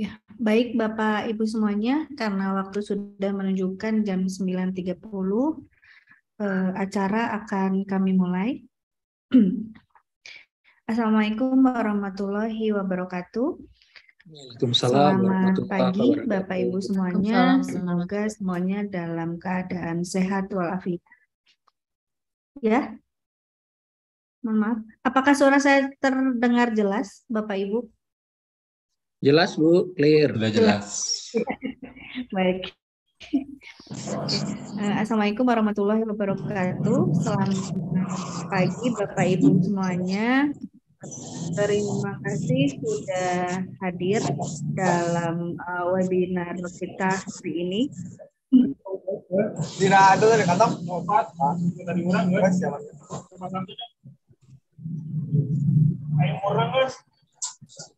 Ya, baik Bapak Ibu semuanya, karena waktu sudah menunjukkan jam puluh uh, acara akan kami mulai. Assalamualaikum warahmatullahi wabarakatuh. Selamat pagi Bapak Ibu semuanya. Semoga semuanya dalam keadaan sehat walafiat. Ya. maaf. Apakah suara saya terdengar jelas Bapak Ibu? Jelas Bu, clear. Sudah jelas. Baik. Eh, Assalamualaikum warahmatullahi wabarakatuh. Selamat pagi Bapak Ibu semuanya. Terima kasih sudah hadir dalam eh, webinar kita hari ini. Tidak ada dari kata obat, tadi orang nggak siapa? Ayo orang nggak?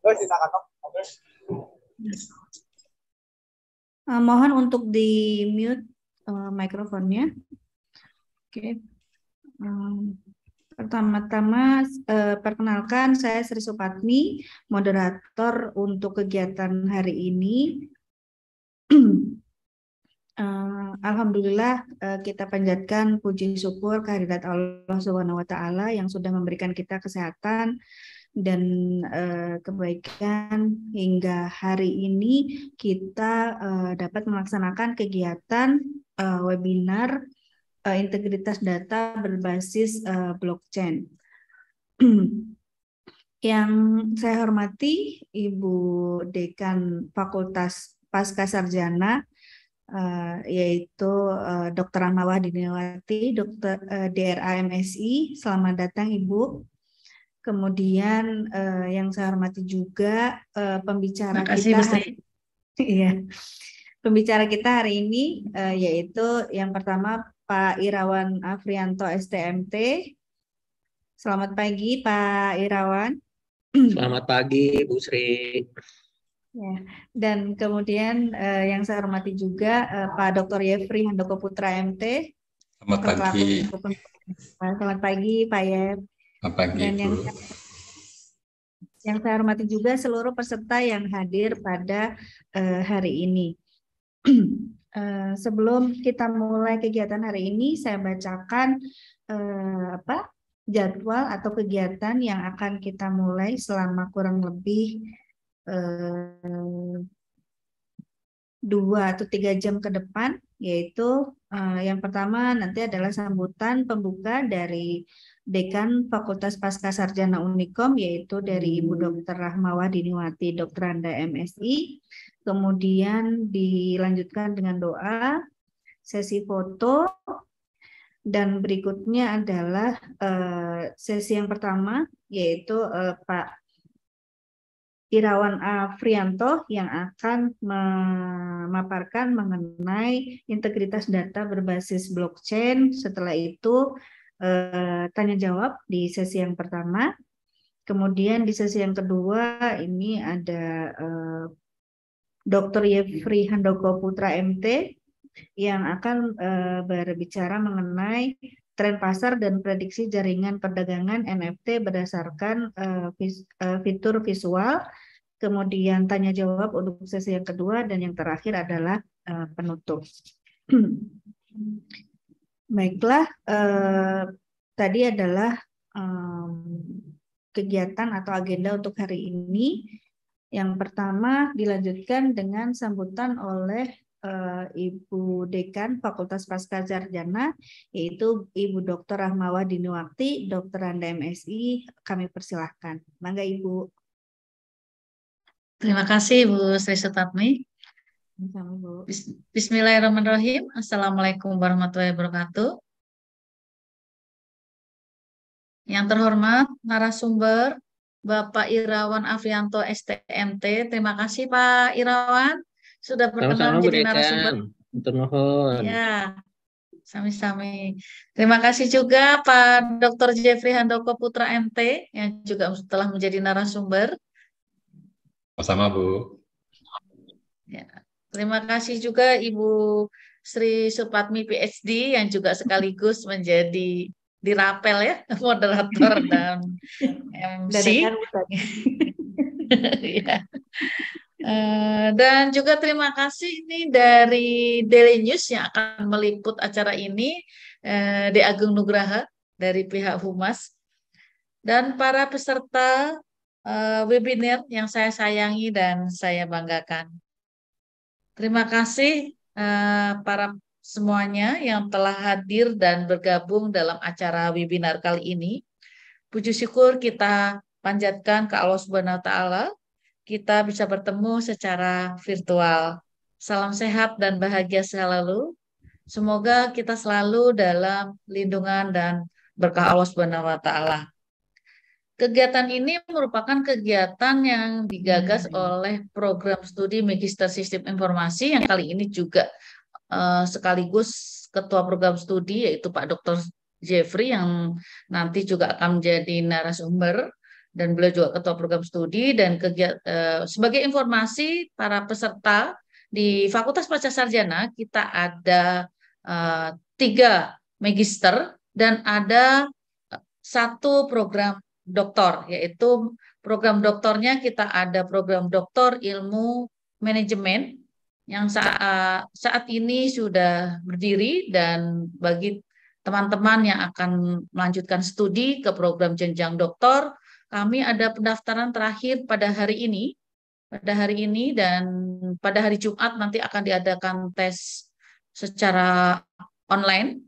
Nggak kita kata, oke. Uh, mohon untuk di mute uh, eh, mikrofonnya. Oke. Okay. Um, Pertama-tama uh, perkenalkan saya Sri Supatmi, moderator untuk kegiatan hari ini. uh, Alhamdulillah uh, kita panjatkan puji syukur kehadirat Allah Subhanahu wa taala yang sudah memberikan kita kesehatan dan uh, kebaikan hingga hari ini kita uh, dapat melaksanakan kegiatan uh, webinar uh, integritas data berbasis uh, blockchain. Yang saya hormati Ibu Dekan Fakultas Pasca Sarjana uh, yaitu uh, Dr. Rahmawah Dinewati, Dr. Uh, DRA MSI. Selamat datang Ibu. Kemudian uh, yang saya hormati juga uh, pembicara Makasih, kita. Hari, iya. Pembicara kita hari ini uh, yaitu yang pertama Pak Irawan Afrianto STMT. Selamat pagi Pak Irawan. Selamat pagi Bu Sri. Ya, dan kemudian uh, yang saya hormati juga uh, Pak Dr. Yefri Handoko Putra MT. Selamat pagi. Selamat pagi Pak Yef pagi Dan yang, gitu? yang saya hormati juga seluruh peserta yang hadir pada uh, hari ini. Uh, sebelum kita mulai kegiatan hari ini, saya bacakan uh, apa jadwal atau kegiatan yang akan kita mulai selama kurang lebih dua atau tiga jam ke depan, yaitu uh, yang pertama nanti adalah sambutan pembuka dari Dekan Fakultas Pasca Sarjana Unikom yaitu dari Ibu Dr. Rahmawa Diniwati Dr. Dokteranda MSI. Kemudian dilanjutkan dengan doa, sesi foto, dan berikutnya adalah eh, sesi yang pertama yaitu eh, Pak Irawan afrianto yang akan memaparkan mengenai integritas data berbasis blockchain. Setelah itu Eh, tanya jawab di sesi yang pertama. Kemudian di sesi yang kedua ini ada eh, Dr. Yefri Handoko Putra MT yang akan eh, berbicara mengenai tren pasar dan prediksi jaringan perdagangan NFT berdasarkan fitur visual. Kemudian tanya jawab untuk sesi yang kedua dan yang terakhir adalah penutup. Baiklah, eh, tadi adalah eh, kegiatan atau agenda untuk hari ini. Yang pertama dilanjutkan dengan sambutan oleh eh, Ibu Dekan Fakultas Pasca Jarjana, yaitu Ibu Dr. Rahmawa Diniwakti, Dr. Anda MSI. Kami persilahkan. Mangga Ibu. Terima kasih Bu Sri Sutatmi. Bismillahirrahmanirrahim. Assalamualaikum warahmatullahi wabarakatuh. Yang terhormat narasumber Bapak Irawan Afrianto STMT. Terima kasih Pak Irawan sudah berkenan jadi narasumber. Ya, sami-sami. Terima kasih juga Pak Dr. Jeffrey Handoko Putra MT yang juga telah menjadi narasumber. sama Bu. Terima kasih juga Ibu Sri Supatmi PhD yang juga sekaligus menjadi dirapel ya moderator dan MC. Iya. Eh, dan juga terima kasih ini dari Daily News yang akan meliput acara ini di eh, De Agung Nugraha dari pihak Humas dan para peserta eh, webinar yang saya sayangi dan saya banggakan. Terima kasih uh, para semuanya yang telah hadir dan bergabung dalam acara webinar kali ini. Puji syukur kita panjatkan ke Allah Subhanahu wa taala. Kita bisa bertemu secara virtual. Salam sehat dan bahagia selalu. Semoga kita selalu dalam lindungan dan berkah Allah Subhanahu wa taala. Kegiatan ini merupakan kegiatan yang digagas hmm. oleh program studi Magister Sistem Informasi yang kali ini juga uh, sekaligus ketua program studi yaitu Pak Dr. Jeffrey yang nanti juga akan menjadi narasumber dan beliau juga ketua program studi dan kegiatan uh, eh, sebagai informasi para peserta di Fakultas Sarjana kita ada uh, tiga magister dan ada satu program doktor, yaitu program doktornya kita ada program doktor ilmu manajemen yang saat, eh, saat ini sudah berdiri dan bagi teman-teman yang akan melanjutkan studi ke program jenjang doktor, kami ada pendaftaran terakhir pada hari ini, pada hari ini dan pada hari Jumat nanti akan diadakan tes secara online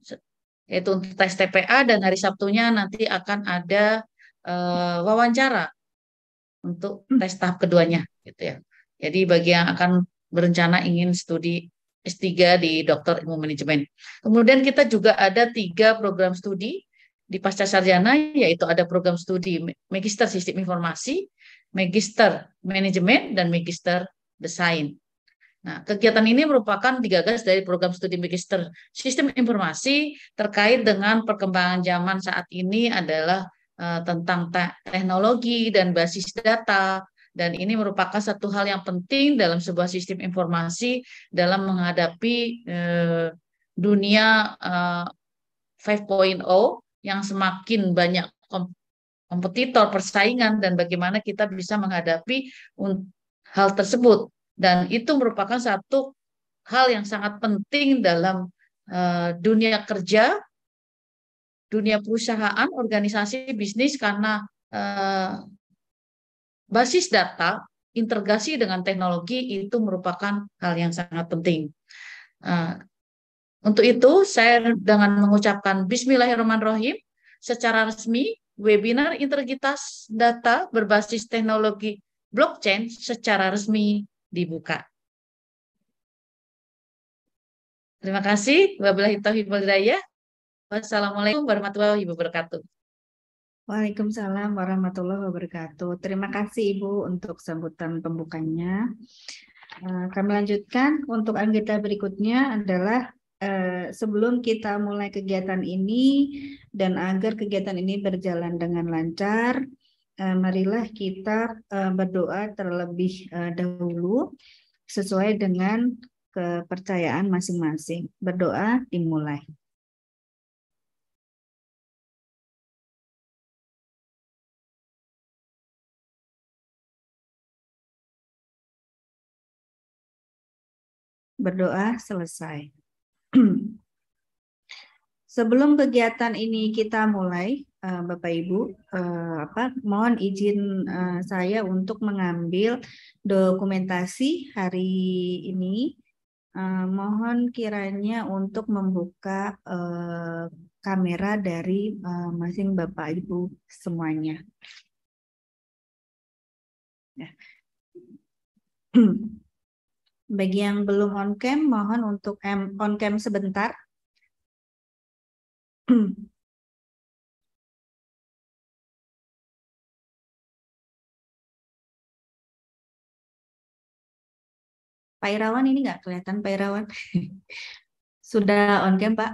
yaitu tes TPA dan hari Sabtunya nanti akan ada uh, wawancara untuk hmm. tes tahap keduanya gitu ya. Jadi bagi yang akan berencana ingin studi S3 di Dokter Ilmu Manajemen. Kemudian kita juga ada tiga program studi di pasca sarjana yaitu ada program studi Magister Sistem Informasi, Magister Manajemen dan Magister Desain. Nah, kegiatan ini merupakan digagas dari program studi Magister Sistem Informasi terkait dengan perkembangan zaman saat ini adalah Eh, tentang teknologi dan basis data dan ini merupakan satu hal yang penting dalam sebuah sistem informasi dalam menghadapi eh, dunia 5.0 eh, yang semakin banyak kompetitor persaingan dan bagaimana kita bisa menghadapi hal tersebut dan itu merupakan satu hal yang sangat penting dalam dunia kerja dunia perusahaan, organisasi bisnis karena eh, basis data integrasi dengan teknologi itu merupakan hal yang sangat penting. Eh, untuk itu, saya dengan mengucapkan Bismillahirrahmanirrahim secara resmi webinar integritas data berbasis teknologi blockchain secara resmi dibuka. Terima kasih. Wabillahi taufiq wal hidayah. Wassalamualaikum warahmatullahi wabarakatuh. Waalaikumsalam warahmatullahi wabarakatuh. Terima kasih Ibu untuk sambutan pembukanya. Eh, kami lanjutkan untuk anggota berikutnya adalah eh, sebelum kita mulai kegiatan ini dan agar kegiatan ini berjalan dengan lancar, eh, marilah kita berdoa terlebih dahulu sesuai dengan kepercayaan masing-masing. Berdoa dimulai. berdoa selesai. Sebelum kegiatan ini kita mulai, eh, Bapak Ibu, eh, apa mohon izin eh, saya untuk mengambil dokumentasi hari ini. Mohon kiranya untuk membuka kamera dari masing Bapak Ibu semuanya. Ya. Bagi yang belum on cam, mohon untuk on cam sebentar. Pak Irawan ini nggak kelihatan Pak Irawan. Sudah on cam Pak?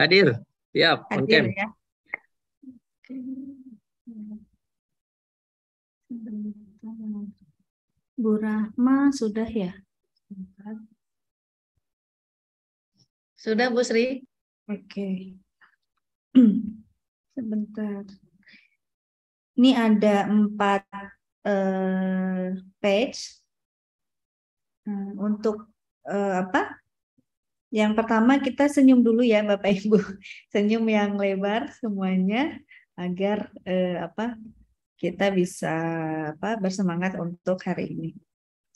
Hadir, siap Hadir, on cam. Ya. Sebentar. Bu Rahma sudah ya? Sudah Bu Sri. Oke. Okay. Sebentar. Ini ada empat eh, page hmm, untuk eh, apa? Yang pertama kita senyum dulu ya Bapak Ibu, senyum yang lebar semuanya agar eh, apa kita bisa apa bersemangat untuk hari ini.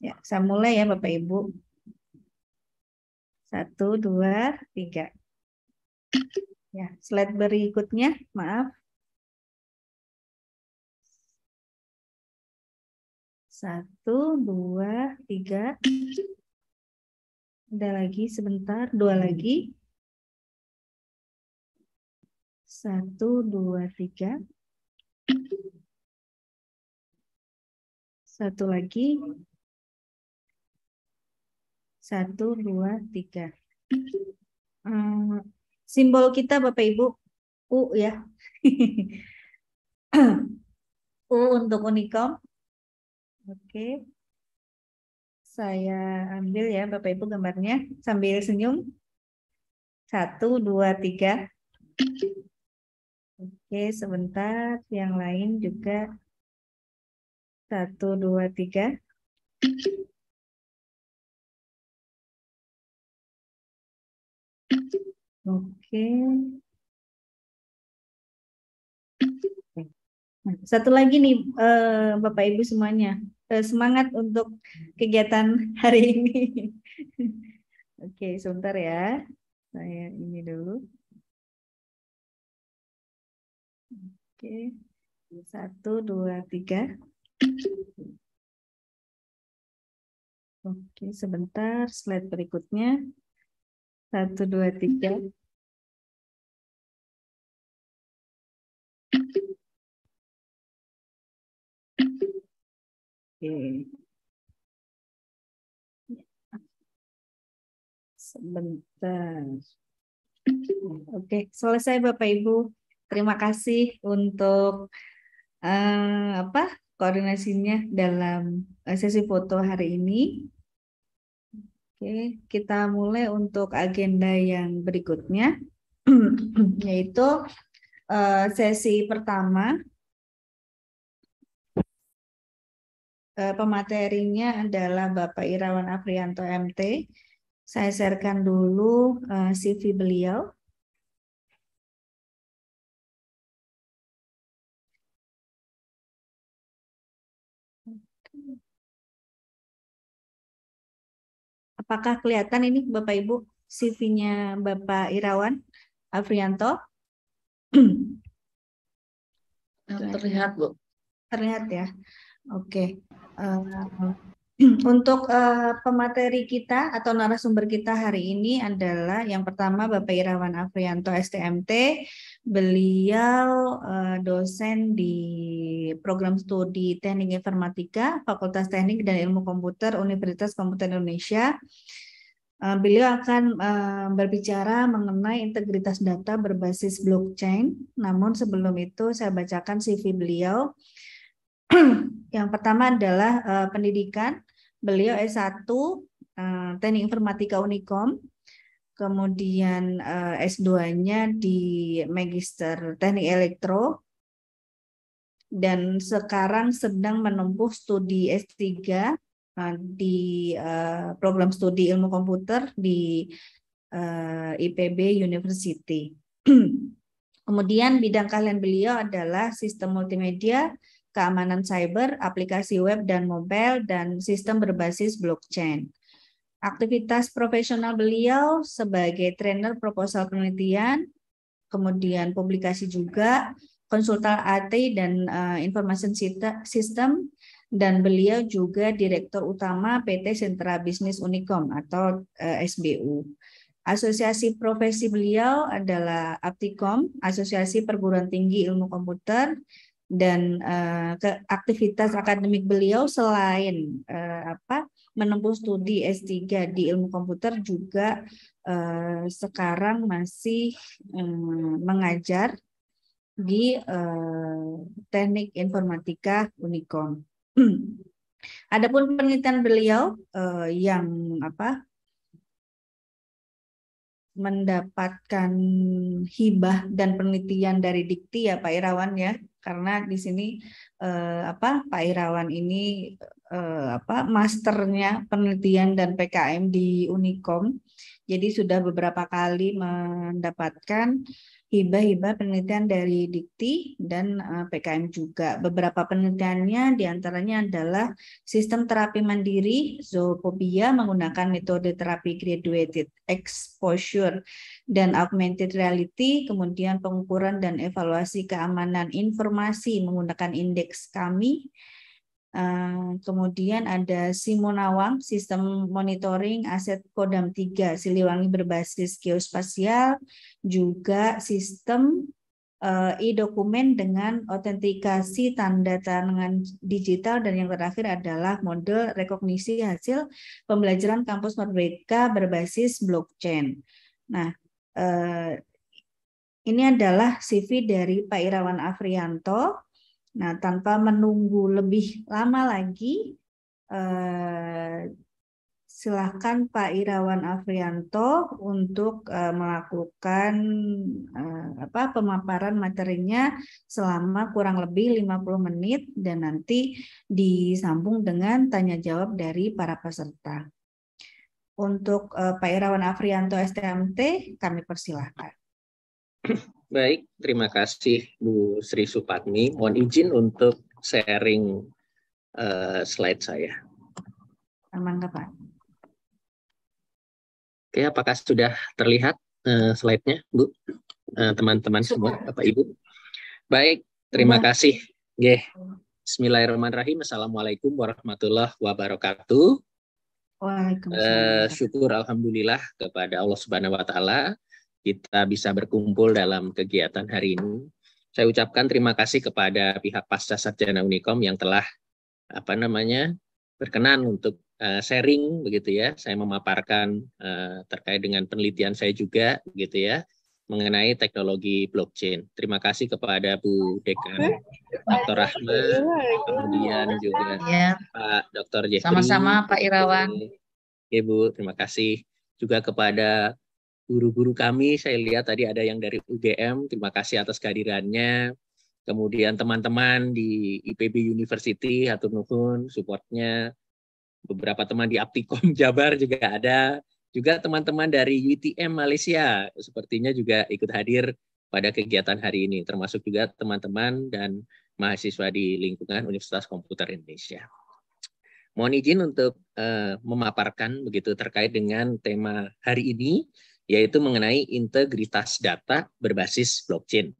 Ya, saya mulai ya Bapak Ibu. Satu, dua, tiga. Ya, slide berikutnya, maaf. Satu, dua, tiga. Ada lagi sebentar, dua lagi. Satu, dua, tiga. Satu lagi. Satu, dua, tiga. Eh, simbol kita Bapak Ibu, U ya. U untuk Unicom. Oke. Saya ambil ya Bapak Ibu gambarnya sambil senyum. Satu, dua, tiga. Oke, sebentar. Yang lain juga satu, dua, tiga. Oke. Satu lagi nih, eh, Bapak Ibu semuanya, eh, semangat untuk kegiatan hari ini. Oke, sebentar ya, saya ini dulu. Oke, satu, dua, tiga. Oke, sebentar. Slide berikutnya. Satu, dua, tiga. Oke. Sebentar. Oke, selesai Bapak Ibu. Terima kasih untuk uh, apa koordinasinya dalam eh, sesi foto hari ini. Oke, kita mulai untuk agenda yang berikutnya, yaitu eh, sesi pertama. Eh, pematerinya adalah Bapak Irawan Afrianto MT. Saya sharekan dulu CV beliau. Apakah kelihatan ini Bapak Ibu CV-nya Bapak Irawan Afrianto? Terlihat Bu. Terlihat ya. Oke. Okay. Uh, eh, untuk uh, pemateri kita atau narasumber kita hari ini adalah yang pertama Bapak Irawan Afrianto STMT. Beliau uh, dosen di program studi Teknik Informatika, Fakultas Teknik dan Ilmu Komputer Universitas Komputer Indonesia. Uh, beliau akan uh, berbicara mengenai integritas data berbasis blockchain. Namun sebelum itu saya bacakan CV beliau yang pertama adalah uh, pendidikan Beliau S1 eh, Teknik Informatika Unikom, kemudian eh, S2-nya di Magister Teknik Elektro, dan sekarang sedang menempuh studi S3 eh, di program studi ilmu komputer di IPB University. Kemudian bidang kalian beliau adalah sistem multimedia, keamanan cyber, aplikasi web dan mobile, dan sistem berbasis blockchain. Aktivitas profesional beliau sebagai trainer proposal penelitian, kemudian publikasi juga, konsultan AT dan uh, eh, information system, dan beliau juga direktur utama PT Sentra Bisnis Unicom atau uh, eh, SBU. Asosiasi profesi beliau adalah Apticom, Asosiasi Perguruan Tinggi Ilmu Komputer, dan uh, ke aktivitas akademik beliau selain uh, apa menempuh studi S3 di ilmu komputer juga uh, sekarang masih um, mengajar di uh, Teknik Informatika Unicom. Adapun penelitian beliau uh, yang apa mendapatkan hibah dan penelitian dari Dikti ya Pak Irawan ya karena di sini eh, apa Pak Irawan ini eh, apa masternya penelitian dan PKM di Unicom. Jadi sudah beberapa kali mendapatkan hibah-hibah penelitian dari Dikti dan eh, PKM juga. Beberapa penelitiannya diantaranya adalah sistem terapi mandiri zoophobia menggunakan metode terapi graduated exposure dan augmented reality, kemudian pengukuran dan evaluasi keamanan informasi menggunakan indeks kami, Ehm, kemudian ada Simonawang, sistem monitoring aset Kodam 3, Siliwangi berbasis geospasial, juga sistem eh, e-dokumen dengan autentikasi tanda tangan digital dan yang terakhir adalah model rekognisi hasil pembelajaran kampus merdeka berbasis blockchain. Nah, uh, ini adalah CV dari Pak Irawan Afrianto Nah, tanpa menunggu lebih lama lagi, eh, silakan Pak Irawan Afrianto untuk eh, melakukan eh, apa pemaparan materinya selama kurang lebih 50 menit dan nanti disambung dengan tanya jawab dari para peserta. Untuk Pak Irawan Afrianto STMT kami persilahkan. Baik, terima kasih Bu Sri Supatmi. Mohon izin untuk sharing uh, slide saya. Aman, Pak. Oke, apakah sudah terlihat uh, slide-nya, Bu? Eh, teman-teman uh, semua, Bapak Ibu. Baik, terima ya. kasih. Yeah. Bismillahirrahmanirrahim. Assalamualaikum warahmatullahi wabarakatuh. Waalaikumsalam. Uh, syukur alhamdulillah kepada Allah Subhanahu wa taala kita bisa berkumpul dalam kegiatan hari ini. Saya ucapkan terima kasih kepada pihak Pasca Sarjana Unikom yang telah apa namanya berkenan untuk uh, sharing begitu ya. Saya memaparkan uh, terkait dengan penelitian saya juga gitu ya mengenai teknologi blockchain. Terima kasih kepada Bu Dekan Dr. Rahma, kemudian juga ya. Pak Dr. Jeffrey. Sama-sama Pak Irawan. Bu, terima kasih juga kepada guru-guru kami saya lihat tadi ada yang dari UGM, terima kasih atas kehadirannya. Kemudian teman-teman di IPB University, Hatur Nuhun, supportnya. Beberapa teman di Aptikom Jabar juga ada. Juga teman-teman dari UTM Malaysia, sepertinya juga ikut hadir pada kegiatan hari ini, termasuk juga teman-teman dan mahasiswa di lingkungan Universitas Komputer Indonesia. Mohon izin untuk uh, memaparkan begitu terkait dengan tema hari ini, yaitu mengenai integritas data berbasis blockchain.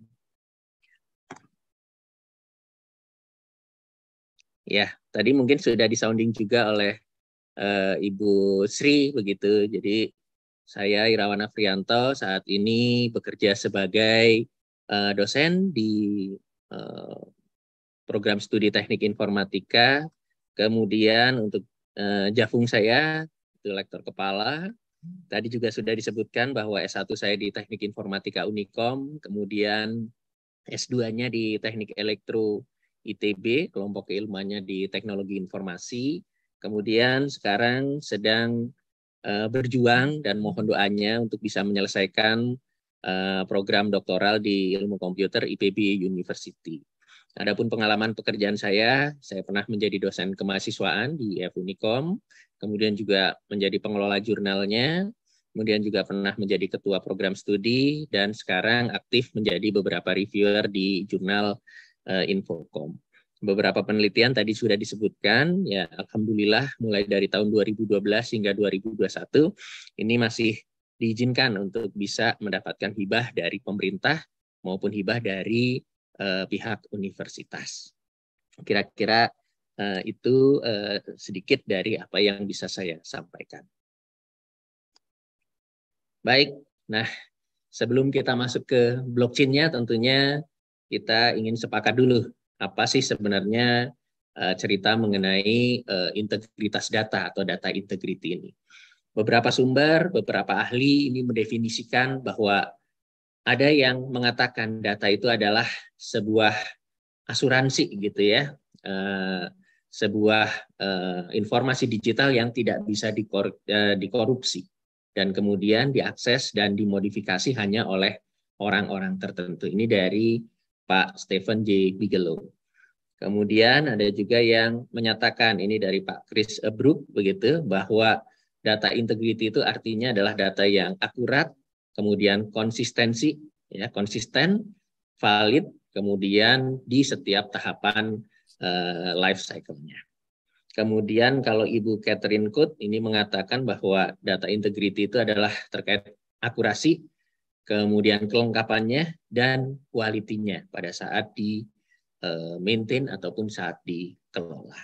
Ya, tadi mungkin sudah disounding juga oleh uh, Ibu Sri begitu. Jadi saya Irawana Frianto saat ini bekerja sebagai uh, dosen di uh, program studi teknik informatika. Kemudian untuk uh, jafung saya itu lektor kepala. Tadi juga sudah disebutkan bahwa S1 saya di Teknik Informatika Unikom, kemudian S2-nya di Teknik Elektro ITB, kelompok keilmuannya di Teknologi Informasi. Kemudian sekarang sedang eh, berjuang dan mohon doanya untuk bisa menyelesaikan eh, program doktoral di Ilmu Komputer IPB University. Adapun pengalaman pekerjaan saya, saya pernah menjadi dosen kemahasiswaan di IF e kemudian juga menjadi pengelola jurnalnya, kemudian juga pernah menjadi ketua program studi, dan sekarang aktif menjadi beberapa reviewer di jurnal uh, Infocom. Beberapa penelitian tadi sudah disebutkan, ya Alhamdulillah mulai dari tahun 2012 hingga 2021, ini masih diizinkan untuk bisa mendapatkan hibah dari pemerintah maupun hibah dari eh, pihak universitas. Kira-kira eh, itu eh, sedikit dari apa yang bisa saya sampaikan. Baik, nah sebelum kita masuk ke blockchain-nya tentunya kita ingin sepakat dulu apa sih sebenarnya uh, cerita mengenai uh, integritas data atau data integrity ini. Beberapa sumber, beberapa ahli ini mendefinisikan bahwa ada yang mengatakan data itu adalah sebuah asuransi gitu ya, eh, sebuah eh, informasi digital yang tidak bisa eh, dikorupsi dan kemudian diakses dan dimodifikasi hanya oleh orang-orang tertentu. Ini dari Pak Stephen J. Bigelow. Kemudian ada juga yang menyatakan ini dari Pak Chris Brook begitu bahwa data integrity itu artinya adalah data yang akurat, kemudian konsistensi ya konsisten valid kemudian di setiap tahapan uh, life cycle-nya. Kemudian kalau Ibu Catherine Kut ini mengatakan bahwa data integrity itu adalah terkait akurasi, kemudian kelengkapannya dan kualitinya pada saat di eh, maintain ataupun saat dikelola.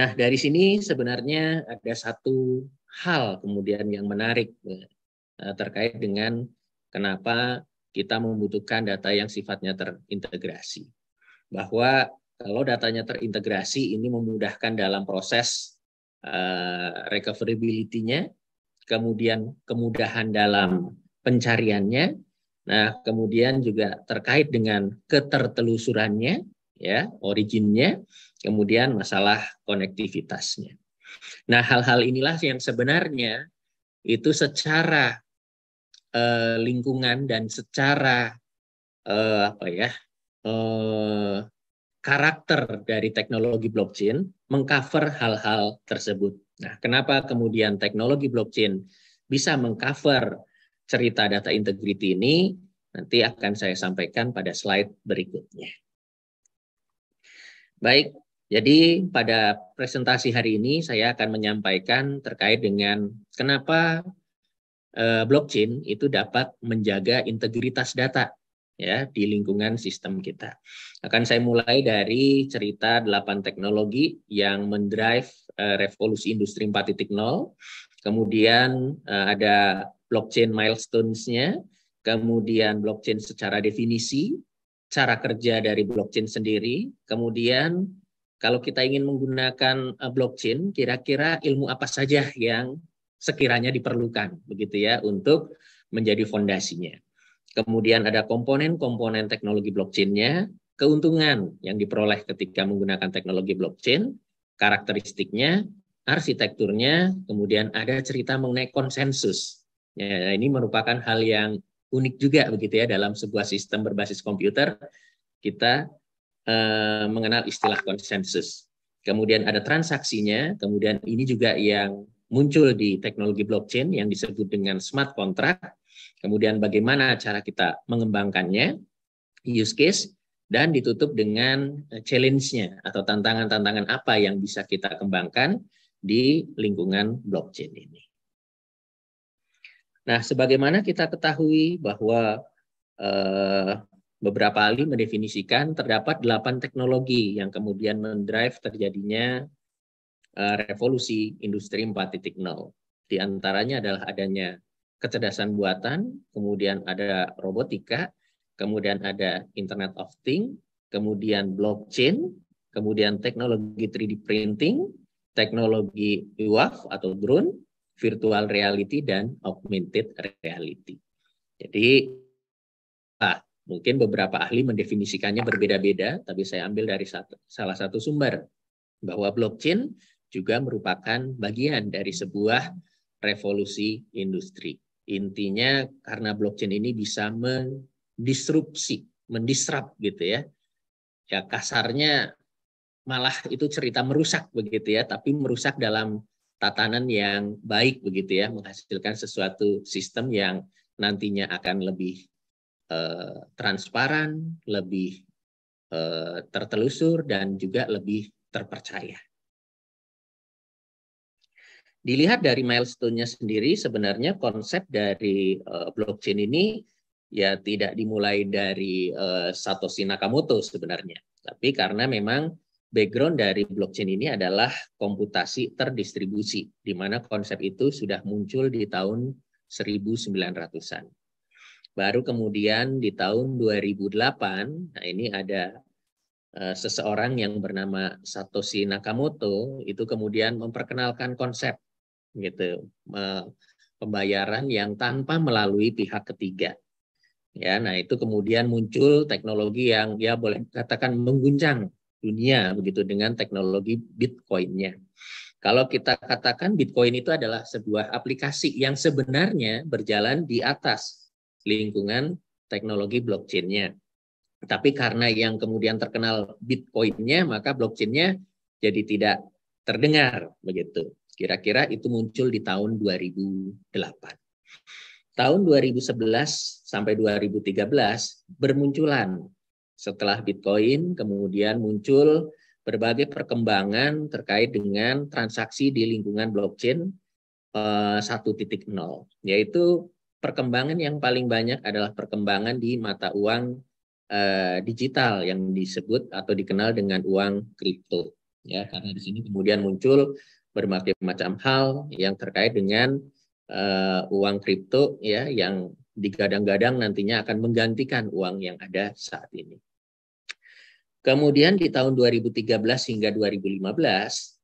Nah, dari sini sebenarnya ada satu hal kemudian yang menarik eh, Eh, terkait dengan kenapa kita membutuhkan data yang sifatnya terintegrasi. Bahwa kalau datanya terintegrasi ini memudahkan dalam proses uh, recoverability-nya, kemudian kemudahan dalam pencariannya, nah kemudian juga terkait dengan ketertelusurannya, ya originnya, kemudian masalah konektivitasnya. Nah hal-hal inilah yang sebenarnya itu secara eh, lingkungan dan secara eh, apa ya eh, karakter dari teknologi blockchain mengcover hal-hal tersebut. Nah, kenapa kemudian teknologi blockchain bisa mengcover cerita data integrity ini? Nanti akan saya sampaikan pada slide berikutnya. Baik, jadi pada presentasi hari ini saya akan menyampaikan terkait dengan kenapa eh, blockchain itu dapat menjaga integritas data ya di lingkungan sistem kita. Akan saya mulai dari cerita 8 teknologi yang mendrive eh, revolusi industri 4.0. Kemudian eh, ada blockchain milestones-nya, kemudian blockchain secara definisi, cara kerja dari blockchain sendiri, kemudian kalau kita ingin menggunakan eh, blockchain, kira-kira ilmu apa saja yang sekiranya diperlukan begitu ya untuk menjadi fondasinya. Kemudian ada komponen-komponen teknologi blockchain-nya, keuntungan yang diperoleh ketika menggunakan teknologi blockchain, karakteristiknya, arsitekturnya, kemudian ada cerita mengenai konsensus. Ya, ini merupakan hal yang unik juga begitu ya dalam sebuah sistem berbasis komputer kita eh, mengenal istilah konsensus. Kemudian ada transaksinya, kemudian ini juga yang muncul di teknologi blockchain yang disebut dengan smart contract, kemudian bagaimana cara kita mengembangkannya, use case, dan ditutup dengan eh, challenge-nya atau tantangan-tantangan apa yang bisa kita kembangkan di lingkungan blockchain ini. Nah, sebagaimana kita ketahui bahwa eh, beberapa ahli mendefinisikan terdapat delapan teknologi yang kemudian mendrive terjadinya Eh, revolusi industri 4.0. Di antaranya adalah adanya kecerdasan buatan, kemudian ada robotika, kemudian ada Internet of Things, kemudian blockchain, kemudian teknologi 3D printing, teknologi UAV atau drone, virtual reality dan augmented reality. Jadi ah, mungkin beberapa ahli mendefinisikannya berbeda-beda, tapi saya ambil dari satu, salah satu sumber bahwa blockchain juga merupakan bagian dari sebuah revolusi industri. Intinya karena blockchain ini bisa mendisrupsi, mendisrup gitu ya. Ya kasarnya malah itu cerita merusak begitu ya, tapi merusak dalam tatanan yang baik begitu ya, menghasilkan sesuatu sistem yang nantinya akan lebih eh, transparan, lebih eh, tertelusur dan juga lebih terpercaya. Dilihat dari milestone-nya sendiri, sebenarnya konsep dari uh, blockchain ini ya tidak dimulai dari uh, Satoshi Nakamoto sebenarnya. Tapi karena memang background dari blockchain ini adalah komputasi terdistribusi, di mana konsep itu sudah muncul di tahun 1900-an. Baru kemudian di tahun 2008, nah ini ada eh, seseorang yang bernama Satoshi Nakamoto, itu kemudian memperkenalkan konsep gitu pembayaran yang tanpa melalui pihak ketiga ya nah itu kemudian muncul teknologi yang ya boleh katakan mengguncang dunia begitu dengan teknologi bitcoinnya kalau kita katakan bitcoin itu adalah sebuah aplikasi yang sebenarnya berjalan di atas lingkungan teknologi blockchainnya tapi karena yang kemudian terkenal bitcoinnya maka blockchainnya jadi tidak terdengar begitu Kira-kira itu muncul di tahun 2008. Tahun 2011 sampai 2013 bermunculan setelah Bitcoin, kemudian muncul berbagai perkembangan terkait dengan transaksi di lingkungan blockchain 1.0, eh, yaitu perkembangan yang paling banyak adalah perkembangan di mata uang eh, digital yang disebut atau dikenal dengan uang kripto ya karena di sini kemudian muncul berbagai macam hal yang terkait dengan uh, uang kripto ya yang digadang-gadang nantinya akan menggantikan uang yang ada saat ini. Kemudian di tahun 2013 hingga 2015,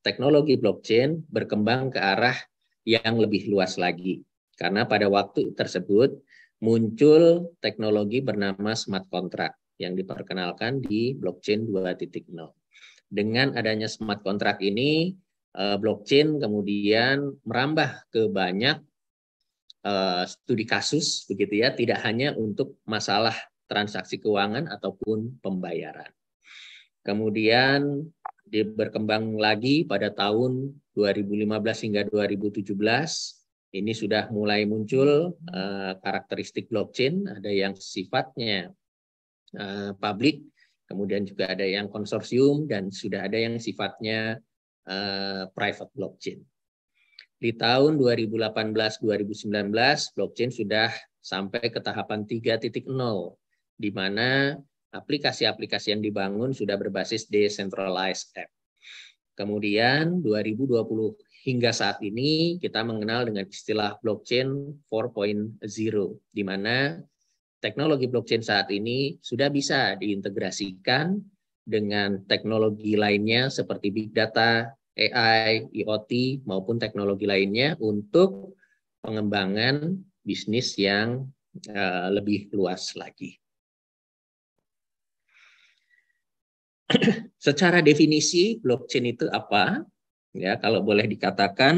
teknologi blockchain berkembang ke arah yang lebih luas lagi. Karena pada waktu tersebut muncul teknologi bernama smart contract yang diperkenalkan di blockchain 2.0. Dengan adanya smart contract ini, Eh, blockchain kemudian merambah ke banyak eh, studi kasus begitu ya, tidak hanya untuk masalah transaksi keuangan ataupun pembayaran. Kemudian berkembang lagi pada tahun 2015 hingga 2017 ini sudah mulai muncul eh, karakteristik blockchain ada yang sifatnya uh, publik kemudian juga ada yang konsorsium dan sudah ada yang sifatnya Eh, private blockchain. Di tahun 2018-2019, blockchain sudah sampai ke tahapan 3.0, di mana aplikasi-aplikasi yang dibangun sudah berbasis decentralized app. Kemudian 2020 hingga saat ini kita mengenal dengan istilah blockchain 4.0, di mana teknologi blockchain saat ini sudah bisa diintegrasikan dengan teknologi lainnya seperti big data, AI, IoT maupun teknologi lainnya untuk pengembangan bisnis yang eh, lebih luas lagi. Secara definisi blockchain itu apa? Ya, kalau boleh dikatakan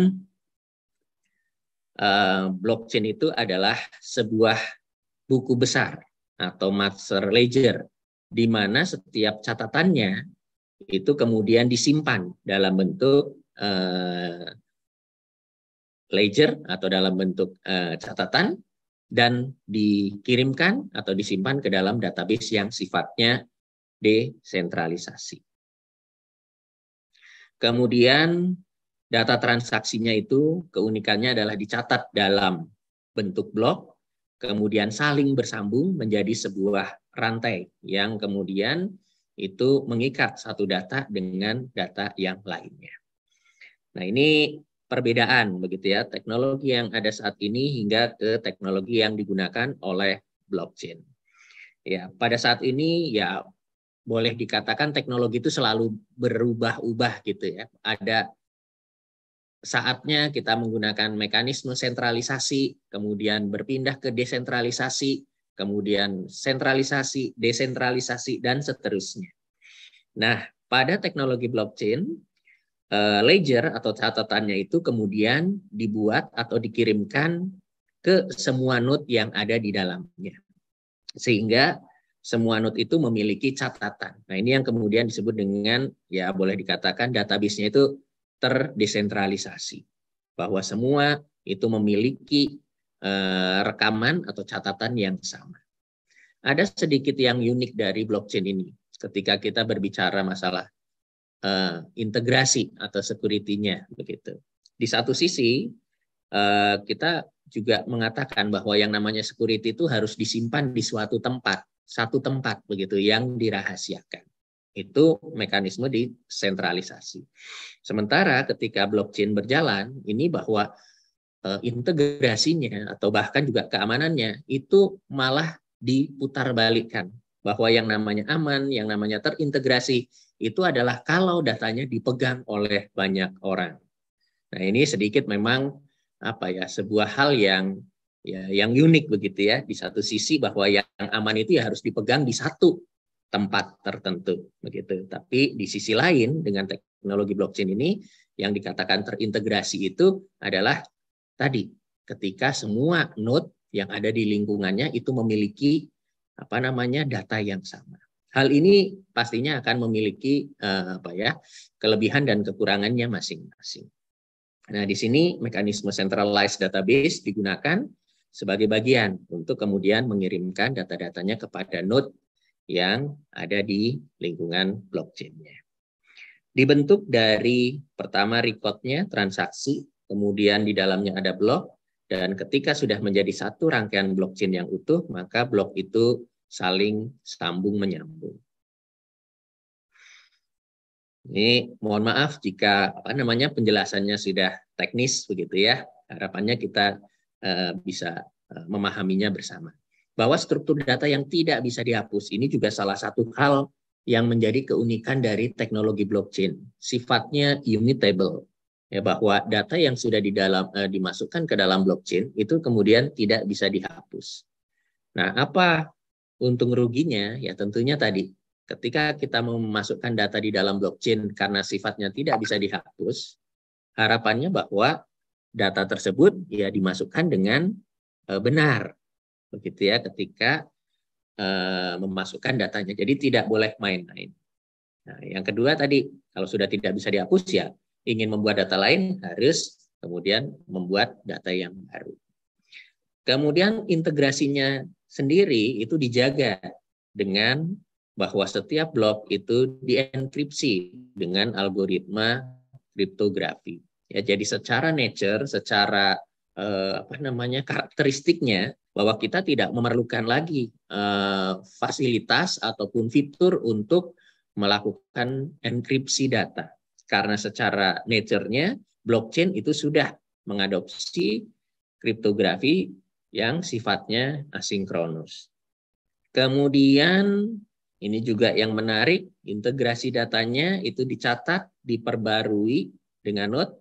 eh, blockchain itu adalah sebuah buku besar atau master ledger di mana setiap catatannya itu kemudian disimpan dalam bentuk uh, ledger atau dalam bentuk uh, catatan dan dikirimkan atau disimpan ke dalam database yang sifatnya desentralisasi. Kemudian data transaksinya itu keunikannya adalah dicatat dalam bentuk blok, kemudian saling bersambung menjadi sebuah rantai yang kemudian itu mengikat satu data dengan data yang lainnya. Nah, ini perbedaan begitu ya teknologi yang ada saat ini hingga ke teknologi yang digunakan oleh blockchain. Ya, pada saat ini ya boleh dikatakan teknologi itu selalu berubah-ubah gitu ya. Ada saatnya kita menggunakan mekanisme sentralisasi, kemudian berpindah ke desentralisasi, kemudian sentralisasi, desentralisasi, dan seterusnya. Nah, pada teknologi blockchain, eh, ledger atau catatannya itu kemudian dibuat atau dikirimkan ke semua node yang ada di dalamnya. Sehingga semua node itu memiliki catatan. Nah, ini yang kemudian disebut dengan ya boleh dikatakan database-nya itu terdesentralisasi. Bahwa semua itu memiliki Eh, rekaman atau catatan yang sama. Ada sedikit yang unik dari blockchain ini ketika kita berbicara masalah uh, integrasi atau security-nya begitu. Di satu sisi uh, kita juga mengatakan bahwa yang namanya security itu harus disimpan di suatu tempat, satu tempat begitu yang dirahasiakan. Itu mekanisme sentralisasi. Sementara ketika blockchain berjalan, ini bahwa Eh, integrasinya atau bahkan juga keamanannya itu malah diputarbalikkan bahwa yang namanya aman, yang namanya terintegrasi itu adalah kalau datanya dipegang oleh banyak orang. Nah, ini sedikit memang apa ya sebuah hal yang ya yang unik begitu ya. Di satu sisi bahwa yang aman itu ya harus dipegang di satu tempat tertentu begitu. Tapi di sisi lain dengan teknologi blockchain ini yang dikatakan terintegrasi itu adalah tadi ketika semua node yang ada di lingkungannya itu memiliki apa namanya data yang sama. Hal ini pastinya akan memiliki eh, apa ya kelebihan dan kekurangannya masing-masing. Nah, di sini mekanisme centralized database digunakan sebagai bagian untuk kemudian mengirimkan data-datanya kepada node yang ada di lingkungan blockchain-nya. Dibentuk dari pertama record-nya transaksi kemudian di dalamnya ada blok, dan ketika sudah menjadi satu rangkaian blockchain yang utuh, maka blok itu saling sambung menyambung. Ini mohon maaf jika apa namanya penjelasannya sudah teknis begitu ya. Harapannya kita uh, bisa uh, memahaminya bersama. Bahwa struktur data yang tidak bisa dihapus ini juga salah satu hal yang menjadi keunikan dari teknologi blockchain. Sifatnya immutable ya bahwa data yang sudah di dalam eh, dimasukkan ke dalam blockchain itu kemudian tidak bisa dihapus. Nah, apa untung ruginya? Ya tentunya tadi ketika kita memasukkan data di dalam blockchain karena sifatnya tidak bisa dihapus, harapannya bahwa data tersebut ya dimasukkan dengan eh, benar. Begitu ya ketika eh, memasukkan datanya. Jadi tidak boleh main-main. Nah, yang kedua tadi kalau sudah tidak bisa dihapus ya ingin membuat data lain harus kemudian membuat data yang baru. Kemudian integrasinya sendiri itu dijaga dengan bahwa setiap blok itu dienkripsi dengan algoritma kriptografi. Ya, jadi secara nature, secara eh, apa namanya karakteristiknya bahwa kita tidak memerlukan lagi eh, fasilitas ataupun fitur untuk melakukan enkripsi data karena secara nature-nya blockchain itu sudah mengadopsi kriptografi yang sifatnya asinkronus. Kemudian ini juga yang menarik, integrasi datanya itu dicatat, diperbarui dengan node.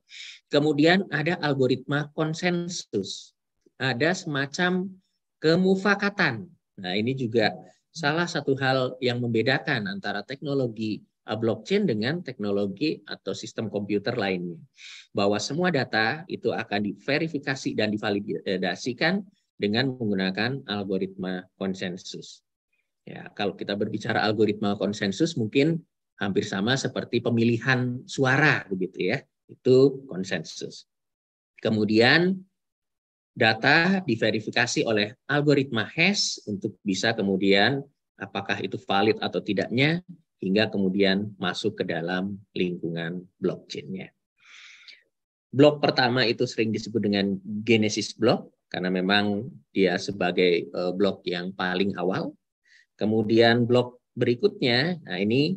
Kemudian ada algoritma konsensus. Ada semacam kemufakatan. Nah, ini juga salah satu hal yang membedakan antara teknologi Eh, blockchain dengan teknologi atau sistem komputer lainnya. Bahwa semua data itu akan diverifikasi dan divalidasikan dengan menggunakan algoritma konsensus. Ya, kalau kita berbicara algoritma konsensus mungkin hampir sama seperti pemilihan suara begitu ya. Itu konsensus. Kemudian data diverifikasi oleh algoritma hash untuk bisa kemudian apakah itu valid atau tidaknya hingga kemudian masuk ke dalam lingkungan blockchain-nya. Blok pertama itu sering disebut dengan Genesis Block karena memang dia sebagai uh, eh, blok yang paling awal. Kemudian blok berikutnya, nah ini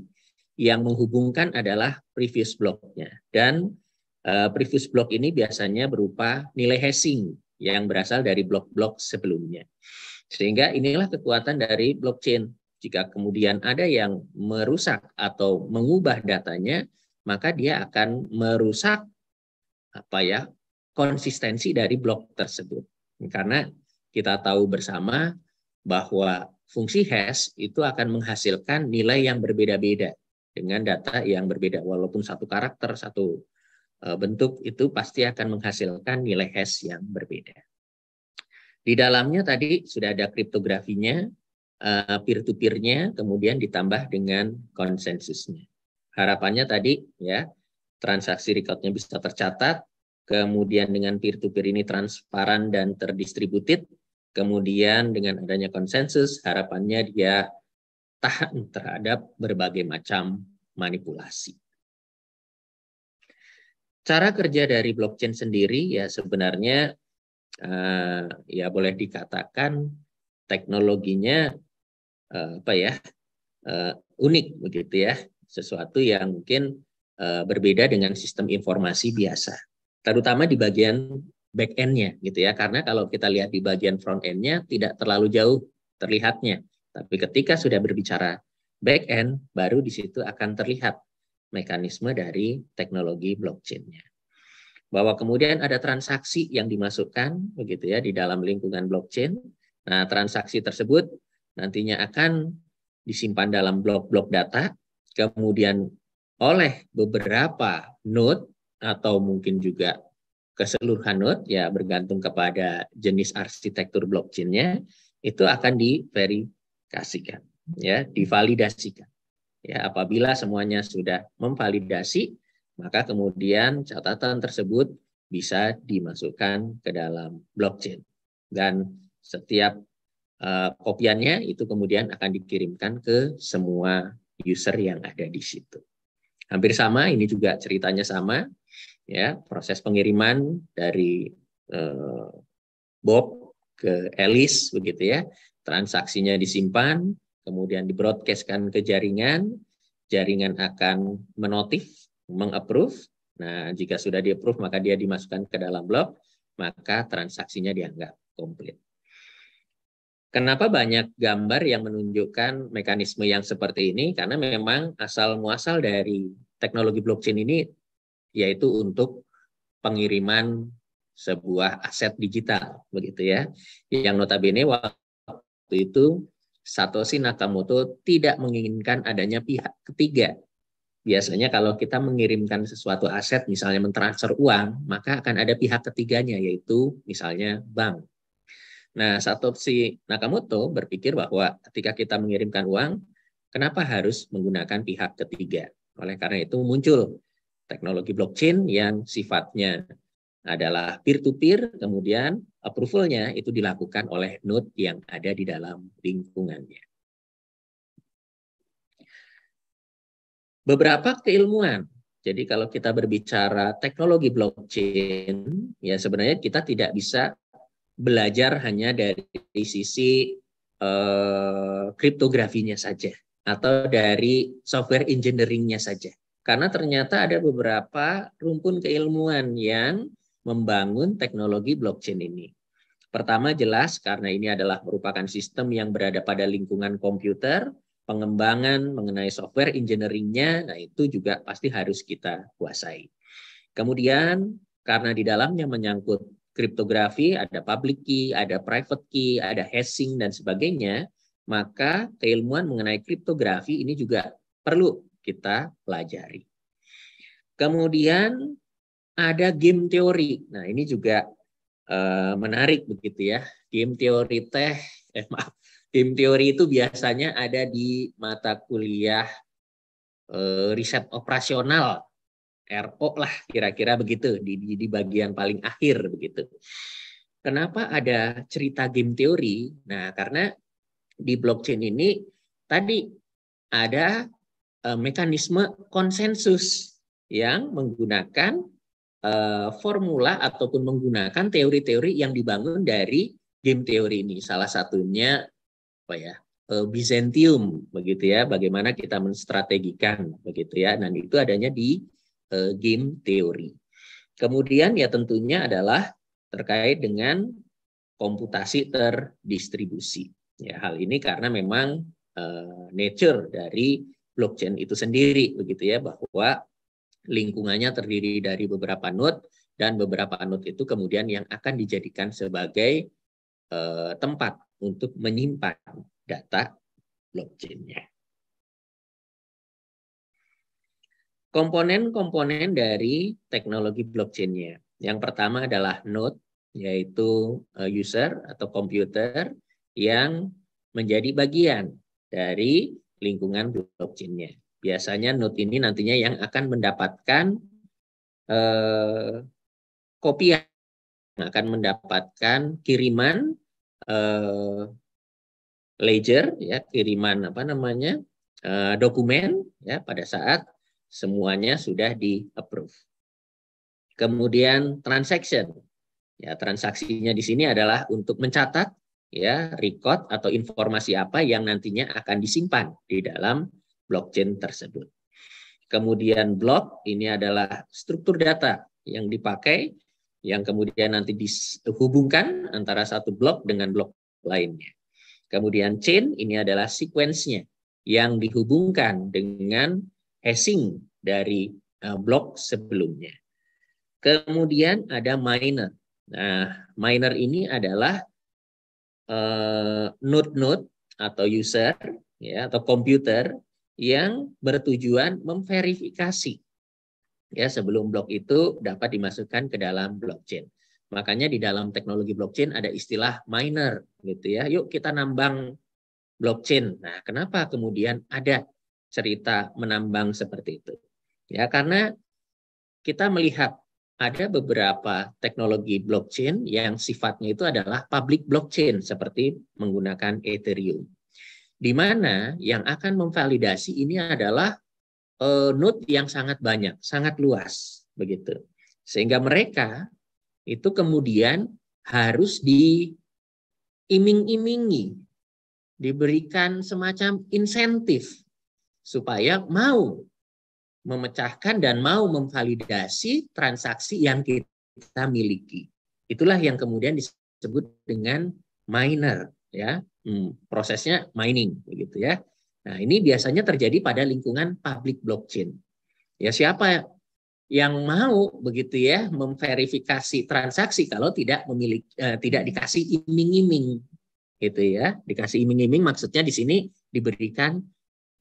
yang menghubungkan adalah previous block-nya dan eh, previous block ini biasanya berupa nilai hashing yang berasal dari blok-blok sebelumnya. Sehingga inilah kekuatan dari blockchain jika kemudian ada yang merusak atau mengubah datanya, maka dia akan merusak apa ya konsistensi dari blok tersebut. Karena kita tahu bersama bahwa fungsi hash itu akan menghasilkan nilai yang berbeda-beda dengan data yang berbeda walaupun satu karakter satu e, bentuk itu pasti akan menghasilkan nilai hash yang berbeda. Di dalamnya tadi sudah ada kriptografinya, Eh, peer-to-peernya, kemudian ditambah dengan konsensusnya. Harapannya tadi ya transaksi recordnya bisa tercatat, kemudian dengan peer-to-peer ini transparan dan terdistributed, kemudian dengan adanya konsensus harapannya dia tahan terhadap berbagai macam manipulasi. Cara kerja dari blockchain sendiri ya sebenarnya eh, ya boleh dikatakan teknologinya Eh, apa ya eh, unik begitu ya sesuatu yang mungkin eh, berbeda dengan sistem informasi biasa terutama di bagian back endnya gitu ya karena kalau kita lihat di bagian front endnya tidak terlalu jauh terlihatnya tapi ketika sudah berbicara back end baru di situ akan terlihat mekanisme dari teknologi blockchainnya bahwa kemudian ada transaksi yang dimasukkan begitu ya di dalam lingkungan blockchain nah transaksi tersebut nantinya akan disimpan dalam blok-blok data, kemudian oleh beberapa node atau mungkin juga keseluruhan node ya bergantung kepada jenis arsitektur blockchainnya itu akan diverifikasikan ya divalidasikan ya apabila semuanya sudah memvalidasi maka kemudian catatan tersebut bisa dimasukkan ke dalam blockchain dan setiap Eh, kopiannya itu kemudian akan dikirimkan ke semua user yang ada di situ. Hampir sama, ini juga ceritanya sama, ya proses pengiriman dari eh, Bob ke Alice begitu ya, transaksinya disimpan, kemudian dibroadcastkan ke jaringan, jaringan akan menotif, mengapprove. Nah, jika sudah di-approve maka dia dimasukkan ke dalam blok, maka transaksinya dianggap komplit. Kenapa banyak gambar yang menunjukkan mekanisme yang seperti ini? Karena memang asal muasal dari teknologi blockchain ini yaitu untuk pengiriman sebuah aset digital, begitu ya. Yang notabene waktu itu Satoshi Nakamoto tidak menginginkan adanya pihak ketiga. Biasanya kalau kita mengirimkan sesuatu aset, misalnya mentransfer uang, maka akan ada pihak ketiganya, yaitu misalnya bank Nah, Satoshi Nakamoto berpikir bahwa ketika kita mengirimkan uang, kenapa harus menggunakan pihak ketiga? Oleh karena itu muncul teknologi blockchain yang sifatnya adalah peer-to-peer, -peer, kemudian approval-nya itu dilakukan oleh node yang ada di dalam lingkungannya. Beberapa keilmuan. Jadi kalau kita berbicara teknologi blockchain, ya sebenarnya kita tidak bisa belajar hanya dari sisi eh, kriptografinya saja atau dari software engineeringnya saja. Karena ternyata ada beberapa rumpun keilmuan yang membangun teknologi blockchain ini. Pertama jelas karena ini adalah merupakan sistem yang berada pada lingkungan komputer, pengembangan mengenai software engineeringnya, nah itu juga pasti harus kita kuasai. Kemudian karena di dalamnya menyangkut kriptografi, ada public key, ada private key, ada hashing, dan sebagainya, maka keilmuan mengenai kriptografi ini juga perlu kita pelajari. Kemudian ada game teori. Nah ini juga eh, menarik begitu ya. Game teori teh, eh maaf, game teori itu biasanya ada di mata kuliah eh, riset operasional RO lah kira-kira begitu di, di, di bagian paling akhir begitu. Kenapa ada cerita game teori? Nah, karena di blockchain ini tadi ada uh, mekanisme konsensus yang menggunakan uh, formula ataupun menggunakan teori-teori yang dibangun dari game teori ini. Salah satunya apa ya? E, Byzantium begitu ya, bagaimana kita menstrategikan begitu ya. Dan itu adanya di uh, game teori. Kemudian ya tentunya adalah terkait dengan komputasi terdistribusi. Ya, hal ini karena memang uh, nature dari blockchain itu sendiri begitu ya bahwa lingkungannya terdiri dari beberapa node dan beberapa node itu kemudian yang akan dijadikan sebagai uh, tempat untuk menyimpan data blockchain-nya. komponen-komponen dari teknologi blockchain-nya. Yang pertama adalah node, yaitu eh, user atau komputer yang menjadi bagian dari lingkungan blockchain-nya. Biasanya node ini nantinya yang akan mendapatkan eh, kopian, akan mendapatkan kiriman eh, ledger, ya kiriman apa namanya eh, dokumen, ya pada saat semuanya sudah di approve. Kemudian transaction. Ya, transaksinya di sini adalah untuk mencatat ya record atau informasi apa yang nantinya akan disimpan di dalam blockchain tersebut. Kemudian block ini adalah struktur data yang dipakai yang kemudian nanti dihubungkan antara satu blok dengan blok lainnya. Kemudian chain ini adalah sequence-nya yang dihubungkan dengan hashing dari uh, blok sebelumnya. Kemudian ada miner. Nah, miner ini adalah uh, node-node atau user ya atau komputer yang bertujuan memverifikasi ya sebelum blok itu dapat dimasukkan ke dalam blockchain. Makanya di dalam teknologi blockchain ada istilah miner gitu ya. Yuk kita nambang blockchain. Nah, kenapa kemudian ada cerita menambang seperti itu. Ya, karena kita melihat ada beberapa teknologi blockchain yang sifatnya itu adalah public blockchain seperti menggunakan Ethereum. Di mana yang akan memvalidasi ini adalah e, node yang sangat banyak, sangat luas begitu. Sehingga mereka itu kemudian harus diiming-imingi, diberikan semacam insentif supaya mau memecahkan dan mau memvalidasi transaksi yang kita miliki. Itulah yang kemudian disebut dengan miner, ya. Hmm, prosesnya mining, begitu ya. Nah, ini biasanya terjadi pada lingkungan public blockchain. Ya, siapa yang mau begitu ya memverifikasi transaksi kalau tidak memiliki eh, tidak dikasih iming-iming gitu ya. Dikasih iming-iming maksudnya di sini diberikan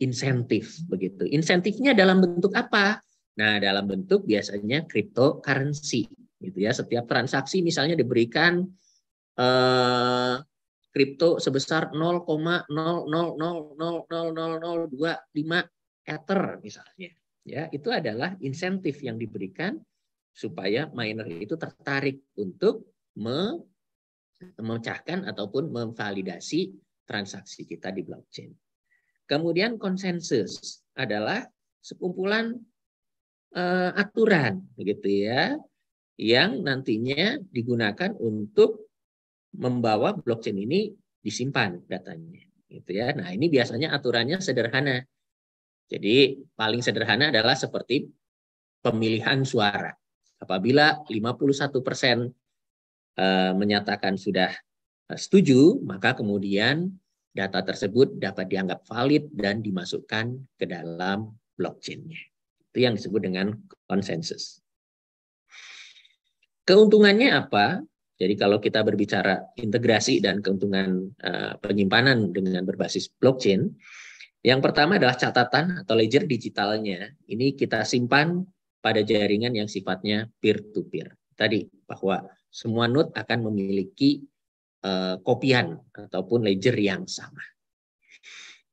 insentif begitu. Insentifnya dalam bentuk apa? Nah, dalam bentuk biasanya cryptocurrency gitu ya. Setiap transaksi misalnya diberikan eh, kripto sebesar 0,00000025 ether misalnya. Ya, itu adalah insentif yang diberikan supaya miner itu tertarik untuk memecahkan ataupun memvalidasi transaksi kita di blockchain. Kemudian konsensus adalah sekumpulan uh, aturan begitu ya yang nantinya digunakan untuk membawa blockchain ini disimpan datanya gitu ya. Nah, ini biasanya aturannya sederhana. Jadi paling sederhana adalah seperti pemilihan suara. Apabila 51 persen eh, menyatakan sudah eh, setuju, maka kemudian data tersebut dapat dianggap valid dan dimasukkan ke dalam blockchain-nya. Itu yang disebut dengan konsensus. Keuntungannya apa? Jadi kalau kita berbicara integrasi dan keuntungan eh, penyimpanan dengan berbasis blockchain, yang pertama adalah catatan atau ledger digitalnya. Ini kita simpan pada jaringan yang sifatnya peer-to-peer. -peer. Tadi bahwa semua node akan memiliki Eh, kopian ataupun ledger yang sama.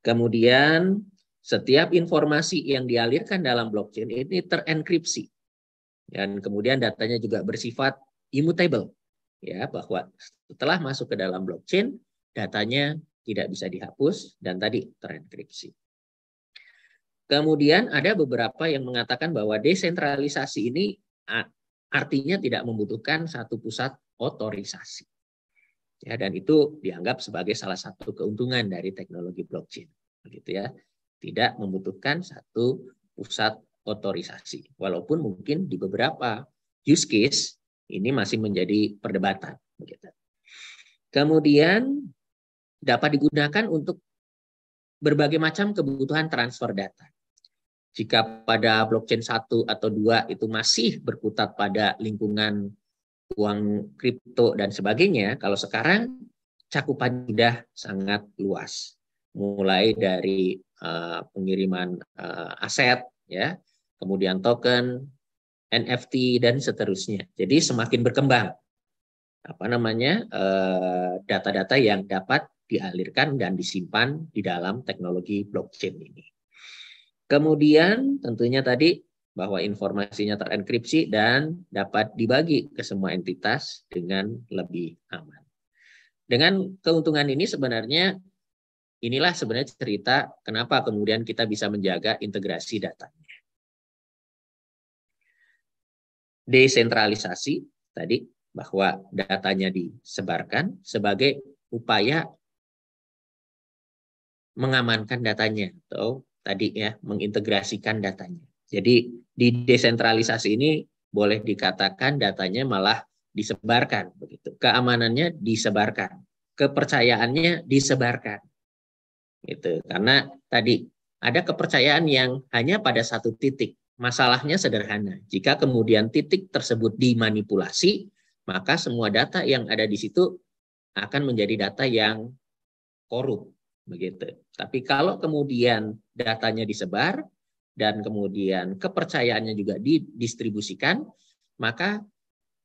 Kemudian setiap informasi yang dialirkan dalam blockchain ini terenkripsi dan kemudian datanya juga bersifat immutable ya bahwa setelah masuk ke dalam blockchain datanya tidak bisa dihapus dan tadi terenkripsi. Kemudian ada beberapa yang mengatakan bahwa desentralisasi ini artinya tidak membutuhkan satu pusat otorisasi. Ya, dan itu dianggap sebagai salah satu keuntungan dari teknologi blockchain. Begitu ya. Tidak membutuhkan satu pusat otorisasi. Walaupun mungkin di beberapa use case ini masih menjadi perdebatan. Begitu. Kemudian dapat digunakan untuk berbagai macam kebutuhan transfer data jika pada blockchain satu atau dua itu masih berkutat pada lingkungan uang kripto dan sebagainya, kalau sekarang cakupan sudah sangat luas, mulai dari uh, pengiriman uh, aset, ya, kemudian token, NFT dan seterusnya. Jadi semakin berkembang apa namanya eh, data-data yang dapat dialirkan dan disimpan di dalam teknologi blockchain ini. Kemudian tentunya tadi bahwa informasinya terenkripsi dan dapat dibagi ke semua entitas dengan lebih aman. Dengan keuntungan ini sebenarnya inilah sebenarnya cerita kenapa kemudian kita bisa menjaga integrasi datanya. Desentralisasi tadi bahwa datanya disebarkan sebagai upaya mengamankan datanya atau tadi ya mengintegrasikan datanya. Jadi di desentralisasi ini boleh dikatakan datanya malah disebarkan begitu. Keamanannya disebarkan, kepercayaannya disebarkan. Gitu. Karena tadi ada kepercayaan yang hanya pada satu titik. Masalahnya sederhana. Jika kemudian titik tersebut dimanipulasi, maka semua data yang ada di situ akan menjadi data yang korup begitu. Tapi kalau kemudian datanya disebar, dan kemudian kepercayaannya juga didistribusikan, maka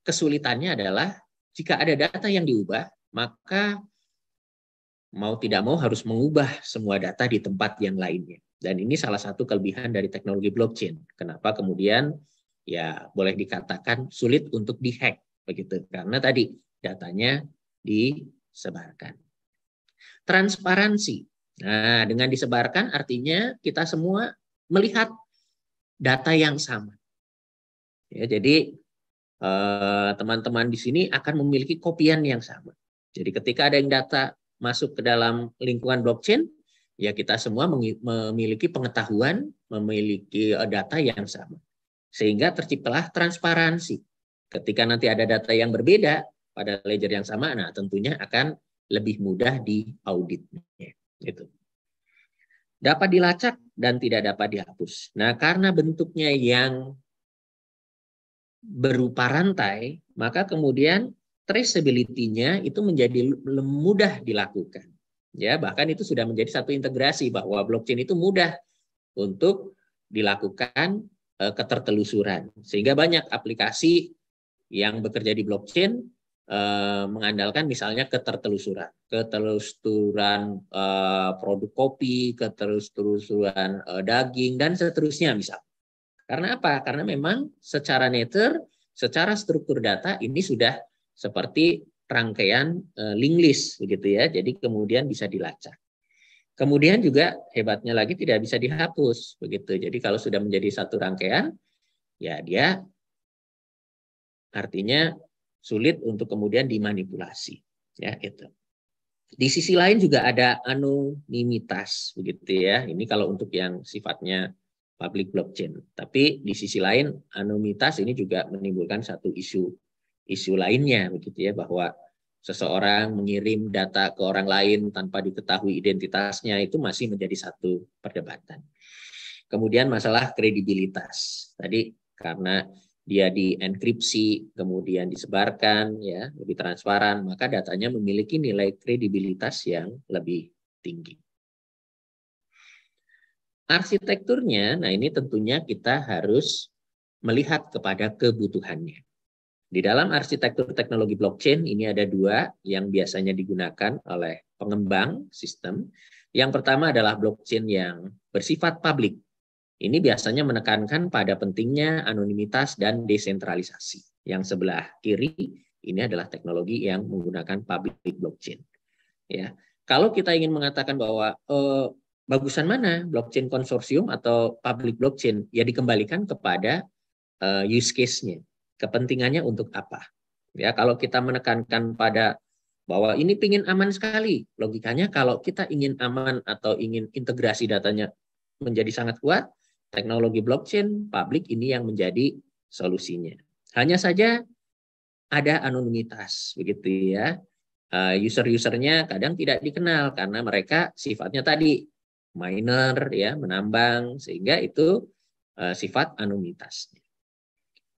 kesulitannya adalah jika ada data yang diubah, maka mau tidak mau harus mengubah semua data di tempat yang lainnya. Dan ini salah satu kelebihan dari teknologi blockchain. Kenapa kemudian ya boleh dikatakan sulit untuk dihack begitu karena tadi datanya disebarkan. Transparansi. Nah, dengan disebarkan artinya kita semua melihat data yang sama. Ya, jadi eh, teman-teman di sini akan memiliki kopian yang sama. Jadi ketika ada yang data masuk ke dalam lingkungan blockchain, ya kita semua memiliki pengetahuan, memiliki eh, data yang sama. Sehingga terciptalah transparansi. Ketika nanti ada data yang berbeda pada ledger yang sama, nah tentunya akan lebih mudah diauditnya. Itu dapat dilacak dan tidak dapat dihapus. Nah, karena bentuknya yang berupa rantai, maka kemudian traceability-nya itu menjadi mudah dilakukan. Ya, bahkan itu sudah menjadi satu integrasi bahwa blockchain itu mudah untuk dilakukan eh, ketertelusuran. Sehingga banyak aplikasi yang bekerja di blockchain Eh, mengandalkan misalnya ketertelusuran, ketertelusuran eh, produk kopi, ketertelusuran eh, daging dan seterusnya misal. Karena apa? Karena memang secara nature, secara struktur data ini sudah seperti rangkaian link list begitu ya. Jadi kemudian bisa dilacak. Kemudian juga hebatnya lagi tidak bisa dihapus begitu. Jadi kalau sudah menjadi satu rangkaian, ya dia artinya sulit untuk kemudian dimanipulasi ya itu di sisi lain juga ada anonimitas begitu ya ini kalau untuk yang sifatnya public blockchain tapi di sisi lain anonimitas ini juga menimbulkan satu isu isu lainnya begitu ya bahwa seseorang mengirim data ke orang lain tanpa diketahui identitasnya itu masih menjadi satu perdebatan kemudian masalah kredibilitas tadi karena dia dienkripsi kemudian disebarkan ya lebih transparan maka datanya memiliki nilai kredibilitas yang lebih tinggi. Arsitekturnya, nah ini tentunya kita harus melihat kepada kebutuhannya. Di dalam arsitektur teknologi blockchain ini ada dua yang biasanya digunakan oleh pengembang sistem. Yang pertama adalah blockchain yang bersifat publik. Ini biasanya menekankan pada pentingnya anonimitas dan desentralisasi. Yang sebelah kiri ini adalah teknologi yang menggunakan public blockchain. Ya, kalau kita ingin mengatakan bahwa eh, bagusan mana blockchain konsorsium atau public blockchain, ya dikembalikan kepada eh, use case-nya, kepentingannya untuk apa. Ya, kalau kita menekankan pada bahwa ini pingin aman sekali, logikanya kalau kita ingin aman atau ingin integrasi datanya menjadi sangat kuat, Teknologi blockchain publik ini yang menjadi solusinya. Hanya saja ada anonimitas begitu ya. Eh, user-usernya kadang tidak dikenal karena mereka sifatnya tadi miner ya, menambang sehingga itu eh, sifat anonimitas.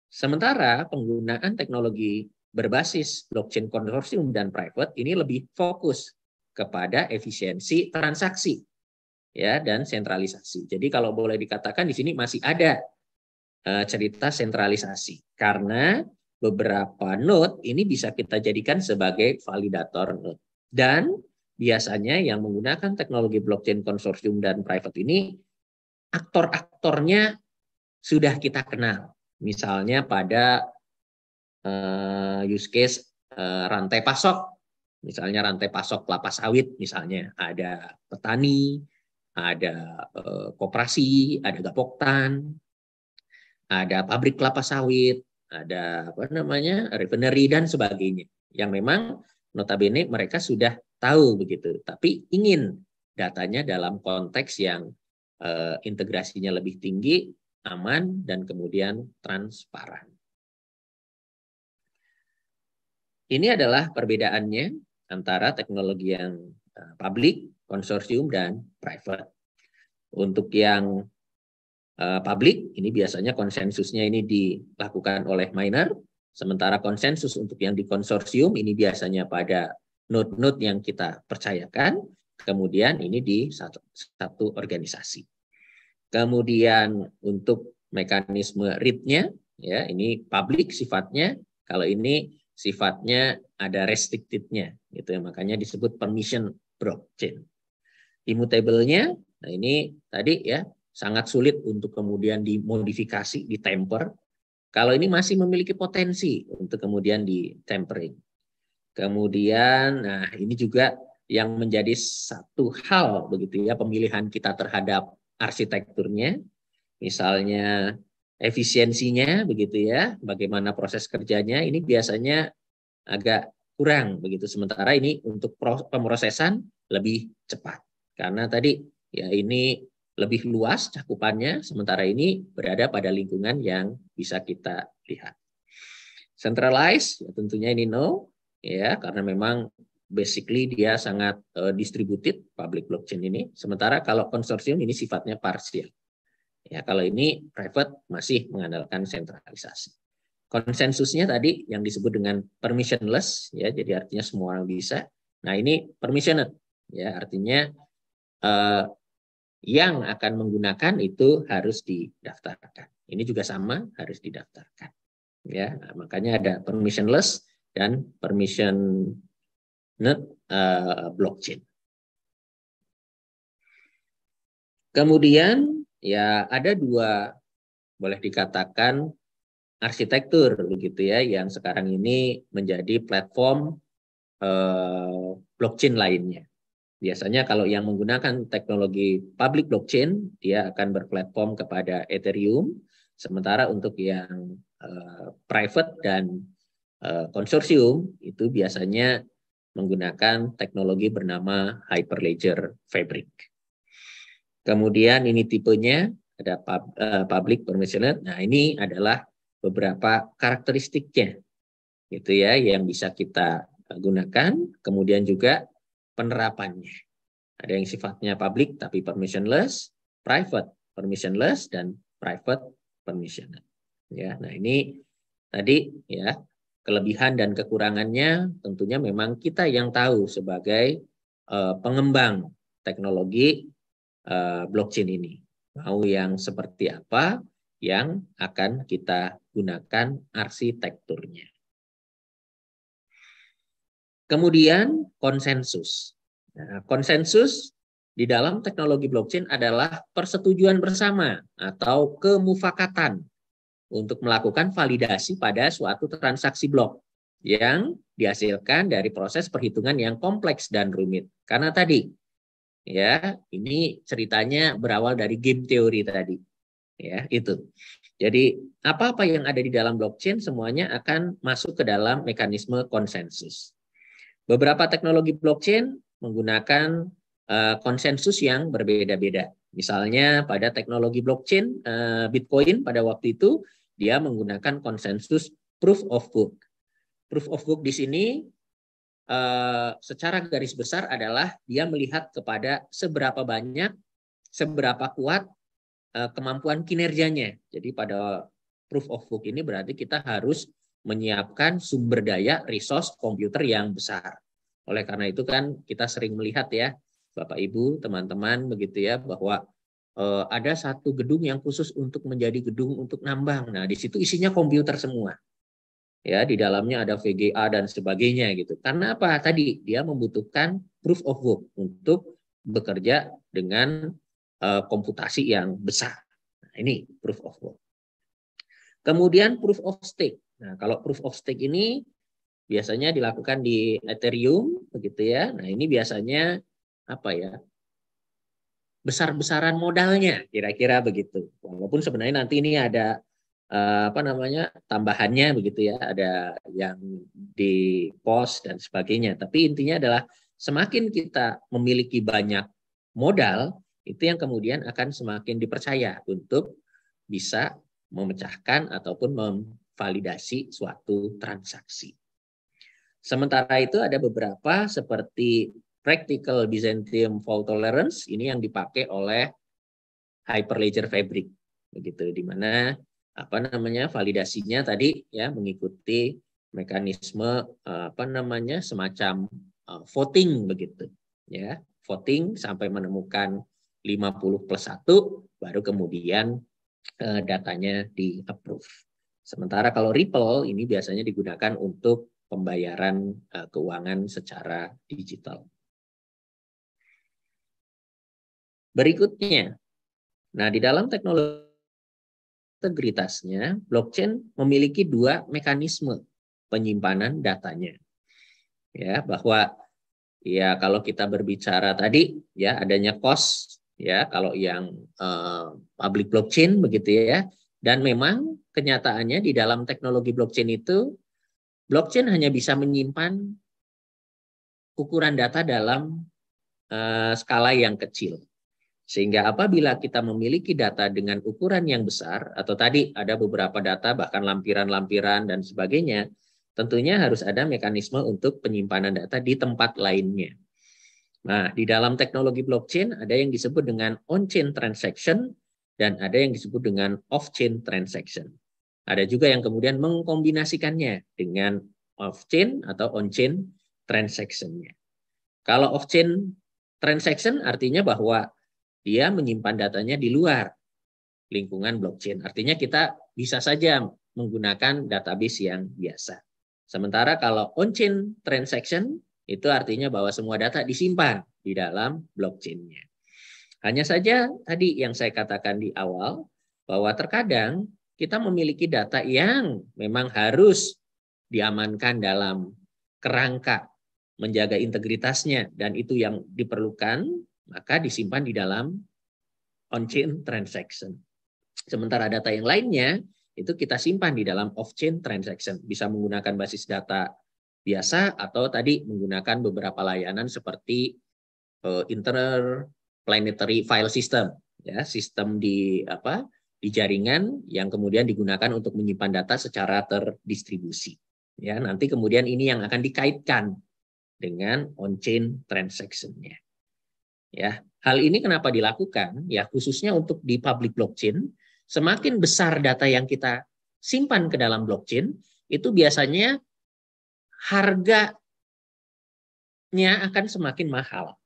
Sementara penggunaan teknologi berbasis blockchain konsorsium dan private ini lebih fokus kepada efisiensi transaksi ya dan sentralisasi. Jadi kalau boleh dikatakan di sini masih ada uh, cerita sentralisasi karena beberapa node ini bisa kita jadikan sebagai validator node dan biasanya yang menggunakan teknologi blockchain konsorsium dan private ini aktor-aktornya sudah kita kenal. Misalnya pada uh, use case uh, rantai pasok, misalnya rantai pasok kelapa sawit misalnya ada petani, ada eh, koperasi, ada gapoktan, ada pabrik kelapa sawit, ada apa namanya refinery dan sebagainya yang memang notabene mereka sudah tahu begitu, tapi ingin datanya dalam konteks yang eh, integrasinya lebih tinggi, aman dan kemudian transparan. Ini adalah perbedaannya antara teknologi yang eh, publik konsorsium dan private. Untuk yang uh, eh, publik, ini biasanya konsensusnya ini dilakukan oleh miner, sementara konsensus untuk yang di konsorsium ini biasanya pada node-node yang kita percayakan, kemudian ini di satu, satu organisasi. Kemudian untuk mekanisme read-nya, ya ini publik sifatnya, kalau ini sifatnya ada restricted-nya, gitu ya. makanya disebut permission blockchain. Immutable-nya, nah ini tadi ya, sangat sulit untuk kemudian dimodifikasi, ditemper. Kalau ini masih memiliki potensi untuk kemudian ditempering. Kemudian, nah ini juga yang menjadi satu hal begitu ya pemilihan kita terhadap arsitekturnya, misalnya efisiensinya begitu ya, bagaimana proses kerjanya ini biasanya agak kurang begitu sementara ini untuk pemrosesan lebih cepat. Karena tadi ya ini lebih luas cakupannya, sementara ini berada pada lingkungan yang bisa kita lihat. Centralized, ya tentunya ini no, ya karena memang basically dia sangat uh, distributed public blockchain ini. Sementara kalau konsorsium ini sifatnya parsial. Ya, kalau ini private masih mengandalkan sentralisasi. Konsensusnya tadi yang disebut dengan permissionless ya, jadi artinya semua orang bisa. Nah, ini permissioned ya, artinya eh, yang akan menggunakan itu harus didaftarkan. Ini juga sama harus didaftarkan. Ya, nah, makanya ada permissionless dan permission net uh, blockchain. Kemudian ya ada dua boleh dikatakan arsitektur begitu ya yang sekarang ini menjadi platform eh, blockchain lainnya Biasanya kalau yang menggunakan teknologi public blockchain, dia akan berplatform kepada Ethereum. Sementara untuk yang uh, private dan uh, konsorsium itu biasanya menggunakan teknologi bernama Hyperledger Fabric. Kemudian ini tipenya ada pub, uh, public permissioned. Nah ini adalah beberapa karakteristiknya, itu ya, yang bisa kita gunakan. Kemudian juga penerapannya. Ada yang sifatnya public tapi permissionless, private permissionless dan private permissionless. Ya, nah ini tadi ya kelebihan dan kekurangannya tentunya memang kita yang tahu sebagai uh, pengembang teknologi uh, blockchain ini. Mau yang seperti apa yang akan kita gunakan arsitekturnya. Kemudian konsensus. Nah, konsensus di dalam teknologi blockchain adalah persetujuan bersama atau kemufakatan untuk melakukan validasi pada suatu transaksi blok yang dihasilkan dari proses perhitungan yang kompleks dan rumit. Karena tadi ya, ini ceritanya berawal dari game teori tadi. Ya, itu. Jadi, apa-apa yang ada di dalam blockchain semuanya akan masuk ke dalam mekanisme konsensus. Beberapa teknologi blockchain menggunakan uh, konsensus yang berbeda-beda. Misalnya pada teknologi blockchain uh, Bitcoin pada waktu itu dia menggunakan konsensus proof of work. Proof of work di sini uh, secara garis besar adalah dia melihat kepada seberapa banyak, seberapa kuat uh, kemampuan kinerjanya. Jadi pada proof of work ini berarti kita harus menyiapkan sumber daya resource komputer yang besar. Oleh karena itu kan kita sering melihat ya Bapak Ibu, teman-teman begitu ya bahwa e, ada satu gedung yang khusus untuk menjadi gedung untuk nambang. Nah, di situ isinya komputer semua. Ya, di dalamnya ada VGA dan sebagainya gitu. Karena apa? Tadi dia membutuhkan proof of work untuk bekerja dengan e, komputasi yang besar. Nah, ini proof of work. Kemudian proof of stake. Nah, kalau proof of stake ini biasanya dilakukan di Ethereum begitu ya. Nah, ini biasanya apa ya? besar-besaran modalnya kira-kira begitu. Walaupun sebenarnya nanti ini ada eh, apa namanya tambahannya begitu ya, ada yang di pos dan sebagainya. Tapi intinya adalah semakin kita memiliki banyak modal, itu yang kemudian akan semakin dipercaya untuk bisa memecahkan ataupun validasi suatu transaksi. Sementara itu ada beberapa seperti Practical Byzantium Fault Tolerance ini yang dipakai oleh Hyperledger Fabric begitu di mana apa namanya validasinya tadi ya mengikuti mekanisme eh, apa namanya semacam eh, voting begitu ya voting sampai menemukan 50 plus 1 baru kemudian eh, datanya di approve. Sementara kalau Ripple ini biasanya digunakan untuk pembayaran eh, keuangan secara digital. Berikutnya, nah di dalam teknologi integritasnya, blockchain memiliki dua mekanisme penyimpanan datanya. Ya, bahwa ya kalau kita berbicara tadi ya adanya cost ya kalau yang uh, public blockchain begitu ya dan memang kenyataannya di dalam teknologi blockchain itu, blockchain hanya bisa menyimpan ukuran data dalam uh, skala yang kecil. Sehingga apabila kita memiliki data dengan ukuran yang besar, atau tadi ada beberapa data, bahkan lampiran-lampiran dan sebagainya, tentunya harus ada mekanisme untuk penyimpanan data di tempat lainnya. Nah, di dalam teknologi blockchain ada yang disebut dengan on-chain transaction dan ada yang disebut dengan off-chain transaction. Ada juga yang kemudian mengkombinasikannya dengan off-chain atau on-chain transaction-nya. Kalau off-chain transaction artinya bahwa dia menyimpan datanya di luar lingkungan blockchain. Artinya kita bisa saja menggunakan database yang biasa. Sementara kalau on-chain transaction itu artinya bahwa semua data disimpan di dalam blockchain-nya. Hanya saja tadi yang saya katakan di awal bahwa terkadang kita memiliki data yang memang harus diamankan dalam kerangka menjaga integritasnya dan itu yang diperlukan maka disimpan di dalam on-chain transaction. Sementara data yang lainnya itu kita simpan di dalam off-chain transaction. Bisa menggunakan basis data biasa atau tadi menggunakan beberapa layanan seperti eh, inter planetary file system, ya, sistem di apa? di jaringan yang kemudian digunakan untuk menyimpan data secara terdistribusi. Ya, nanti kemudian ini yang akan dikaitkan dengan on-chain transaction Ya, hal ini kenapa dilakukan? Ya, khususnya untuk di public blockchain, semakin besar data yang kita simpan ke dalam blockchain, itu biasanya harganya akan semakin mahal.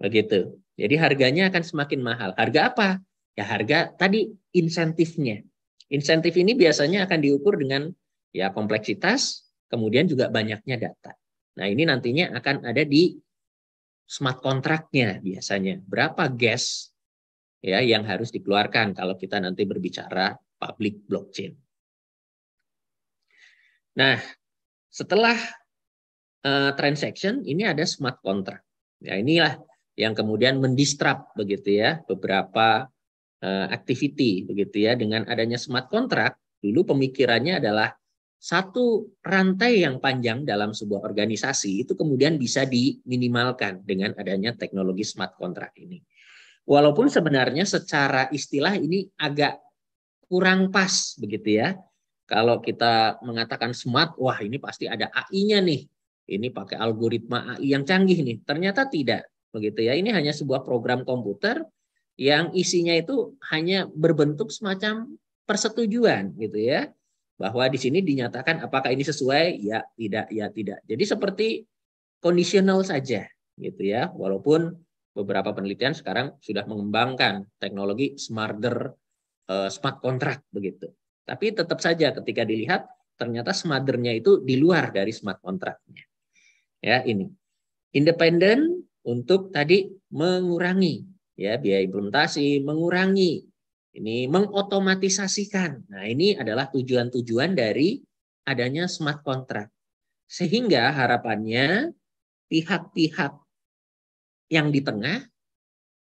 Begitu. Jadi harganya akan semakin mahal. Harga apa? Ya harga tadi insentifnya. Insentif ini biasanya akan diukur dengan ya kompleksitas, kemudian juga banyaknya data. Nah, ini nantinya akan ada di smart kontraknya biasanya. Berapa gas ya yang harus dikeluarkan kalau kita nanti berbicara public blockchain. Nah, setelah uh, transaction ini ada smart contract. Ya inilah yang kemudian mendistrap begitu ya beberapa uh, activity begitu ya dengan adanya smart contract dulu pemikirannya adalah satu rantai yang panjang dalam sebuah organisasi itu kemudian bisa diminimalkan dengan adanya teknologi smart contract ini. Walaupun sebenarnya secara istilah ini agak kurang pas begitu ya. Kalau kita mengatakan smart, wah ini pasti ada AI-nya nih. Ini pakai algoritma AI yang canggih nih. Ternyata tidak begitu ya. Ini hanya sebuah program komputer yang isinya itu hanya berbentuk semacam persetujuan gitu ya. Bahwa di sini dinyatakan apakah ini sesuai ya tidak ya tidak. Jadi seperti kondisional saja gitu ya. Walaupun beberapa penelitian sekarang sudah mengembangkan teknologi smarter eh, smart contract begitu. Tapi tetap saja ketika dilihat ternyata smarternya itu di luar dari smart contractnya Ya, ini. Independen untuk tadi mengurangi ya biaya implementasi, mengurangi ini mengotomatisasikan. Nah, ini adalah tujuan-tujuan dari adanya smart contract. Sehingga harapannya pihak-pihak yang di tengah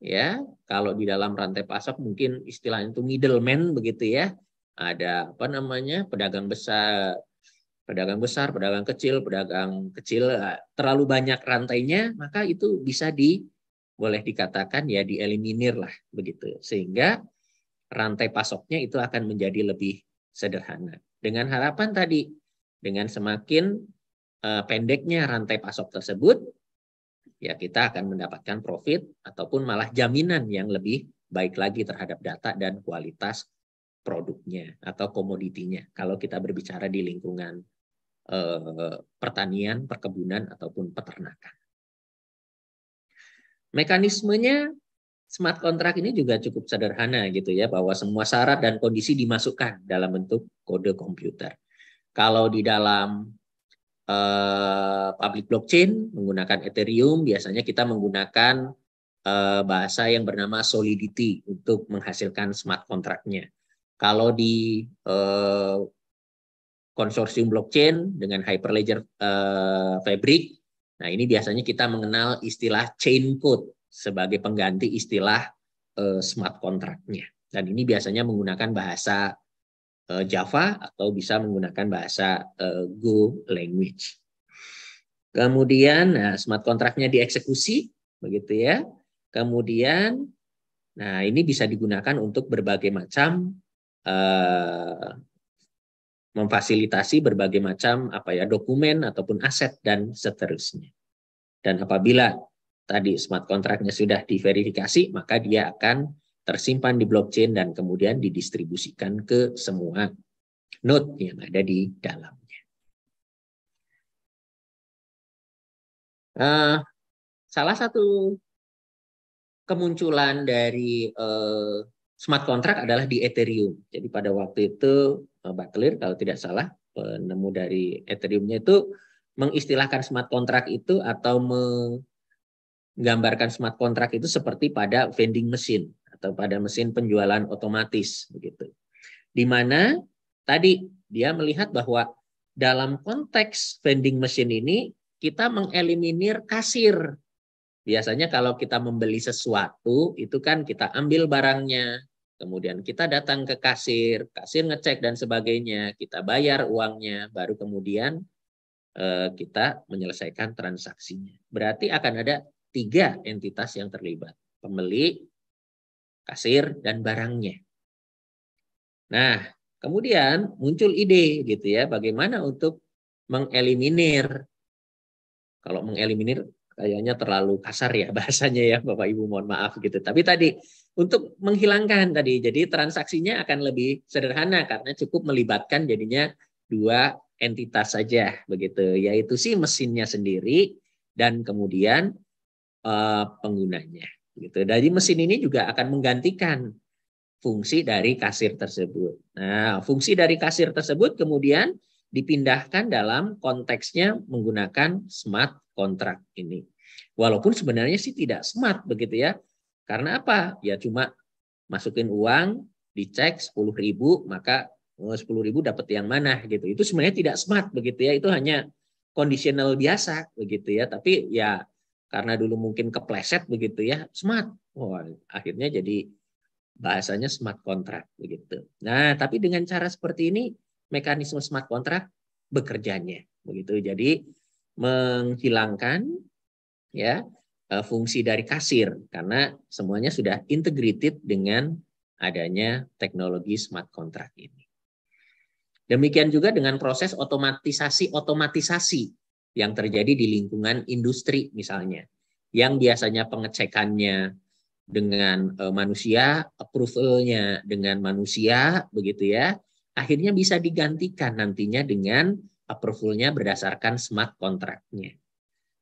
ya, kalau di dalam rantai pasok mungkin istilahnya itu middleman begitu ya. Ada apa namanya? pedagang besar, pedagang besar, pedagang kecil, pedagang kecil eh, terlalu banyak rantainya, maka itu bisa di boleh dikatakan ya dieliminir lah begitu. Sehingga rantai pasoknya itu akan menjadi lebih sederhana. Dengan harapan tadi dengan semakin eh, pendeknya rantai pasok tersebut ya kita akan mendapatkan profit ataupun malah jaminan yang lebih baik lagi terhadap data dan kualitas produknya atau komoditinya kalau kita berbicara di lingkungan Eh, pertanian, perkebunan ataupun peternakan. Mekanismenya smart contract ini juga cukup sederhana gitu ya bahwa semua syarat dan kondisi dimasukkan dalam bentuk kode komputer. Kalau di dalam eh, public blockchain menggunakan Ethereum biasanya kita menggunakan eh, bahasa yang bernama Solidity untuk menghasilkan smart contractnya. Kalau di konsorsium blockchain dengan Hyperledger uh, Fabric. Nah, ini biasanya kita mengenal istilah chain code sebagai pengganti istilah uh, smart contract-nya. Dan ini biasanya menggunakan bahasa uh, Java atau bisa menggunakan bahasa uh, Go language. Kemudian nah, smart contract-nya dieksekusi, begitu ya. Kemudian nah ini bisa digunakan untuk berbagai macam memfasilitasi berbagai macam apa ya dokumen ataupun aset dan seterusnya. Dan apabila tadi smart kontraknya sudah diverifikasi, maka dia akan tersimpan di blockchain dan kemudian didistribusikan ke semua node yang ada di dalamnya. Nah, salah satu kemunculan dari eh, smart contract adalah di Ethereum. Jadi pada waktu itu eh, Butler kalau tidak salah penemu dari Ethereumnya itu mengistilahkan smart contract itu atau menggambarkan smart contract itu seperti pada vending machine atau pada mesin penjualan otomatis begitu. Di mana tadi dia melihat bahwa dalam konteks vending machine ini kita mengeliminir kasir Biasanya kalau kita membeli sesuatu, itu kan kita ambil barangnya, kemudian kita datang ke kasir, kasir ngecek dan sebagainya, kita bayar uangnya, baru kemudian eh, kita menyelesaikan transaksinya. Berarti akan ada tiga entitas yang terlibat, pembeli, kasir, dan barangnya. Nah, kemudian muncul ide gitu ya, bagaimana untuk mengeliminir. Kalau mengeliminir kayaknya terlalu kasar ya bahasanya ya Bapak Ibu mohon maaf gitu. Tapi tadi untuk menghilangkan tadi jadi transaksinya akan lebih sederhana karena cukup melibatkan jadinya dua entitas saja begitu yaitu si mesinnya sendiri dan kemudian uh, penggunanya gitu. Dari mesin ini juga akan menggantikan fungsi dari kasir tersebut. Nah, fungsi dari kasir tersebut kemudian dipindahkan dalam konteksnya menggunakan smart contract ini. Walaupun sebenarnya sih tidak smart begitu ya. Karena apa? Ya cuma masukin uang, dicek 10.000 maka 10.000 dapat yang mana gitu. Itu sebenarnya tidak smart begitu ya. Itu hanya kondisional biasa begitu ya. Tapi ya karena dulu mungkin kepleset begitu ya, smart. Oh, akhirnya jadi bahasanya smart contract begitu. Nah, tapi dengan cara seperti ini mekanisme smart contract bekerjanya begitu. Jadi menghilangkan ya e, fungsi dari kasir karena semuanya sudah integrated dengan adanya teknologi smart contract ini. Demikian juga dengan proses otomatisasi-otomatisasi yang terjadi di lingkungan industri misalnya. Yang biasanya pengecekannya dengan e, manusia, approvalnya dengan manusia begitu ya akhirnya bisa digantikan nantinya dengan approvalnya berdasarkan smart kontraknya.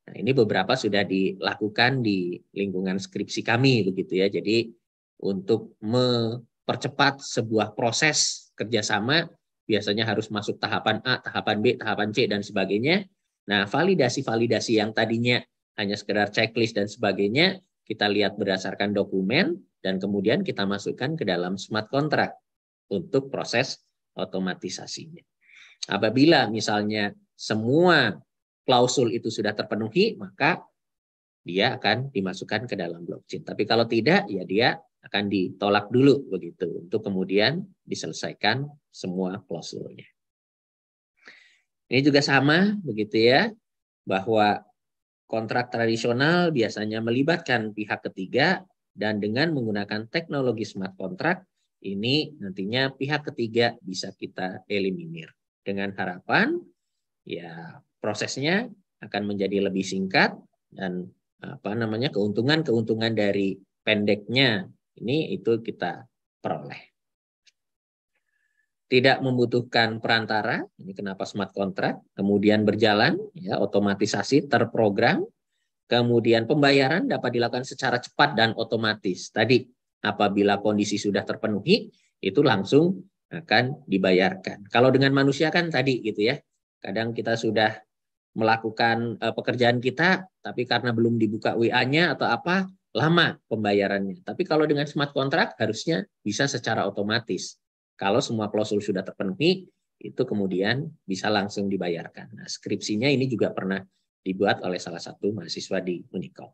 Nah, ini beberapa sudah dilakukan di lingkungan skripsi kami begitu ya. Jadi untuk mempercepat sebuah proses kerjasama biasanya harus masuk tahapan A, tahapan B, tahapan C dan sebagainya. Nah, validasi-validasi yang tadinya hanya sekedar checklist dan sebagainya kita lihat berdasarkan dokumen dan kemudian kita masukkan ke dalam smart contract untuk proses otomatisasinya. Apabila misalnya semua klausul itu sudah terpenuhi, maka dia akan dimasukkan ke dalam blockchain. Tapi kalau tidak, ya dia akan ditolak dulu begitu untuk kemudian diselesaikan semua klausulnya. Ini juga sama begitu ya, bahwa kontrak tradisional biasanya melibatkan pihak ketiga dan dengan menggunakan teknologi smart contract ini nantinya pihak ketiga bisa kita eliminir dengan harapan ya prosesnya akan menjadi lebih singkat dan apa namanya keuntungan-keuntungan dari pendeknya ini itu kita peroleh. Tidak membutuhkan perantara, ini kenapa smart contract, kemudian berjalan, ya, otomatisasi terprogram, kemudian pembayaran dapat dilakukan secara cepat dan otomatis. Tadi Apabila kondisi sudah terpenuhi, itu langsung akan dibayarkan. Kalau dengan manusia kan tadi gitu ya, kadang kita sudah melakukan eh, pekerjaan kita, tapi karena belum dibuka WA-nya atau apa, lama pembayarannya. Tapi kalau dengan smart contract harusnya bisa secara otomatis. Kalau semua klausul sudah terpenuhi, itu kemudian bisa langsung dibayarkan. Nah, skripsinya ini juga pernah dibuat oleh salah satu mahasiswa di Unicom.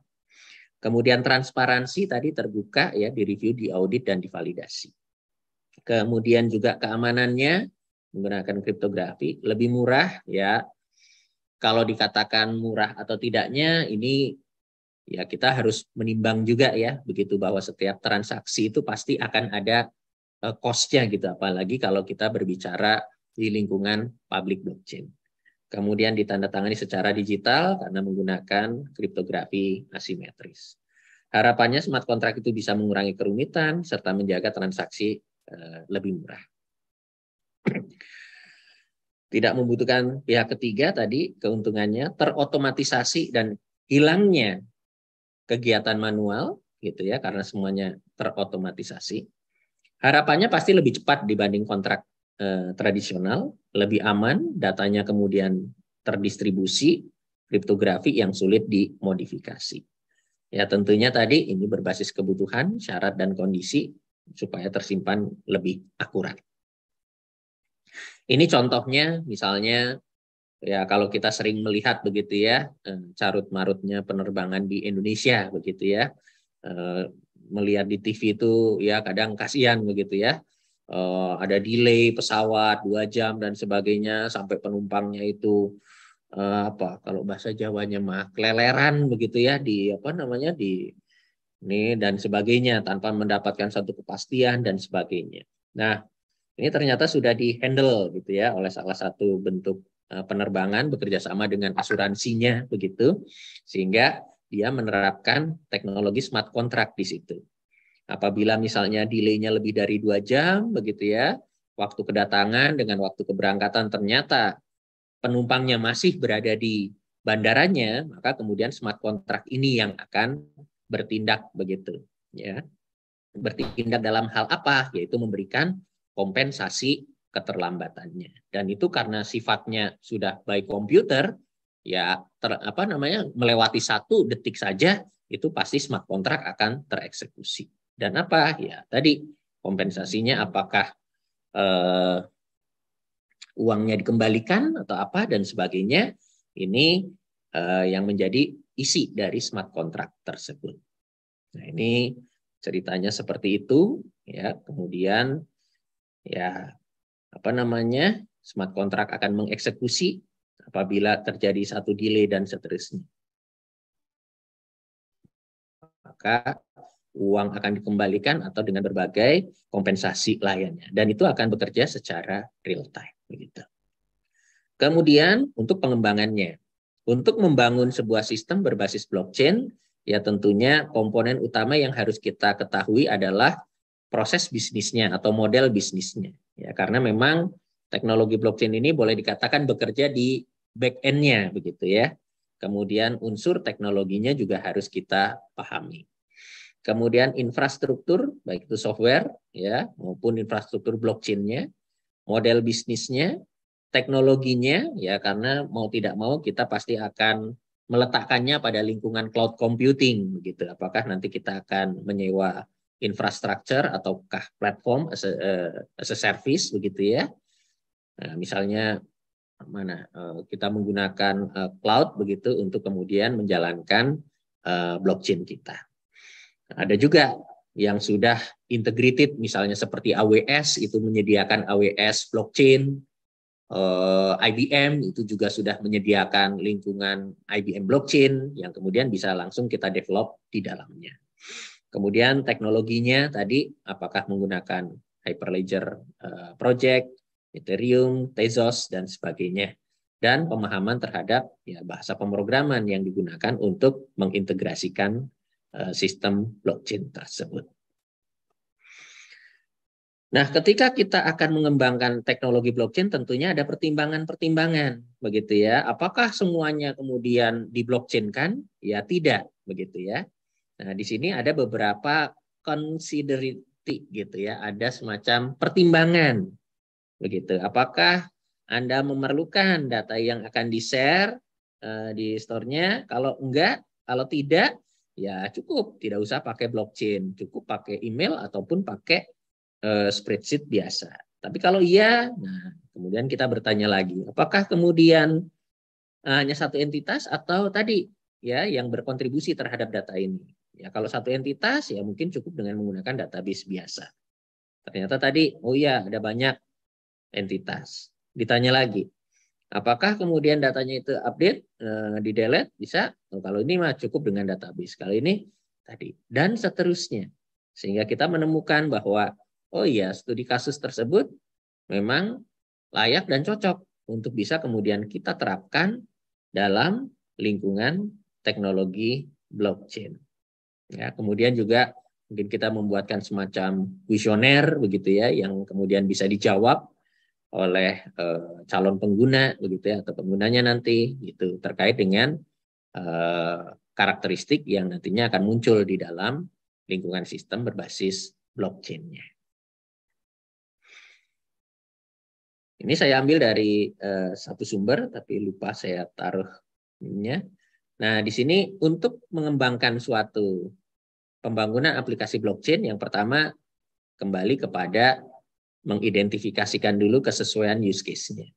Kemudian transparansi tadi terbuka ya di review, di audit dan divalidasi. Kemudian juga keamanannya menggunakan kriptografi lebih murah ya. Kalau dikatakan murah atau tidaknya ini ya kita harus menimbang juga ya begitu bahwa setiap transaksi itu pasti akan ada eh, cost-nya gitu apalagi kalau kita berbicara di lingkungan public blockchain kemudian ditandatangani secara digital karena menggunakan kriptografi asimetris. Harapannya smart contract itu bisa mengurangi kerumitan serta menjaga transaksi eh, lebih murah. Tidak membutuhkan pihak ketiga tadi keuntungannya terotomatisasi dan hilangnya kegiatan manual gitu ya karena semuanya terotomatisasi. Harapannya pasti lebih cepat dibanding kontrak eh, tradisional, lebih aman, datanya kemudian terdistribusi, kriptografi yang sulit dimodifikasi. Ya tentunya tadi ini berbasis kebutuhan, syarat dan kondisi supaya tersimpan lebih akurat. Ini contohnya misalnya ya kalau kita sering melihat begitu ya eh, carut marutnya penerbangan di Indonesia begitu ya eh, melihat di TV itu ya kadang kasihan begitu ya uh, ada delay pesawat dua jam dan sebagainya sampai penumpangnya itu uh, apa kalau bahasa Jawanya mah keleleran begitu ya di apa namanya di ini dan sebagainya tanpa mendapatkan satu kepastian dan sebagainya. Nah, ini ternyata sudah dihandle gitu ya oleh salah satu bentuk eh, penerbangan bekerja sama dengan asuransinya begitu sehingga dia menerapkan teknologi smart contract di situ. Apabila misalnya delay-nya lebih dari dua jam, begitu ya, waktu kedatangan dengan waktu keberangkatan ternyata penumpangnya masih berada di bandaranya, maka kemudian smart contract ini yang akan bertindak begitu, ya. Bertindak dalam hal apa? Yaitu memberikan kompensasi keterlambatannya. Dan itu karena sifatnya sudah by computer, ya ter, apa namanya melewati satu detik saja itu pasti smart contract akan tereksekusi. Dan apa? Ya tadi kompensasinya apakah uh, uangnya dikembalikan atau apa dan sebagainya. Ini uh, yang menjadi isi dari smart contract tersebut. Nah ini ceritanya seperti itu. Ya kemudian ya apa namanya smart contract akan mengeksekusi apabila terjadi satu delay dan seterusnya. Maka uang akan dikembalikan atau dengan berbagai kompensasi lainnya dan itu akan bekerja secara real time begitu. Kemudian untuk pengembangannya. Untuk membangun sebuah sistem berbasis blockchain ya tentunya komponen utama yang harus kita ketahui adalah proses bisnisnya atau model bisnisnya. Ya karena memang teknologi blockchain ini boleh dikatakan bekerja di back end-nya begitu ya. Kemudian unsur teknologinya juga harus kita pahami kemudian infrastruktur baik itu software ya maupun infrastruktur blockchainnya, model bisnisnya, teknologinya ya karena mau tidak mau kita pasti akan meletakkannya pada lingkungan cloud computing begitu. Apakah nanti kita akan menyewa infrastruktur ataukah platform as a, eh, as a service begitu ya. Nah, misalnya mana eh, kita menggunakan eh, cloud begitu untuk kemudian menjalankan blockchain kita. Ada juga yang sudah integrated misalnya seperti AWS itu menyediakan AWS blockchain, eh, IBM itu juga sudah menyediakan lingkungan IBM blockchain yang kemudian bisa langsung kita develop di dalamnya. Kemudian teknologinya tadi apakah menggunakan Hyperledger eh, project, Ethereum, Tezos dan sebagainya dan pemahaman terhadap ya bahasa pemrograman yang digunakan untuk mengintegrasikan Eh, sistem blockchain tersebut. Nah, ketika kita akan mengembangkan teknologi blockchain, tentunya ada pertimbangan-pertimbangan, begitu ya. Apakah semuanya kemudian di blockchain kan? Ya tidak, begitu ya. Nah, di sini ada beberapa considerity, gitu ya. Ada semacam pertimbangan, begitu. Apakah anda memerlukan data yang akan di-share uh, di store-nya? Kalau enggak, kalau tidak, ya cukup tidak usah pakai blockchain cukup pakai email ataupun pakai uh, spreadsheet biasa tapi kalau iya nah kemudian kita bertanya lagi apakah kemudian uh, hanya satu entitas atau tadi ya yang berkontribusi terhadap data ini ya kalau satu entitas ya mungkin cukup dengan menggunakan database biasa ternyata tadi oh iya ada banyak entitas ditanya lagi Apakah kemudian datanya itu update, eh, di delete? Bisa. Oh, kalau ini mah cukup dengan database. Kalau ini tadi. Dan seterusnya. Sehingga kita menemukan bahwa, oh iya, studi kasus tersebut memang layak dan cocok untuk bisa kemudian kita terapkan dalam lingkungan teknologi blockchain. Ya, kemudian juga mungkin kita membuatkan semacam kuesioner begitu ya yang kemudian bisa dijawab oleh uh, calon pengguna begitu ya atau penggunanya nanti gitu terkait dengan uh, karakteristik yang nantinya akan muncul di dalam lingkungan sistem berbasis blockchainnya. Ini saya ambil dari uh, satu sumber, tapi lupa saya taruhnya. Nah, di sini untuk mengembangkan suatu pembangunan aplikasi blockchain, yang pertama kembali kepada mengidentifikasikan dulu kesesuaian use case-nya.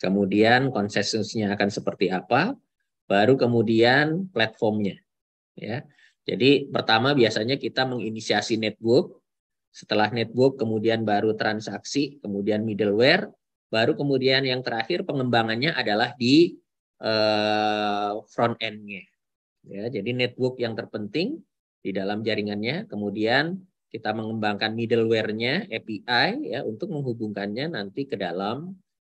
Kemudian konsensusnya akan seperti apa, baru kemudian platformnya. Ya. Jadi pertama biasanya kita menginisiasi network, setelah network kemudian baru transaksi, kemudian middleware, baru kemudian yang terakhir pengembangannya adalah di eh, front end-nya. Ya, jadi network yang terpenting di dalam jaringannya, kemudian kita mengembangkan middleware-nya API ya untuk menghubungkannya nanti ke dalam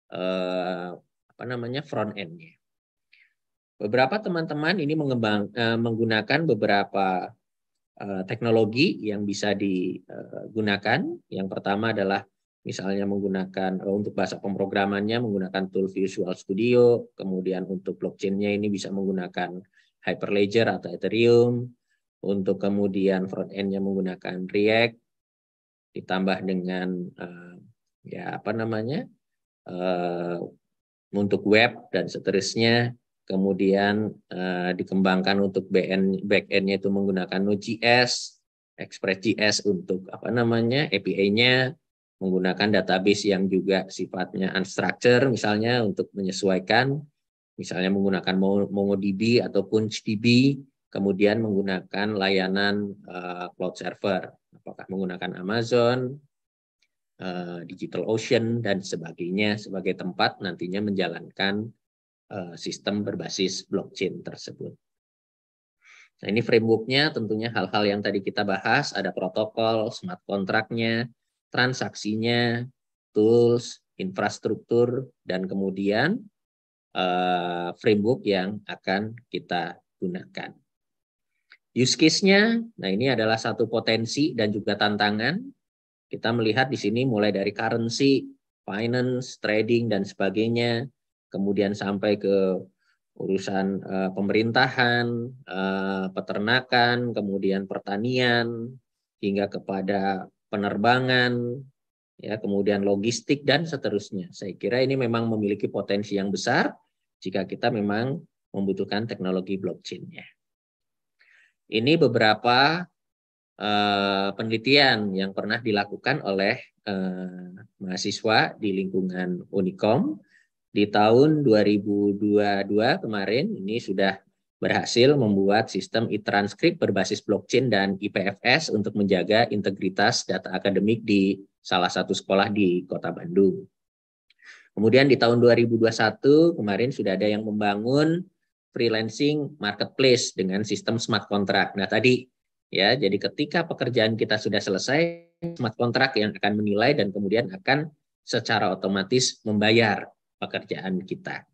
eh, apa namanya front end-nya. Beberapa teman-teman ini mengembang eh, menggunakan beberapa eh, teknologi yang bisa digunakan. Yang pertama adalah misalnya menggunakan eh, untuk bahasa pemrogramannya menggunakan tool Visual Studio, kemudian untuk blockchain-nya ini bisa menggunakan Hyperledger atau Ethereum, untuk kemudian front end-nya menggunakan React ditambah dengan uh, ya apa namanya uh, untuk web dan seterusnya kemudian uh, dikembangkan untuk BN back end-nya itu menggunakan Node.js Express.js untuk apa namanya API-nya menggunakan database yang juga sifatnya unstructured misalnya untuk menyesuaikan misalnya menggunakan MongoDB ataupun MongoDB kemudian menggunakan layanan uh, cloud server, apakah menggunakan Amazon, uh, Digital Ocean dan sebagainya sebagai tempat nantinya menjalankan uh, sistem berbasis blockchain tersebut. Nah, ini frameworknya tentunya hal-hal yang tadi kita bahas, ada protokol, smart contract-nya, transaksinya, tools, infrastruktur, dan kemudian uh, framework yang akan kita gunakan. Use case-nya, nah ini adalah satu potensi dan juga tantangan. Kita melihat di sini mulai dari currency, finance, trading, dan sebagainya. Kemudian sampai ke urusan uh, pemerintahan, uh, peternakan, kemudian pertanian, hingga kepada penerbangan, ya kemudian logistik dan seterusnya. Saya kira ini memang memiliki potensi yang besar jika kita memang membutuhkan teknologi blockchain-nya. Ini beberapa uh, penelitian yang pernah dilakukan oleh uh, mahasiswa di lingkungan Unicom di tahun 2022 kemarin ini sudah berhasil membuat sistem e-transkrip berbasis blockchain dan IPFS untuk menjaga integritas data akademik di salah satu sekolah di Kota Bandung. Kemudian di tahun 2021 kemarin sudah ada yang membangun freelancing marketplace dengan sistem smart contract. Nah, tadi ya, jadi ketika pekerjaan kita sudah selesai, smart contract yang akan menilai dan kemudian akan secara otomatis membayar pekerjaan kita.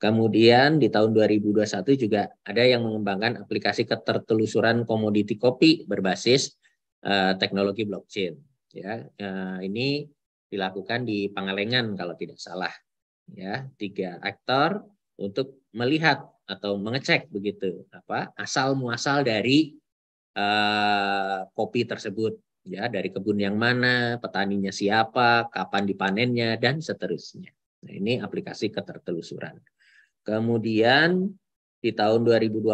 Kemudian di tahun 2021 juga ada yang mengembangkan aplikasi ketertelusuran komoditi kopi berbasis uh, teknologi blockchain. Ya, uh, ini dilakukan di Pangalengan kalau tidak salah. Ya, tiga aktor untuk melihat atau mengecek begitu apa asal muasal dari uh, kopi tersebut ya dari kebun yang mana petaninya siapa kapan dipanennya dan seterusnya nah, ini aplikasi ketertelusuran kemudian di tahun 2020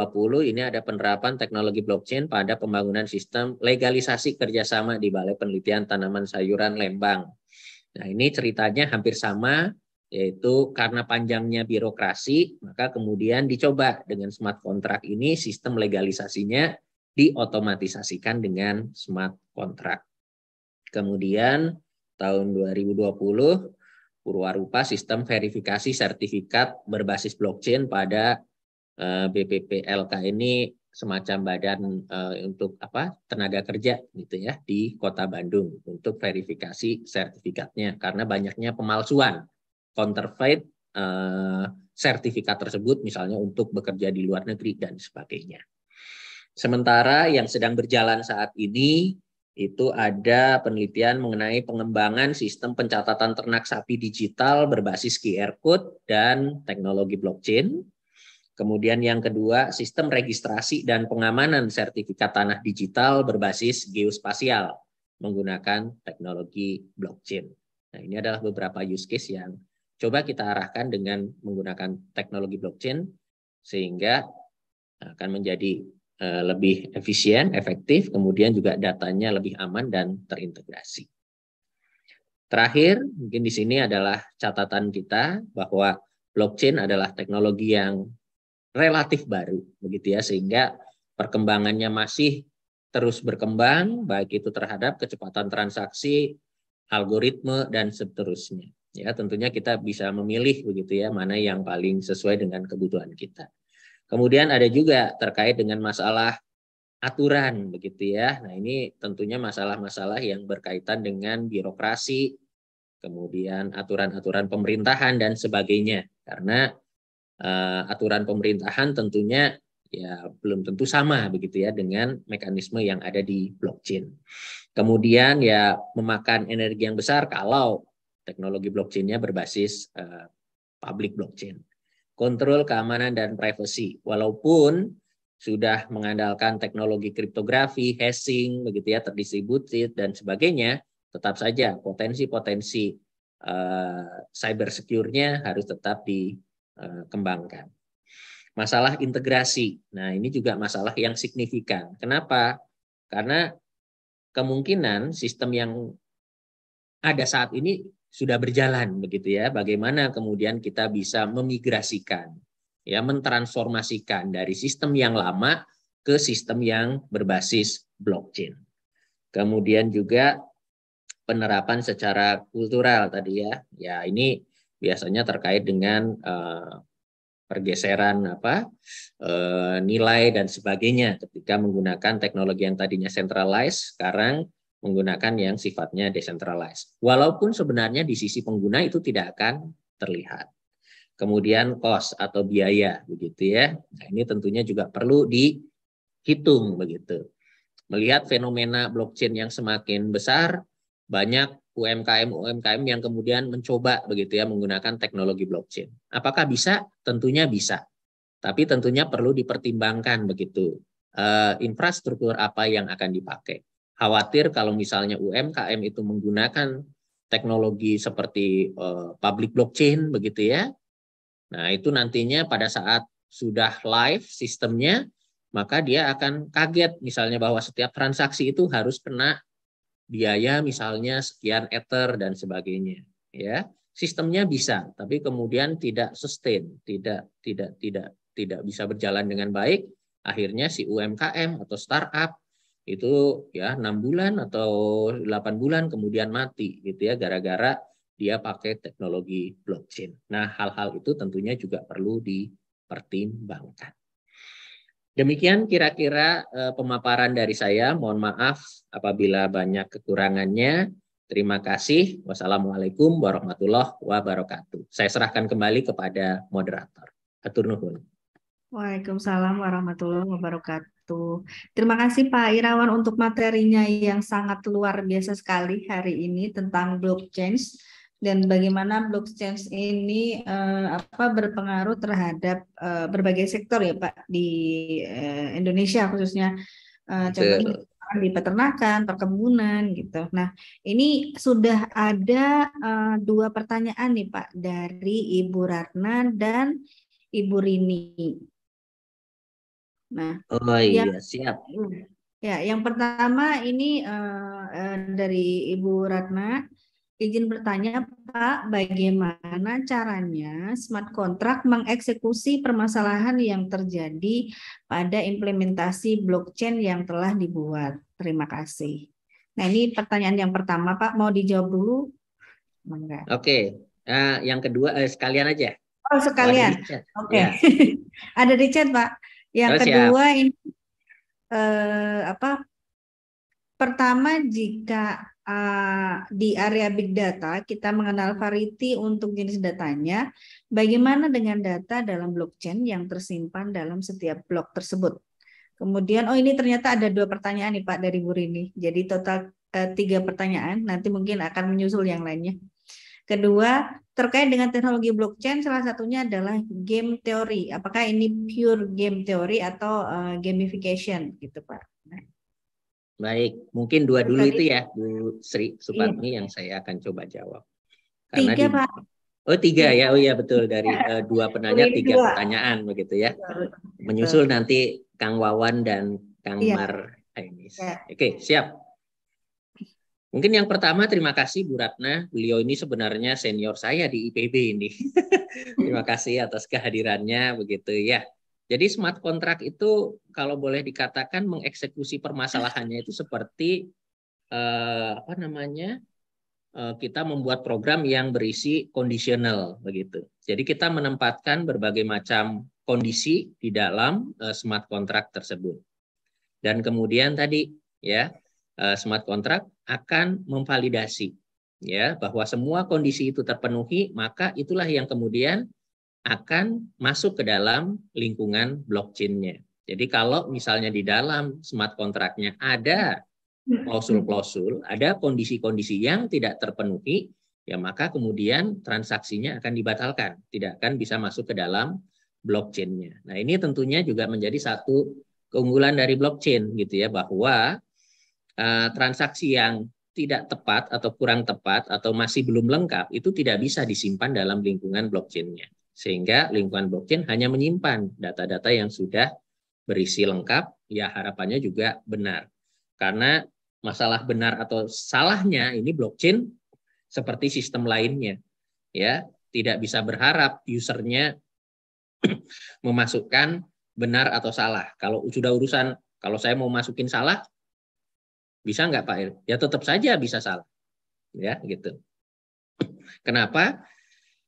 ini ada penerapan teknologi blockchain pada pembangunan sistem legalisasi kerjasama di Balai Penelitian Tanaman Sayuran Lembang. Nah ini ceritanya hampir sama yaitu karena panjangnya birokrasi, maka kemudian dicoba dengan smart contract ini sistem legalisasinya diotomatisasikan dengan smart contract. Kemudian tahun 2020 Purwarupa sistem verifikasi sertifikat berbasis blockchain pada eh, BPPLK ini semacam badan eh, untuk apa tenaga kerja gitu ya di Kota Bandung untuk verifikasi sertifikatnya karena banyaknya pemalsuan counterfeit uh, eh, sertifikat tersebut misalnya untuk bekerja di luar negeri dan sebagainya. Sementara yang sedang berjalan saat ini itu ada penelitian mengenai pengembangan sistem pencatatan ternak sapi digital berbasis QR code dan teknologi blockchain. Kemudian yang kedua, sistem registrasi dan pengamanan sertifikat tanah digital berbasis geospasial menggunakan teknologi blockchain. Nah, ini adalah beberapa use case yang coba kita arahkan dengan menggunakan teknologi blockchain sehingga akan menjadi eh, lebih efisien, efektif, kemudian juga datanya lebih aman dan terintegrasi. Terakhir, mungkin di sini adalah catatan kita bahwa blockchain adalah teknologi yang relatif baru, begitu ya, sehingga perkembangannya masih terus berkembang, baik itu terhadap kecepatan transaksi, algoritme, dan seterusnya ya tentunya kita bisa memilih begitu ya mana yang paling sesuai dengan kebutuhan kita. Kemudian ada juga terkait dengan masalah aturan begitu ya. Nah, ini tentunya masalah-masalah yang berkaitan dengan birokrasi, kemudian aturan-aturan pemerintahan dan sebagainya. Karena uh, aturan pemerintahan tentunya ya belum tentu sama begitu ya dengan mekanisme yang ada di blockchain. Kemudian ya memakan energi yang besar kalau Teknologi blockchainnya berbasis eh, public blockchain. Kontrol keamanan dan privacy. Walaupun sudah mengandalkan teknologi kriptografi, hashing, begitu ya, terdistribusi dan sebagainya, tetap saja potensi-potensi eh, cyber secure-nya harus tetap dikembangkan. Eh, masalah integrasi. Nah, ini juga masalah yang signifikan. Kenapa? Karena kemungkinan sistem yang ada saat ini sudah berjalan begitu ya. Bagaimana kemudian kita bisa memigrasikan ya mentransformasikan dari sistem yang lama ke sistem yang berbasis blockchain. Kemudian juga penerapan secara kultural tadi ya. Ya ini biasanya terkait dengan uh, pergeseran apa uh, nilai dan sebagainya ketika menggunakan teknologi yang tadinya centralized sekarang menggunakan yang sifatnya decentralized. Walaupun sebenarnya di sisi pengguna itu tidak akan terlihat. Kemudian cost atau biaya begitu ya. Nah, ini tentunya juga perlu dihitung begitu. Melihat fenomena blockchain yang semakin besar, banyak UMKM UMKM yang kemudian mencoba begitu ya menggunakan teknologi blockchain. Apakah bisa? Tentunya bisa. Tapi tentunya perlu dipertimbangkan begitu. Uh, infrastruktur apa yang akan dipakai khawatir kalau misalnya UMKM itu menggunakan teknologi seperti uh, public blockchain begitu ya. Nah, itu nantinya pada saat sudah live sistemnya, maka dia akan kaget misalnya bahwa setiap transaksi itu harus kena biaya misalnya sekian ether dan sebagainya, ya. Sistemnya bisa, tapi kemudian tidak sustain, tidak tidak tidak tidak bisa berjalan dengan baik. Akhirnya si UMKM atau startup itu ya enam bulan atau 8 bulan kemudian mati gitu ya gara-gara dia pakai teknologi blockchain. Nah, hal-hal itu tentunya juga perlu dipertimbangkan. Demikian kira-kira eh, pemaparan dari saya. Mohon maaf apabila banyak kekurangannya. Terima kasih. Wassalamualaikum warahmatullahi wabarakatuh. Saya serahkan kembali kepada moderator. Atur nuhun. Waalaikumsalam warahmatullahi wabarakatuh. Terima kasih Pak Irawan untuk materinya yang sangat luar biasa sekali hari ini tentang blockchain dan bagaimana blockchain ini eh, apa berpengaruh terhadap eh, berbagai sektor ya Pak di eh, Indonesia khususnya eh, contohnya di peternakan, perkebunan gitu. Nah, ini sudah ada eh, dua pertanyaan nih Pak dari Ibu Ratna dan Ibu Rini. Nah, oh iya yang, siap. Ya, yang pertama ini uh, dari Ibu Ratna. Izin bertanya, Pak, bagaimana caranya smart contract mengeksekusi permasalahan yang terjadi pada implementasi blockchain yang telah dibuat? Terima kasih. Nah, ini pertanyaan yang pertama, Pak. Mau dijawab dulu? Oke. Okay. Uh, eh, yang kedua, uh, sekalian aja. Oh, sekalian. Oke. Okay. Ya. Ada di chat, Pak. Yang Terus ya. kedua ya. ini eh, apa? Pertama jika eh, di area big data kita mengenal variety untuk jenis datanya, bagaimana dengan data dalam blockchain yang tersimpan dalam setiap blok tersebut. Kemudian oh ini ternyata ada dua pertanyaan nih Pak dari Bu Rini. Jadi total eh, tiga pertanyaan, nanti mungkin akan menyusul yang lainnya. Kedua, terkait dengan teknologi blockchain salah satunya adalah game teori. Apakah ini pure game teori atau uh, gamification gitu, Pak? Nah. Baik, mungkin dua dulu Tadi, itu ya, Bu Sri Suparni iya. yang saya akan coba jawab. Karena tiga, di, Pak. Oh tiga iya. ya, oh iya betul dari uh, dua penanya tiga dua. pertanyaan begitu ya. Iya, Menyusul nanti Kang Wawan dan Kang iya. Mar Ya. Oke, siap. Mungkin yang pertama terima kasih Bu Ratna, beliau ini sebenarnya senior saya di IPB ini. terima kasih atas kehadirannya begitu ya. Jadi smart contract itu kalau boleh dikatakan mengeksekusi permasalahannya itu seperti eh, apa namanya? Eh, kita membuat program yang berisi conditional begitu. Jadi kita menempatkan berbagai macam kondisi di dalam eh, smart contract tersebut. Dan kemudian tadi ya Eh, smart contract akan memvalidasi ya bahwa semua kondisi itu terpenuhi maka itulah yang kemudian akan masuk ke dalam lingkungan blockchainnya. Jadi kalau misalnya di dalam smart kontraknya ada klausul-klausul, ada kondisi-kondisi yang tidak terpenuhi, ya maka kemudian transaksinya akan dibatalkan, tidak akan bisa masuk ke dalam blockchainnya. Nah ini tentunya juga menjadi satu keunggulan dari blockchain gitu ya bahwa Eh, transaksi yang tidak tepat atau kurang tepat atau masih belum lengkap itu tidak bisa disimpan dalam lingkungan blockchain-nya. Sehingga lingkungan blockchain hanya menyimpan data-data yang sudah berisi lengkap, ya harapannya juga benar. Karena masalah benar atau salahnya ini blockchain seperti sistem lainnya. Ya, tidak bisa berharap usernya memasukkan benar atau salah. Kalau sudah urusan kalau saya mau masukin salah, bisa nggak Pak Erick? Ya tetap saja bisa salah. Ya, gitu. Kenapa?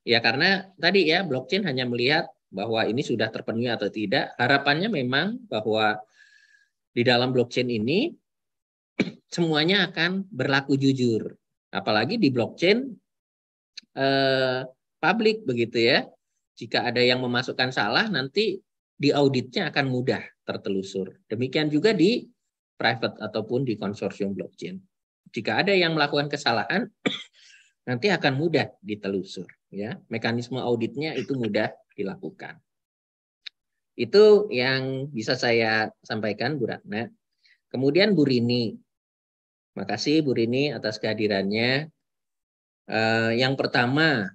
Ya karena tadi ya blockchain hanya melihat bahwa ini sudah terpenuhi atau tidak. Harapannya memang bahwa di dalam blockchain ini semuanya akan berlaku jujur. Apalagi di blockchain eh, publik begitu ya. Jika ada yang memasukkan salah nanti di auditnya akan mudah tertelusur. Demikian juga di private ataupun di konsorsium blockchain. Jika ada yang melakukan kesalahan, nanti akan mudah ditelusur. Ya, mekanisme auditnya itu mudah dilakukan. Itu yang bisa saya sampaikan, Bu Ratna. Kemudian Bu Rini. Makasih Bu Rini atas kehadirannya. Eh, yang pertama,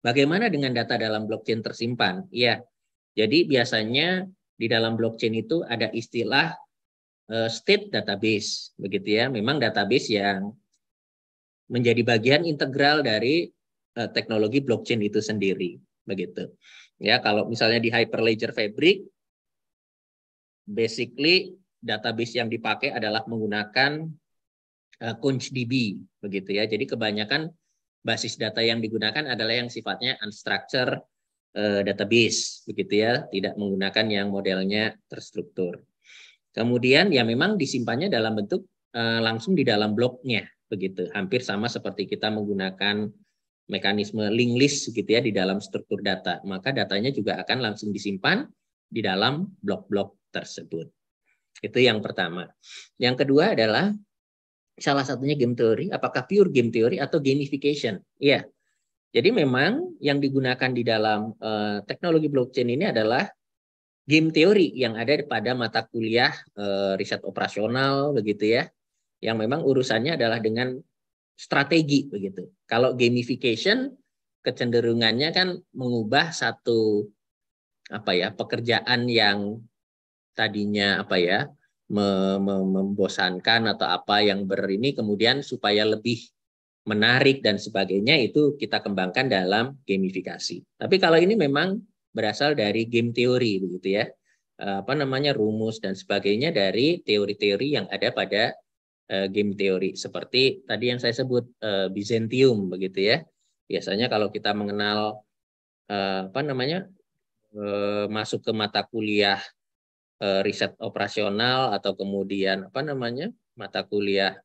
bagaimana dengan data dalam blockchain tersimpan? Ya, jadi biasanya di dalam blockchain itu ada istilah Eh, state database begitu ya memang database yang menjadi bagian integral dari uh, teknologi blockchain itu sendiri begitu ya kalau misalnya di Hyperledger Fabric basically database yang dipakai adalah menggunakan uh, eh, DB begitu ya jadi kebanyakan basis data yang digunakan adalah yang sifatnya unstructured uh, database begitu ya tidak menggunakan yang modelnya terstruktur Kemudian ya memang disimpannya dalam bentuk eh, langsung di dalam bloknya begitu. Hampir sama seperti kita menggunakan mekanisme link list gitu ya di dalam struktur data. Maka datanya juga akan langsung disimpan di dalam blok-blok tersebut. Itu yang pertama. Yang kedua adalah salah satunya game theory, apakah pure game theory atau gamification? Iya. Jadi memang yang digunakan di dalam uh, teknologi blockchain ini adalah game teori yang ada pada mata kuliah e, riset operasional begitu ya yang memang urusannya adalah dengan strategi begitu. Kalau gamification kecenderungannya kan mengubah satu apa ya pekerjaan yang tadinya apa ya membosankan atau apa yang ber ini kemudian supaya lebih menarik dan sebagainya itu kita kembangkan dalam gamifikasi. Tapi kalau ini memang berasal dari game teori begitu ya eh, apa namanya rumus dan sebagainya dari teori-teori yang ada pada eh, game teori seperti tadi yang saya sebut eh, Byzantium begitu ya biasanya kalau kita mengenal apa namanya masuk ke mata kuliah riset operasional atau kemudian apa namanya mata kuliah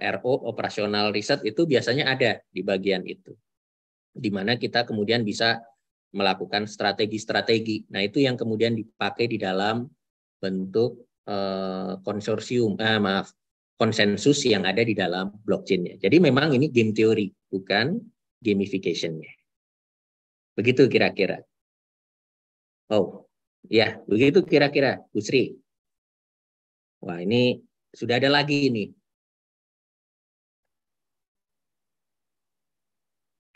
RO operasional riset itu biasanya ada di bagian itu di mana kita kemudian bisa melakukan strategi-strategi. Nah, itu yang kemudian dipakai di dalam bentuk eh, konsorsium, eh, maaf, konsensus yang ada di dalam blockchain-nya. Jadi memang ini game teori, bukan gamification-nya. Begitu kira-kira. Oh, ya, begitu kira-kira, Bu Sri. Wah, ini sudah ada lagi ini.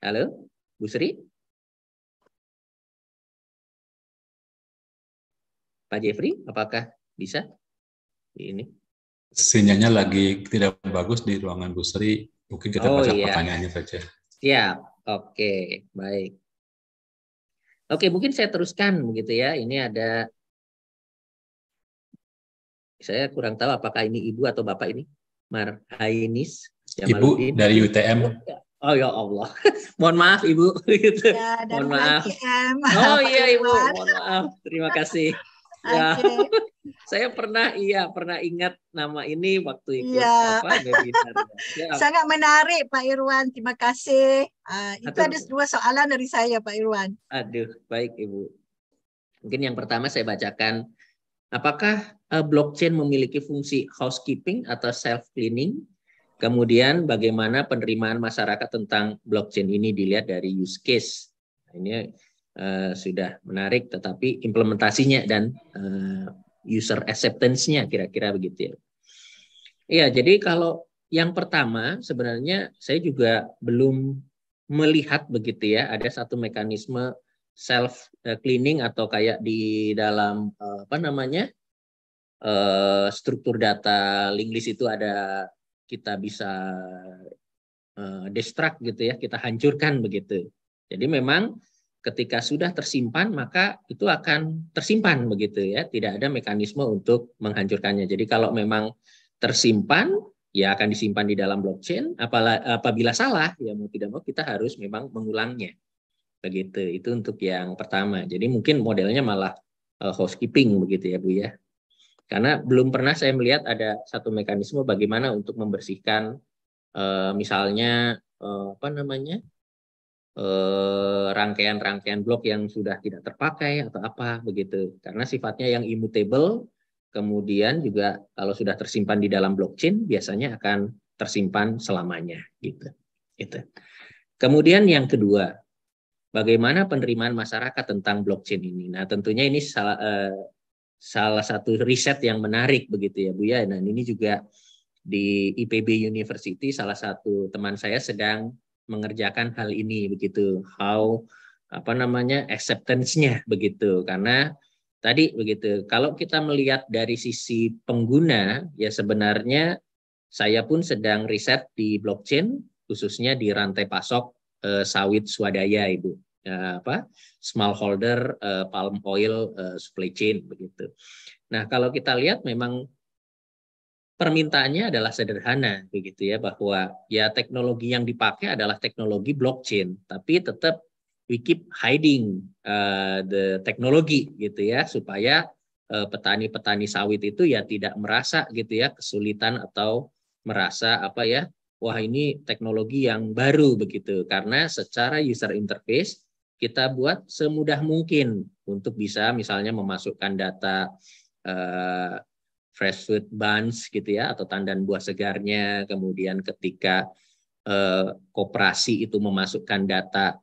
Halo, Bu Sri? Pak Jeffrey, apakah bisa? Ini. Sinyalnya lagi tidak bagus di ruangan Bu Sri. Mungkin kita oh, iya. pertanyaannya saja. Siap. Oke, baik. Oke, mungkin saya teruskan begitu ya. Ini ada saya kurang tahu apakah ini ibu atau bapak ini Marhainis Ibu dari UTM. Oh ya Allah, mohon maaf ibu. Ya, mohon maaf. UTM. Oh iya ibu, mohon maaf. Terima kasih. Ya. Saya pernah iya pernah ingat nama ini waktu itu. ya. Ya. Sangat menarik Pak Irwan, terima kasih. Uh, itu ada dua soalan dari saya Pak Irwan. Aduh, baik Ibu. Mungkin yang pertama saya bacakan apakah uh, blockchain memiliki fungsi housekeeping atau self cleaning? Kemudian bagaimana penerimaan masyarakat tentang blockchain ini dilihat dari use case? Nah, ini Eh, sudah menarik, tetapi implementasinya dan uh, user acceptance-nya kira-kira begitu ya. Iya, jadi kalau yang pertama sebenarnya saya juga belum melihat begitu ya ada satu mekanisme self eh, cleaning atau kayak di dalam apa namanya struktur data linglist itu ada kita bisa destruct gitu ya kita hancurkan begitu jadi memang ketika sudah tersimpan maka itu akan tersimpan begitu ya tidak ada mekanisme untuk menghancurkannya jadi kalau memang tersimpan ya akan disimpan di dalam blockchain apala, apabila salah ya mau tidak mau kita harus memang mengulangnya begitu itu untuk yang pertama jadi mungkin modelnya malah uh, housekeeping begitu ya Bu ya karena belum pernah saya melihat ada satu mekanisme bagaimana untuk membersihkan uh, misalnya uh, apa namanya Eh, rangkaian-rangkaian blok yang sudah tidak terpakai atau apa begitu. Karena sifatnya yang immutable, kemudian juga kalau sudah tersimpan di dalam blockchain biasanya akan tersimpan selamanya gitu. Itu. Kemudian yang kedua, bagaimana penerimaan masyarakat tentang blockchain ini. Nah, tentunya ini salah eh, salah satu riset yang menarik begitu ya, Bu ya. Dan ini juga di IPB University salah satu teman saya sedang mengerjakan hal ini begitu how apa namanya acceptance-nya begitu karena tadi begitu kalau kita melihat dari sisi pengguna ya sebenarnya saya pun sedang riset di blockchain khususnya di rantai pasok eh, sawit swadaya ibu eh, apa smallholder eh, palm oil eh, supply chain begitu nah kalau kita lihat memang permintaannya adalah sederhana begitu ya bahwa ya teknologi yang dipakai adalah teknologi blockchain tapi tetap we keep hiding uh, the teknologi gitu ya supaya eh, petani-petani uh, sawit itu ya tidak merasa gitu ya kesulitan atau merasa apa ya wah ini teknologi yang baru begitu karena secara user interface kita buat semudah mungkin untuk bisa misalnya memasukkan data eh, fresh food buns gitu ya atau tandan buah segarnya kemudian ketika eh, koperasi itu memasukkan data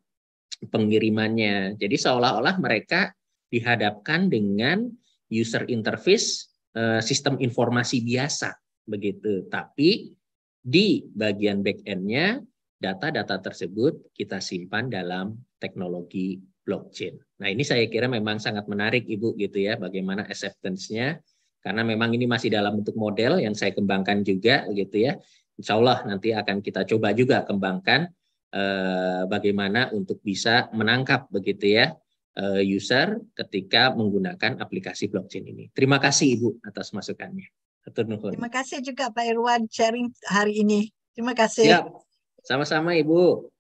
pengirimannya jadi seolah-olah mereka dihadapkan dengan user interface eh, sistem informasi biasa begitu tapi di bagian back endnya data-data tersebut kita simpan dalam teknologi blockchain. Nah ini saya kira memang sangat menarik Ibu gitu ya bagaimana acceptance-nya karena memang ini masih dalam bentuk model yang saya kembangkan juga gitu ya. Insya Allah nanti akan kita coba juga kembangkan eh, bagaimana untuk bisa menangkap begitu ya eh, user ketika menggunakan aplikasi blockchain ini. Terima kasih Ibu atas masukannya. Terima kasih juga Pak Irwan sharing hari ini. Terima kasih. Siap. Sama-sama Ibu.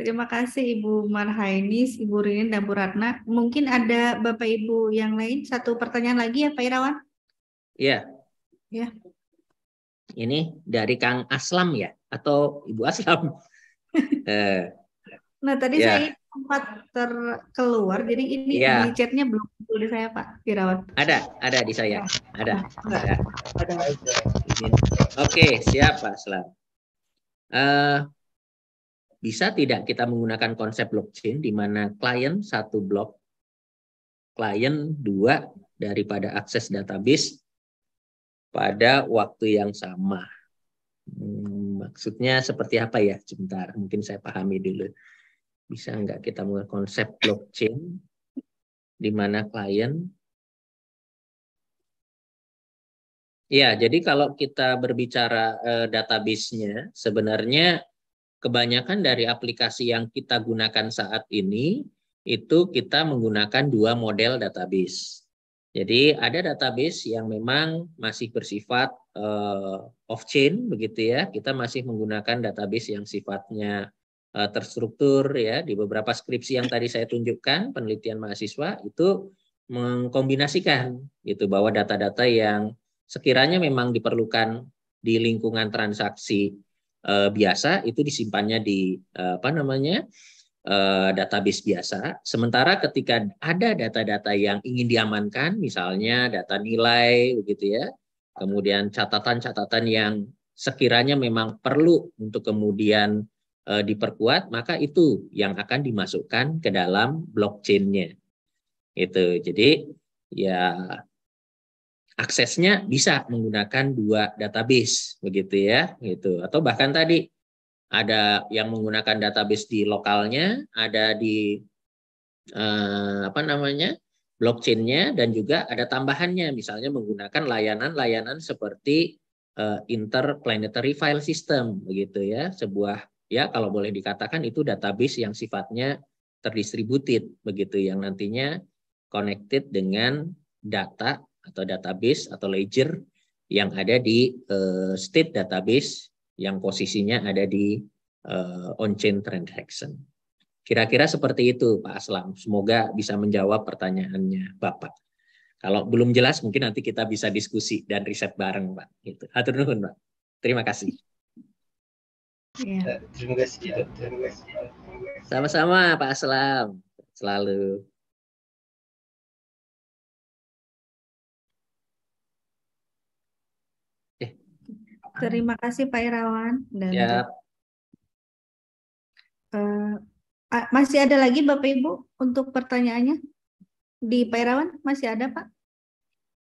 Terima kasih Ibu Marhainis, Ibu Rinin, dan Bu Ratna. Mungkin ada Bapak Ibu yang lain satu pertanyaan lagi ya Pak Irawan? Iya. Ya. Ini dari Kang Aslam ya atau Ibu Aslam? Eh, nah tadi ya. saya sempat terkeluar, jadi ini ya. di chatnya belum di saya Pak Irawan. Ada, ada di saya, nah, ada. Ada. ada. ada. Oke, siap Pak Aslam. Uh, bisa tidak kita menggunakan konsep blockchain di mana klien satu blok, klien dua daripada akses database pada waktu yang sama. Hmm, maksudnya seperti apa ya? Sebentar, mungkin saya pahami dulu. Bisa nggak kita menggunakan konsep blockchain di mana klien Ya, jadi kalau kita berbicara uh, database-nya, sebenarnya kebanyakan dari aplikasi yang kita gunakan saat ini itu kita menggunakan dua model database. Jadi ada database yang memang masih bersifat uh, eh, off chain begitu ya. Kita masih menggunakan database yang sifatnya uh, terstruktur ya di beberapa skripsi yang tadi saya tunjukkan penelitian mahasiswa itu mengkombinasikan gitu bahwa data-data yang sekiranya memang diperlukan di lingkungan transaksi uh, biasa itu disimpannya di uh, apa namanya uh, database biasa. Sementara ketika ada data-data yang ingin diamankan, misalnya data nilai, begitu ya, kemudian catatan-catatan yang sekiranya memang perlu untuk kemudian uh, diperkuat, maka itu yang akan dimasukkan ke dalam blockchainnya. Itu jadi ya aksesnya bisa menggunakan dua database begitu ya gitu atau bahkan tadi ada yang menggunakan database di lokalnya ada di eh, apa namanya blockchainnya dan juga ada tambahannya misalnya menggunakan layanan-layanan seperti eh, interplanetary file system begitu ya sebuah ya kalau boleh dikatakan itu database yang sifatnya terdistributed begitu yang nantinya connected dengan data atau database atau ledger yang ada di uh, state database yang posisinya ada di uh, on-chain transaction. Kira-kira seperti itu Pak Aslam. Semoga bisa menjawab pertanyaannya Bapak. Kalau belum jelas mungkin nanti kita bisa diskusi dan riset bareng Pak. Gitu. Atur nuhun Pak. Terima kasih. Iya. Terima kasih. Sama-sama Pak Aslam. Selalu. Terima kasih Pak Irawan dan ya. uh, masih ada lagi Bapak Ibu untuk pertanyaannya di Pak Irawan masih ada Pak?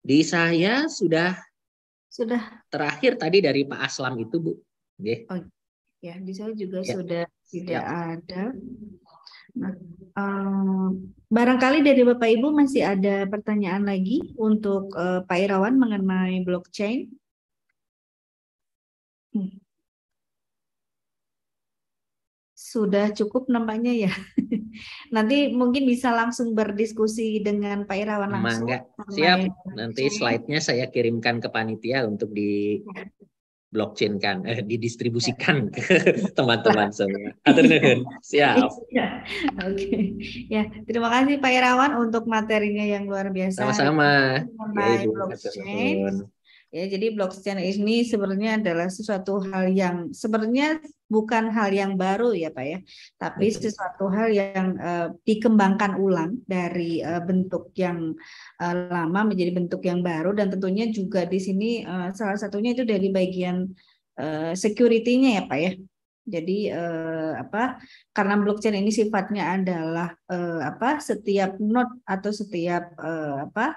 Di saya sudah sudah terakhir tadi dari Pak Aslam itu Bu. Yeah. Oh, ya di saya juga ya. sudah tidak ya. ada. Nah, um, barangkali dari Bapak Ibu masih ada pertanyaan lagi untuk uh, Pak Irawan mengenai blockchain. Hmm. Sudah cukup nampaknya ya. Nanti mungkin bisa langsung berdiskusi dengan Pak Irawan langsung. Mangga. Siap. Ya. Nanti slide-nya saya kirimkan ke panitia untuk di blockchain kan eh, didistribusikan ya. ke teman-teman semua. terima kasih Siap. Ya. Oke. Ya, terima kasih Pak Irawan untuk materinya yang luar biasa. Sama-sama. Ya, Ibu. blockchain. Ya, jadi blockchain ini sebenarnya adalah sesuatu hal yang sebenarnya bukan hal yang baru ya Pak ya, tapi sesuatu hal yang uh, dikembangkan ulang dari uh, bentuk yang uh, lama menjadi bentuk yang baru dan tentunya juga di sini uh, salah satunya itu dari bagian uh, security-nya ya Pak ya. Jadi eh, apa karena blockchain ini sifatnya adalah eh, apa setiap node atau setiap eh, apa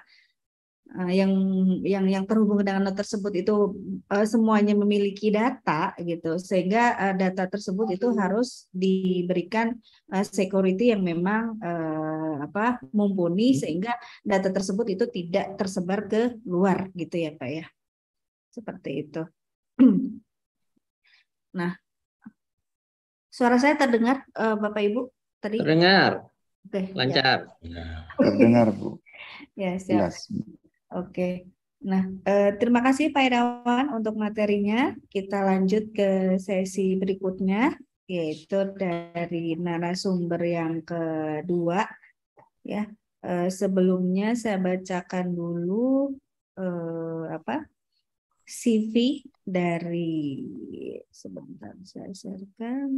Ah, yang yang yang terhubung dengan tersebut itu uh, semuanya memiliki data gitu sehingga uh, data tersebut itu harus diberikan uh, security yang memang uh, apa mumpuni hmm. sehingga data tersebut itu tidak tersebar ke luar gitu ya Pak ya. Seperti itu. nah, suara saya terdengar uh, Bapak Ibu tadi? Terdengar. Oke, ya. lancar. Ya. Terdengar, Bu. ya, siap. Oke. Nah, eh, terima kasih Pak Irawan untuk materinya. Kita lanjut ke sesi berikutnya, yaitu dari narasumber yang kedua. Ya, eh, sebelumnya saya bacakan dulu eh, apa CV dari sebentar saya sharekan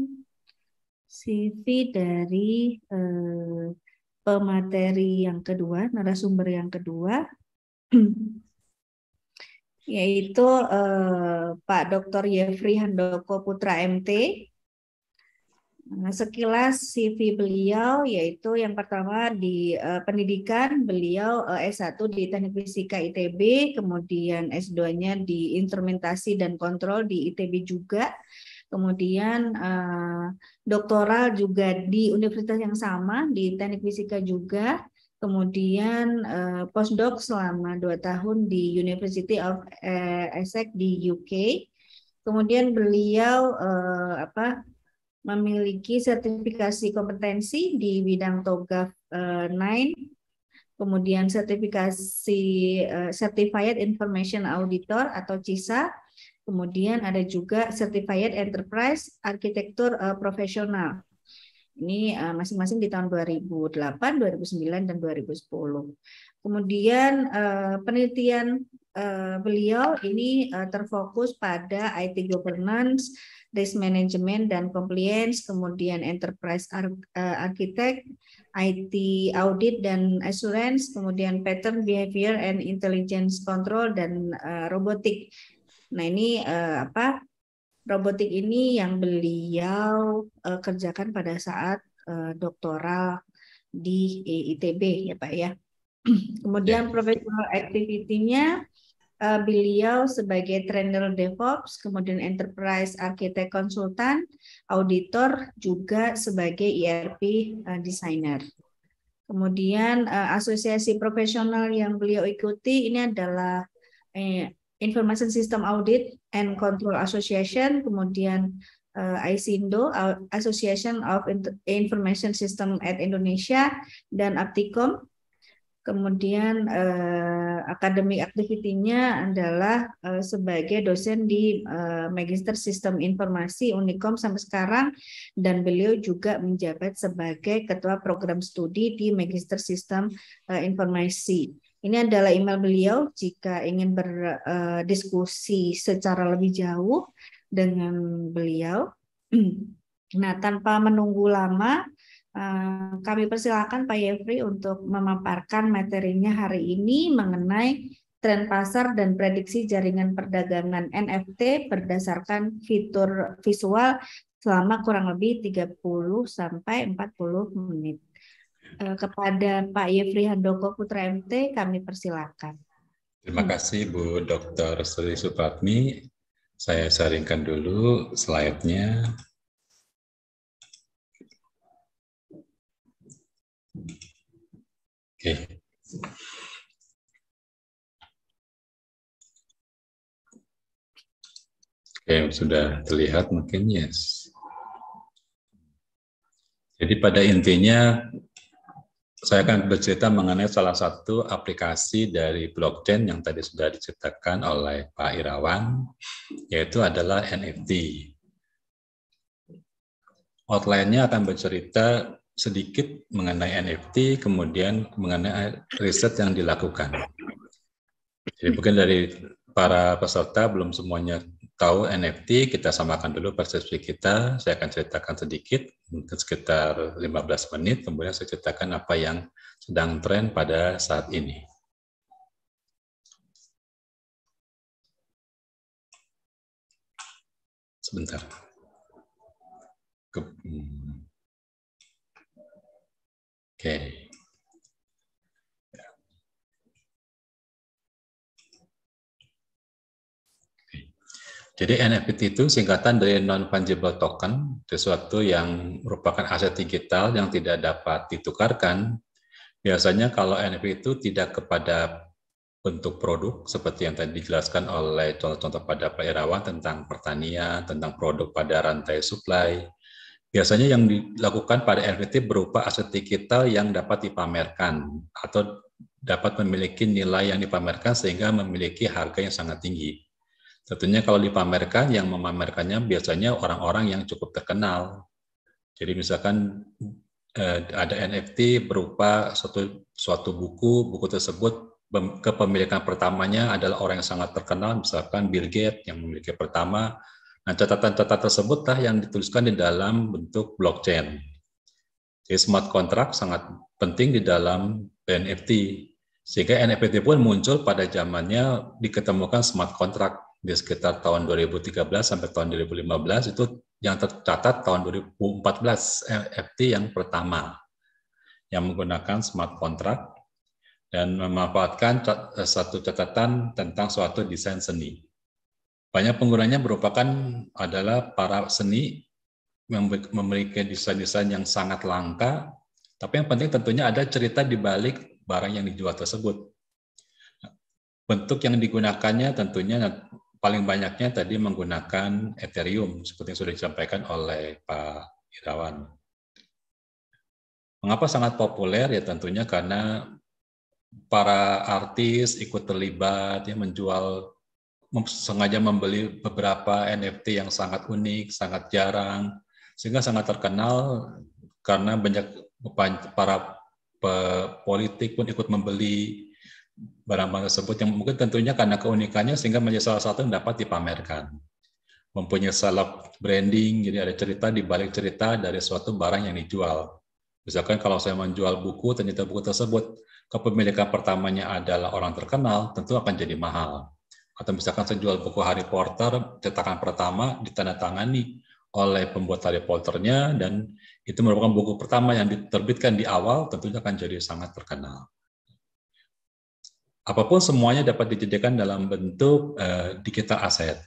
CV dari eh, pemateri yang kedua, narasumber yang kedua yaitu eh, Pak Dr. Yefri Handoko Putra MT. Nah, sekilas CV beliau yaitu yang pertama di eh, pendidikan beliau eh, S1 di Teknik Fisika ITB, kemudian S2-nya di Instrumentasi dan Kontrol di ITB juga. Kemudian eh, doktoral juga di universitas yang sama di Teknik Fisika juga kemudian uh, postdoc selama dua tahun di University of uh, Essex di UK. Kemudian beliau uh, apa memiliki sertifikasi kompetensi di bidang TOGAF uh, 9 kemudian sertifikasi uh, Certified Information Auditor atau CISA, kemudian ada juga Certified Enterprise Arsitektur uh, Profesional. Ini eh, masing-masing di tahun 2008, 2009, dan 2010. Kemudian eh, penelitian eh, beliau ini terfokus pada IT governance, risk management dan compliance, kemudian enterprise architect, IT audit dan assurance, kemudian pattern behavior and intelligence control dan robotik. Nah ini apa robotik ini yang beliau uh, kerjakan pada saat uh, doktoral di e ITB ya Pak ya. Kemudian ya. profesional activity-nya uh, beliau sebagai trainer DevOps, kemudian enterprise architect konsultan, auditor juga sebagai ERP uh, designer. Kemudian uh, asosiasi profesional yang beliau ikuti ini adalah Information System Audit and Control Association, kemudian uh, eh, ICINDO, eh, Association of Information System at Indonesia, dan Apticom. Kemudian uh, eh, akademik aktivitinya adalah uh, sebagai dosen di uh, Magister Sistem Informasi Unikom sampai sekarang dan beliau juga menjabat sebagai ketua program studi di Magister Sistem uh, Informasi. Ini adalah email beliau jika ingin berdiskusi eh, secara lebih jauh dengan beliau. Nah, tanpa menunggu lama, eh, kami persilakan Pak Yevri untuk memaparkan materinya hari ini mengenai tren pasar dan prediksi jaringan perdagangan NFT berdasarkan fitur visual selama kurang lebih 30 sampai 40 menit. Eh, kepada Pak Yefri Handoko Putra MT kami persilakan. Terima hmm. kasih Bu Dr. Sri Supatmi Saya saringkan dulu slide-nya. Oke. Oke, sudah terlihat mungkin yes. Jadi pada intinya saya akan bercerita mengenai salah satu aplikasi dari blockchain yang tadi sudah diciptakan oleh Pak Irawan, yaitu adalah NFT. Outline-nya akan bercerita sedikit mengenai NFT, kemudian mengenai riset yang dilakukan. Jadi mungkin dari para peserta belum semuanya tahu NFT, kita samakan dulu persepsi kita. Saya akan ceritakan sedikit, mungkin sekitar 15 menit, kemudian saya ceritakan apa yang sedang tren pada saat ini. Sebentar. Hmm. Oke. Okay. Jadi NFT itu singkatan dari non-fungible token, sesuatu yang merupakan aset digital yang tidak dapat ditukarkan. Biasanya kalau NFT itu tidak kepada bentuk produk seperti yang tadi dijelaskan oleh contoh-contoh pada Pak Irawan tentang pertanian, tentang produk pada rantai supply. Biasanya yang dilakukan pada NFT berupa aset digital yang dapat dipamerkan atau dapat memiliki nilai yang dipamerkan sehingga memiliki harga yang sangat tinggi. Tentunya kalau dipamerkan, yang memamerkannya biasanya orang-orang yang cukup terkenal. Jadi misalkan eh, ada NFT berupa suatu, suatu buku, buku tersebut kepemilikan pertamanya adalah orang yang sangat terkenal, misalkan Bill Gates yang memiliki pertama. Nah catatan-catatan tersebutlah yang dituliskan di dalam bentuk blockchain. Jadi smart contract sangat penting di dalam NFT. Sehingga NFT pun muncul pada zamannya diketemukan smart contract di sekitar tahun 2013 sampai tahun 2015 itu yang tercatat tahun 2014 NFT eh, yang pertama yang menggunakan smart contract dan memanfaatkan eh, satu catatan tentang suatu desain seni. Banyak penggunanya merupakan adalah para seni memiliki desain-desain yang sangat langka, tapi yang penting tentunya ada cerita di balik barang yang dijual tersebut. Bentuk yang digunakannya tentunya paling banyaknya tadi menggunakan Ethereum seperti yang sudah disampaikan oleh Pak Irawan. Mengapa sangat populer? Ya tentunya karena para artis ikut terlibat, ya menjual sengaja membeli beberapa NFT yang sangat unik, sangat jarang, sehingga sangat terkenal karena banyak para politik pun ikut membeli barang-barang tersebut yang mungkin tentunya karena keunikannya sehingga menjadi salah satu yang dapat dipamerkan. Mempunyai seleb branding, jadi ada cerita di balik cerita dari suatu barang yang dijual. Misalkan kalau saya menjual buku, ternyata buku tersebut kepemilikan pertamanya adalah orang terkenal, tentu akan jadi mahal. Atau misalkan saya jual buku Harry Potter, cetakan pertama ditandatangani oleh pembuat Harry Potternya, dan itu merupakan buku pertama yang diterbitkan di awal, tentunya akan jadi sangat terkenal apapun semuanya dapat dijadikan dalam bentuk uh, digital asset.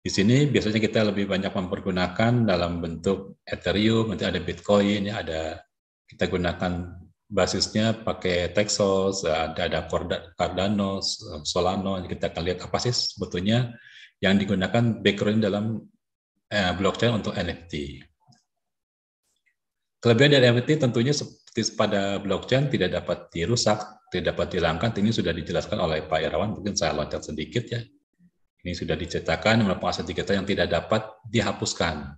Di sini biasanya kita lebih banyak mempergunakan dalam bentuk Ethereum, nanti ada Bitcoin, ya ada kita gunakan basisnya pakai Texas, ada ada Cardano, Solano, kita akan lihat apa sih sebetulnya yang digunakan background dalam eh, blockchain untuk NFT. Kelebihan dari NFT tentunya seperti pada blockchain tidak dapat dirusak tidak dapat dihilangkan ini sudah dijelaskan oleh Pak Irawan mungkin saya loncat sedikit ya ini sudah dicetakan merupakan aset digital yang tidak dapat dihapuskan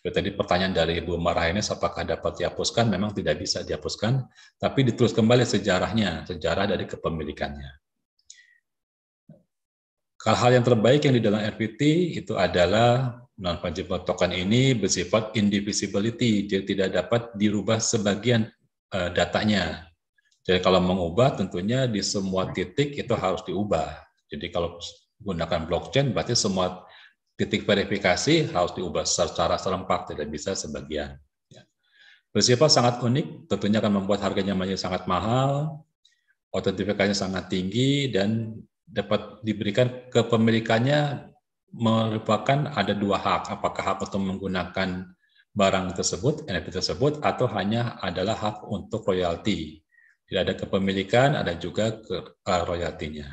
tadi pertanyaan dari Ibu ini, apakah dapat dihapuskan memang tidak bisa dihapuskan tapi ditulis kembali sejarahnya sejarah dari kepemilikannya hal-hal yang terbaik yang di dalam RPT itu adalah non fungible token ini bersifat indivisibility, jadi tidak dapat dirubah sebagian eh, datanya. Jadi ya, kalau mengubah tentunya di semua titik itu harus diubah. Jadi kalau menggunakan blockchain berarti semua titik verifikasi harus diubah secara serempak, tidak bisa sebagian. Ya. Bersifat sangat unik, tentunya akan membuat harganya menjadi sangat mahal, otentifikasinya sangat tinggi, dan dapat diberikan kepemilikannya merupakan ada dua hak, apakah hak untuk menggunakan barang tersebut, NFT tersebut, atau hanya adalah hak untuk royalti. Tidak ada kepemilikan, ada juga ke, eh, royaltinya.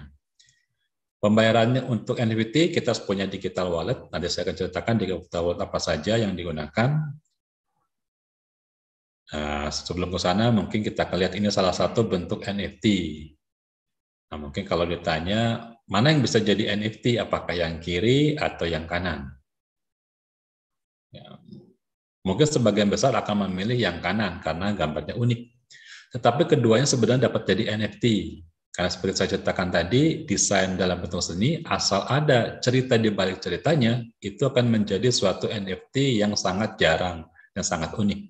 Pembayarannya untuk NFT kita punya digital wallet. Nanti saya akan ceritakan digital wallet apa saja yang digunakan. Nah, sebelum ke sana mungkin kita akan lihat ini salah satu bentuk NFT. Nah, mungkin kalau ditanya mana yang bisa jadi NFT, apakah yang kiri atau yang kanan? Ya, mungkin sebagian besar akan memilih yang kanan karena gambarnya unik. Tetapi keduanya sebenarnya dapat jadi NFT. Karena seperti saya ceritakan tadi, desain dalam bentuk seni asal ada cerita di balik ceritanya, itu akan menjadi suatu NFT yang sangat jarang dan sangat unik.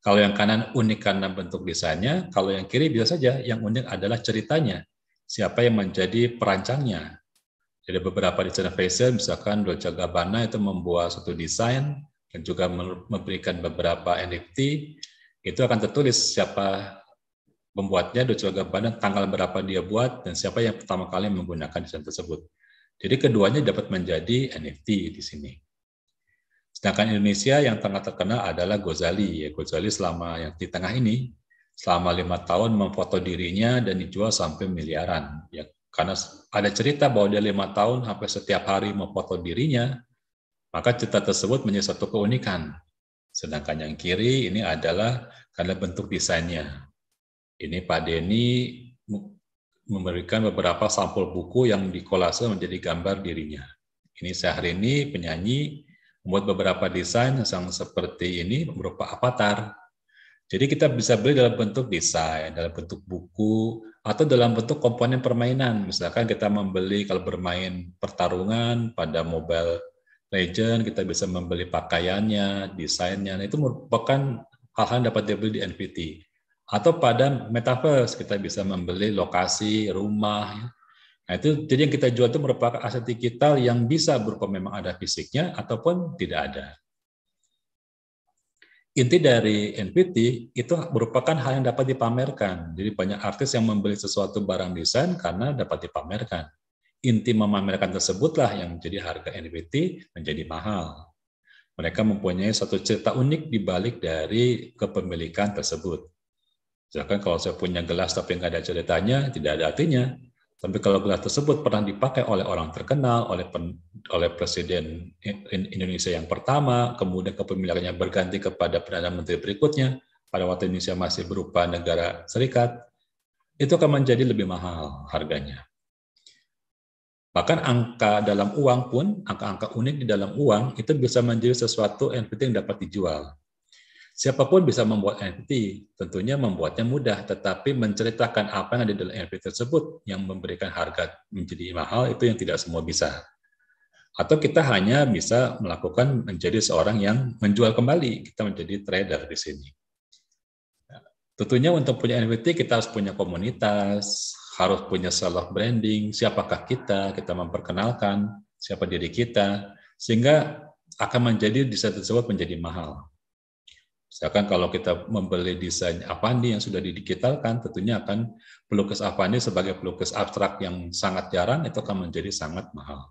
Kalau yang kanan unik karena bentuk desainnya, kalau yang kiri biasa saja, yang unik adalah ceritanya. Siapa yang menjadi perancangnya. Jadi beberapa desainer fashion, misalkan Dolce Gabbana itu membuat suatu desain dan juga memberikan beberapa NFT, itu akan tertulis siapa membuatnya dan juga pada tanggal berapa dia buat dan siapa yang pertama kali menggunakan desain tersebut. Jadi keduanya dapat menjadi NFT di sini. Sedangkan Indonesia yang tengah terkenal adalah Gozali. Ya, Gozali selama yang di tengah ini selama lima tahun memfoto dirinya dan dijual sampai miliaran. Ya, karena ada cerita bahwa dia lima tahun sampai setiap hari memfoto dirinya, maka cerita tersebut menjadi satu keunikan. Sedangkan yang kiri ini adalah karena bentuk desainnya. Ini Pak Denny memberikan beberapa sampul buku yang dikolase menjadi gambar dirinya. Ini sehari ini penyanyi, membuat beberapa desain yang seperti ini berupa avatar. Jadi kita bisa beli dalam bentuk desain, dalam bentuk buku, atau dalam bentuk komponen permainan. Misalkan kita membeli kalau bermain pertarungan pada Mobile Legend, kita bisa membeli pakaiannya, desainnya. Nah, itu merupakan hal-hal yang dapat dibeli di NPT atau pada metaverse kita bisa membeli lokasi rumah ya. nah itu jadi yang kita jual itu merupakan aset digital yang bisa berupa memang ada fisiknya ataupun tidak ada inti dari NFT itu merupakan hal yang dapat dipamerkan jadi banyak artis yang membeli sesuatu barang desain karena dapat dipamerkan inti memamerkan tersebutlah yang menjadi harga NFT menjadi mahal mereka mempunyai satu cerita unik di balik dari kepemilikan tersebut Sedangkan kalau saya punya gelas tapi nggak ada ceritanya, tidak ada artinya. Tapi kalau gelas tersebut pernah dipakai oleh orang terkenal, oleh pen, oleh presiden Indonesia yang pertama, kemudian kepemilikannya berganti kepada perdana menteri berikutnya, pada waktu Indonesia masih berupa negara serikat, itu akan menjadi lebih mahal harganya. Bahkan angka dalam uang pun, angka-angka unik di dalam uang itu bisa menjadi sesuatu yang penting dapat dijual. Siapapun bisa membuat NFT, tentunya membuatnya mudah, tetapi menceritakan apa yang ada dalam NFT tersebut yang memberikan harga menjadi mahal itu yang tidak semua bisa. Atau kita hanya bisa melakukan menjadi seorang yang menjual kembali, kita menjadi trader di sini. Tentunya untuk punya NFT kita harus punya komunitas, harus punya self branding, siapakah kita, kita memperkenalkan siapa diri kita, sehingga akan menjadi di saat tersebut menjadi mahal. Misalkan kalau kita membeli desain Avandi yang sudah didigitalkan, tentunya akan pelukis Avandi sebagai pelukis abstrak yang sangat jarang itu akan menjadi sangat mahal.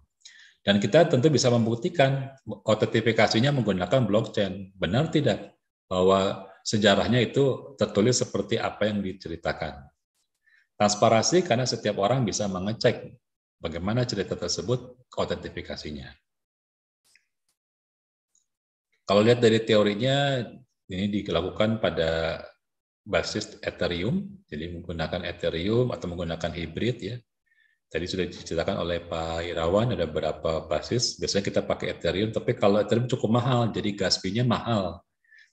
Dan kita tentu bisa membuktikan otentifikasinya menggunakan blockchain. Benar tidak bahwa sejarahnya itu tertulis seperti apa yang diceritakan. Transparasi karena setiap orang bisa mengecek bagaimana cerita tersebut otentifikasinya. Kalau lihat dari teorinya, ini dilakukan pada basis Ethereum, jadi menggunakan Ethereum atau menggunakan hybrid ya. Tadi sudah diceritakan oleh Pak Irawan ada berapa basis. Biasanya kita pakai Ethereum, tapi kalau Ethereum cukup mahal, jadi gas fee-nya mahal.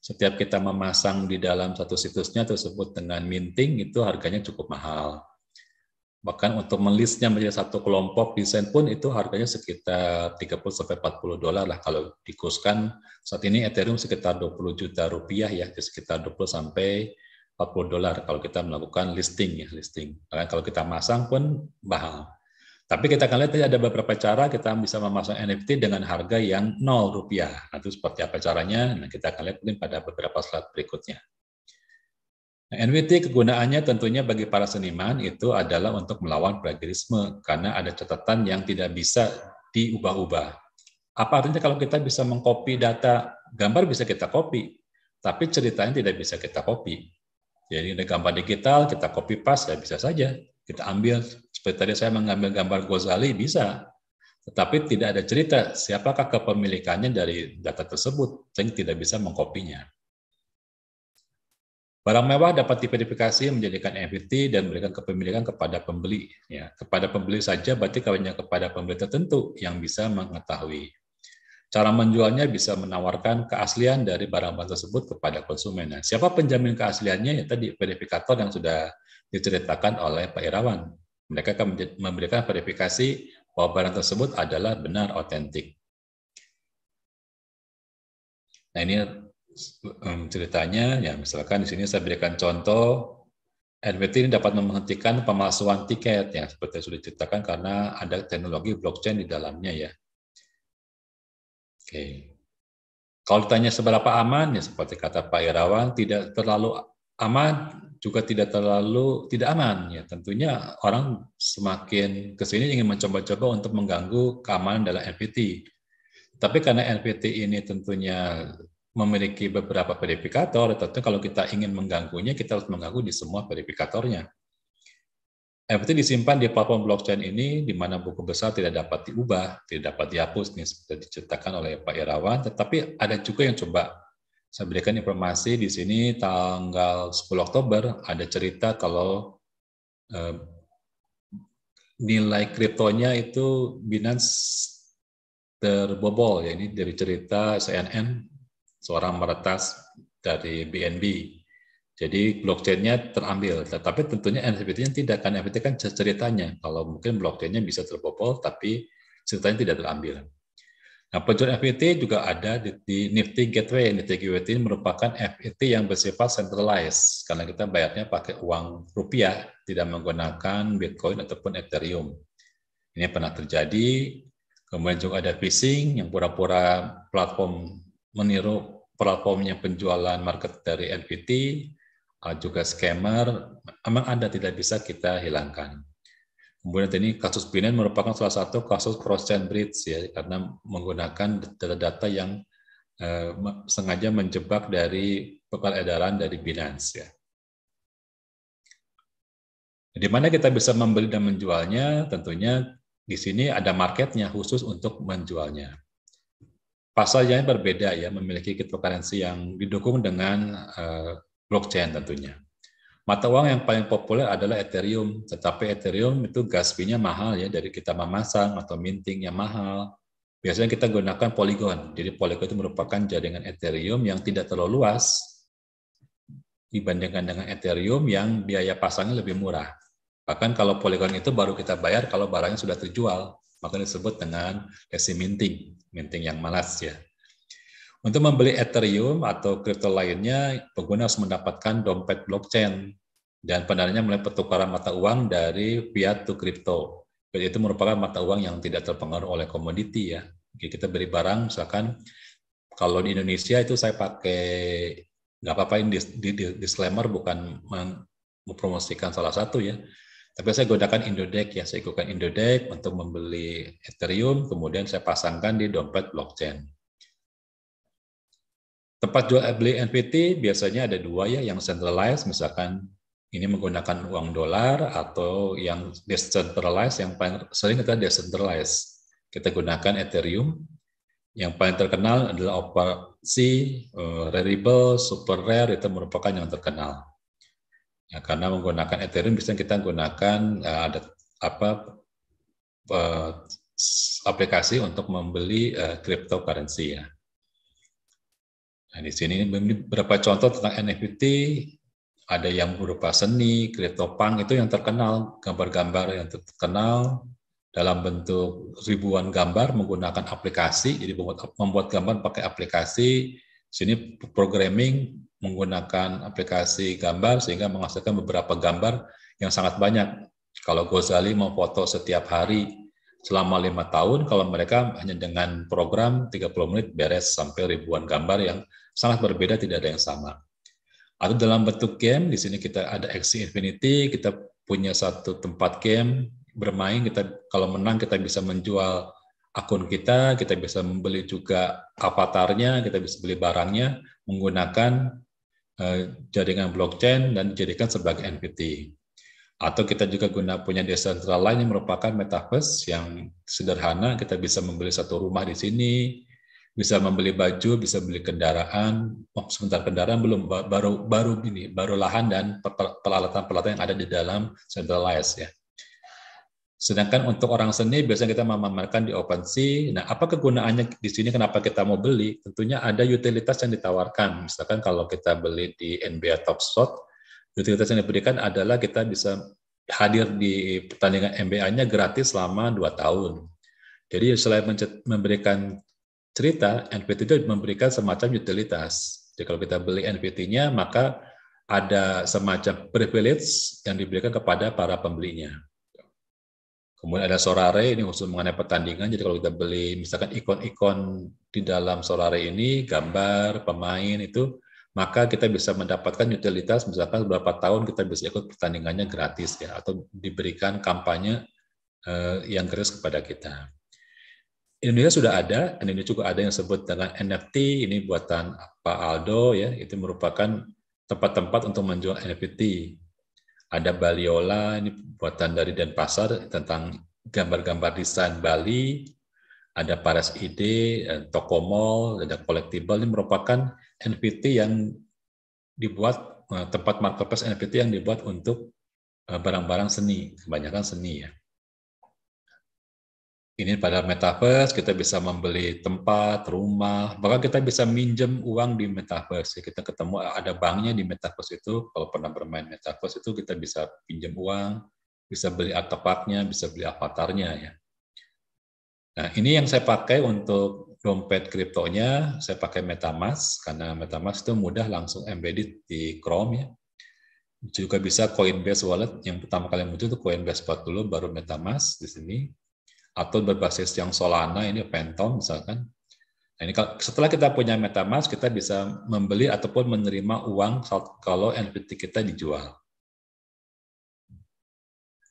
Setiap kita memasang di dalam satu situsnya tersebut dengan minting itu harganya cukup mahal. Bahkan untuk melistnya menjadi satu kelompok desain pun itu harganya sekitar 30 sampai 40 dolar lah kalau dikuskan saat ini Ethereum sekitar 20 juta rupiah ya, sekitar 20 sampai 40 dolar kalau kita melakukan listing ya, listing. Karena kalau kita masang pun mahal. Tapi kita akan lihat ada beberapa cara kita bisa memasang NFT dengan harga yang 0 rupiah. Nah, itu seperti apa caranya? Nah, kita akan lihat mungkin pada beberapa slide berikutnya. Nah, NWT kegunaannya tentunya bagi para seniman itu adalah untuk melawan plagiarisme karena ada catatan yang tidak bisa diubah-ubah. Apa artinya kalau kita bisa mengcopy data gambar bisa kita copy, tapi ceritanya tidak bisa kita copy. Jadi ada gambar digital kita copy paste ya bisa saja kita ambil seperti tadi saya mengambil gambar Gozali bisa, tetapi tidak ada cerita siapakah kepemilikannya dari data tersebut, sehingga tidak bisa mengkopinya. Barang mewah dapat diverifikasi menjadikan NFT dan memberikan kepemilikan kepada pembeli. Ya, kepada pembeli saja berarti hanya kepada pembeli tertentu yang bisa mengetahui. Cara menjualnya bisa menawarkan keaslian dari barang-barang tersebut kepada konsumen. Nah, siapa penjamin keasliannya? Ya tadi verifikator yang sudah diceritakan oleh Pak Irawan. Mereka akan memberikan verifikasi bahwa barang tersebut adalah benar otentik. Nah ini ceritanya ya misalkan di sini saya berikan contoh NPT ini dapat menghentikan pemalsuan tiket ya seperti yang sudah diceritakan karena ada teknologi blockchain di dalamnya ya. Oke. Kalau ditanya seberapa aman ya seperti kata Pak Irawan tidak terlalu aman juga tidak terlalu tidak aman ya tentunya orang semakin kesini ingin mencoba-coba untuk mengganggu keamanan dalam NPT. Tapi karena NPT ini tentunya memiliki beberapa verifikator, tentu kalau kita ingin mengganggunya, kita harus mengganggu di semua verifikatornya. NFT eh, disimpan di platform blockchain ini, di mana buku besar tidak dapat diubah, tidak dapat dihapus, ini sudah diciptakan oleh Pak Irawan, tetapi ada juga yang coba. Saya berikan informasi di sini tanggal 10 Oktober, ada cerita kalau eh, nilai kriptonya itu Binance terbobol, ya ini dari cerita CNN seorang meretas dari BNB. Jadi blockchain-nya terambil, tetapi tentunya NFT-nya tidak kan NFT kan ceritanya. Kalau mungkin blockchain-nya bisa terpopol, tapi ceritanya tidak terambil. Nah, penjualan NFT juga ada di, di Nifty Gateway. Nifty Gateway ini merupakan NFT yang bersifat centralized karena kita bayarnya pakai uang rupiah, tidak menggunakan Bitcoin ataupun Ethereum. Ini pernah terjadi. Kemudian juga ada phishing yang pura-pura platform meniru platformnya penjualan market dari NFT, uh, juga scammer, memang ada tidak bisa kita hilangkan. Kemudian ini kasus Binance merupakan salah satu kasus cross-chain bridge ya karena menggunakan data-data yang eh, sengaja menjebak dari pekal edaran dari Binance ya. Di mana kita bisa membeli dan menjualnya? Tentunya di sini ada marketnya khusus untuk menjualnya. Pasalnya yang berbeda ya memiliki cryptocurrency yang didukung dengan uh, blockchain tentunya. Mata uang yang paling populer adalah Ethereum, tetapi Ethereum itu gas fee-nya mahal ya dari kita memasang atau mintingnya mahal. Biasanya kita gunakan Polygon. Jadi Polygon itu merupakan jaringan Ethereum yang tidak terlalu luas dibandingkan dengan Ethereum yang biaya pasangnya lebih murah. Bahkan kalau Polygon itu baru kita bayar kalau barangnya sudah terjual, maka disebut dengan resi minting minting yang malas ya. Untuk membeli Ethereum atau kripto lainnya, pengguna harus mendapatkan dompet blockchain dan pendanaannya mulai pertukaran mata uang dari fiat to crypto. Jadi itu merupakan mata uang yang tidak terpengaruh oleh komoditi ya. Jadi kita beli barang, misalkan kalau di Indonesia itu saya pakai nggak apa-apa ini di, disclaimer bukan mempromosikan salah satu ya. Tapi saya gunakan Indodex ya, saya gunakan Indodex untuk membeli Ethereum, kemudian saya pasangkan di dompet blockchain. Tempat jual beli NFT biasanya ada dua ya, yang centralized misalkan ini menggunakan uang dolar atau yang decentralized, yang paling sering kita decentralized. Kita gunakan Ethereum. Yang paling terkenal adalah operasi uh, Rarible, Super Rare, itu merupakan yang terkenal. Ya, karena menggunakan Ethereum bisa kita gunakan uh, ada apa uh, aplikasi untuk membeli uh, cryptocurrency ya. Nah, di sini beberapa contoh tentang NFT, ada yang berupa seni, CryptoPunk itu yang terkenal, gambar-gambar yang terkenal dalam bentuk ribuan gambar menggunakan aplikasi, jadi membuat, membuat gambar pakai aplikasi, Di sini programming menggunakan aplikasi gambar sehingga menghasilkan beberapa gambar yang sangat banyak. Kalau mau foto setiap hari selama lima tahun, kalau mereka hanya dengan program 30 menit beres sampai ribuan gambar yang sangat berbeda, tidak ada yang sama. Atau dalam bentuk game, di sini kita ada XC Infinity, kita punya satu tempat game bermain, kita kalau menang kita bisa menjual akun kita, kita bisa membeli juga avatarnya, kita bisa beli barangnya menggunakan Eh, jaringan blockchain dan dijadikan sebagai NFT. Atau kita juga guna punya lain yang merupakan metaverse yang sederhana, kita bisa membeli satu rumah di sini, bisa membeli baju, bisa beli kendaraan. Oh, sebentar kendaraan belum baru baru ini, baru lahan dan peralatan-peralatan yang ada di dalam centralized ya. Sedangkan untuk orang seni biasanya kita memamerkan di OpenSea. Nah, apa kegunaannya di sini? Kenapa kita mau beli? Tentunya ada utilitas yang ditawarkan. Misalkan kalau kita beli di NBA Top Shot, utilitas yang diberikan adalah kita bisa hadir di pertandingan NBA-nya gratis selama dua tahun. Jadi selain memberikan cerita, NFT itu memberikan semacam utilitas. Jadi kalau kita beli NFT-nya, maka ada semacam privilege yang diberikan kepada para pembelinya. Kemudian ada Sorare ini khusus mengenai pertandingan. Jadi kalau kita beli misalkan ikon-ikon di dalam Sorare ini, gambar, pemain itu, maka kita bisa mendapatkan utilitas misalkan beberapa tahun kita bisa ikut pertandingannya gratis ya atau diberikan kampanye eh, yang gratis kepada kita. Indonesia sudah ada, dan ini juga ada yang disebut dengan NFT, ini buatan Pak Aldo ya, itu merupakan tempat-tempat untuk menjual NFT. Ada Baliola, ini buatan dari Denpasar tentang gambar-gambar desain Bali, ada ID, Ide, eh, Tokomol, ada Collectible, ini merupakan NFT yang dibuat, eh, tempat marketplace NFT yang dibuat untuk eh, barang-barang seni, kebanyakan seni ya ini pada metaverse kita bisa membeli tempat, rumah, bahkan kita bisa minjem uang di metaverse. Ya, kita ketemu ada banknya di metaverse itu, kalau pernah bermain metaverse itu kita bisa pinjam uang, bisa beli artefaknya, bisa beli avatarnya ya. Nah, ini yang saya pakai untuk dompet kriptonya, saya pakai MetaMask karena MetaMask itu mudah langsung embedded di Chrome ya. Juga bisa Coinbase wallet yang pertama kali muncul itu Coinbase buat dulu baru MetaMask di sini atau berbasis yang Solana ini Phantom misalkan. Nah, ini kalau, setelah kita punya MetaMask kita bisa membeli ataupun menerima uang kalau NFT kita dijual.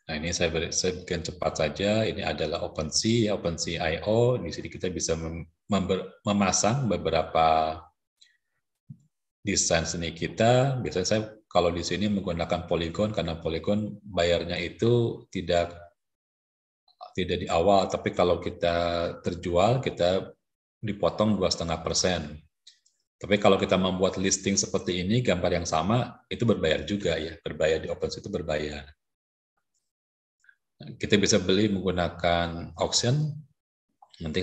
Nah, ini saya, beri, saya bikin cepat saja. Ini adalah OpenSea, ya, io Di sini kita bisa mem, mem, memasang beberapa desain seni kita. Biasanya saya kalau di sini menggunakan polygon karena polygon bayarnya itu tidak tidak di awal, tapi kalau kita terjual kita dipotong dua setengah persen. Tapi kalau kita membuat listing seperti ini, gambar yang sama itu berbayar juga ya, berbayar di open itu berbayar. Kita bisa beli menggunakan auction, nanti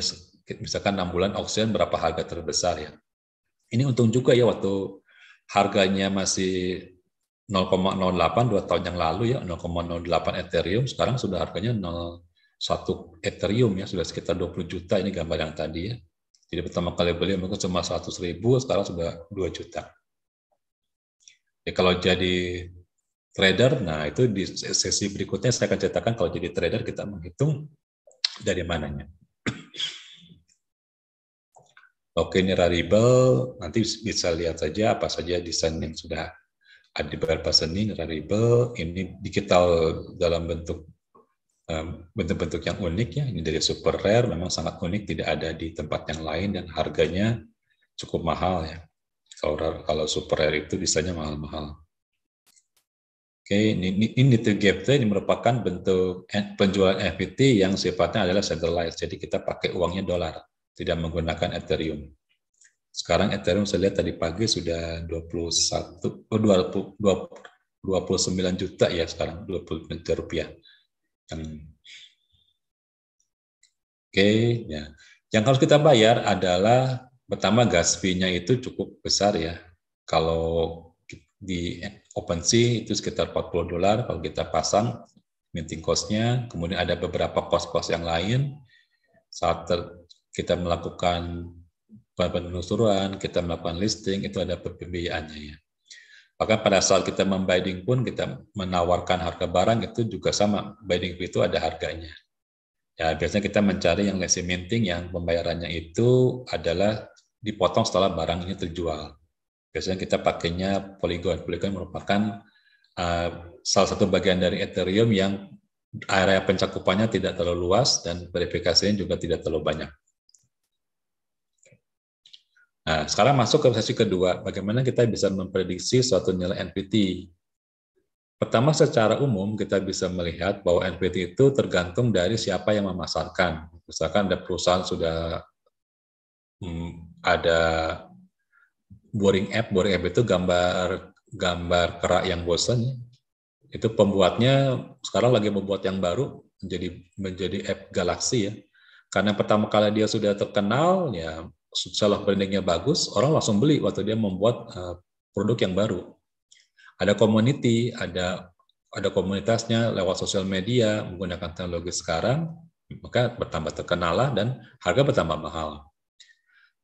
misalkan enam bulan auction berapa harga terbesar ya. Ini untung juga ya waktu harganya masih 0,08 dua tahun yang lalu ya 0,08 Ethereum sekarang sudah harganya satu Ethereum ya sudah sekitar 20 juta ini gambar yang tadi ya. Jadi pertama kali beli mungkin cuma 100 ribu, sekarang sudah 2 juta. Ya, kalau jadi trader, nah itu di sesi berikutnya saya akan ceritakan kalau jadi trader kita menghitung dari mananya. Oke, ini variable, nanti bisa lihat saja apa saja desain yang sudah ada di beberapa seni variable, ini digital dalam bentuk bentuk-bentuk yang unik ya. Ini dari super rare, memang sangat unik, tidak ada di tempat yang lain dan harganya cukup mahal ya. Kalau kalau super rare itu bisanya mahal-mahal. Oke, ini, ini itu gap ini merupakan bentuk penjualan NFT yang sifatnya adalah centralized. Jadi kita pakai uangnya dolar, tidak menggunakan Ethereum. Sekarang Ethereum saya lihat tadi pagi sudah 21 oh 20, 20 29 juta ya sekarang 20 juta rupiah Hmm. Oke, okay, ya. Yang harus kita bayar adalah pertama gas fee-nya itu cukup besar ya. Kalau di OpenSea itu sekitar 40 dolar kalau kita pasang minting cost-nya, kemudian ada beberapa cost-cost yang lain saat kita melakukan penelusuran, kita melakukan listing, itu ada perbedaannya ya. Bahkan pada saat kita membidding pun kita menawarkan harga barang itu juga sama. Bidding itu ada harganya. Ya biasanya kita mencari yang lesi minting yang pembayarannya itu adalah dipotong setelah barang ini terjual. Biasanya kita pakainya polygon. Polygon merupakan uh, salah satu bagian dari Ethereum yang area pencakupannya tidak terlalu luas dan verifikasinya juga tidak terlalu banyak. Nah, sekarang masuk ke sesi kedua, bagaimana kita bisa memprediksi suatu nilai NPT. Pertama, secara umum kita bisa melihat bahwa NPT itu tergantung dari siapa yang memasarkan. Misalkan ada perusahaan sudah hmm, ada boring app, boring app itu gambar gambar kerak yang bosan. Itu pembuatnya sekarang lagi membuat yang baru menjadi menjadi app galaksi ya. Karena pertama kali dia sudah terkenal, ya seller brandingnya bagus, orang langsung beli waktu dia membuat eh, produk yang baru. Ada community, ada ada komunitasnya lewat sosial media menggunakan teknologi sekarang, maka bertambah terkenal dan harga bertambah mahal.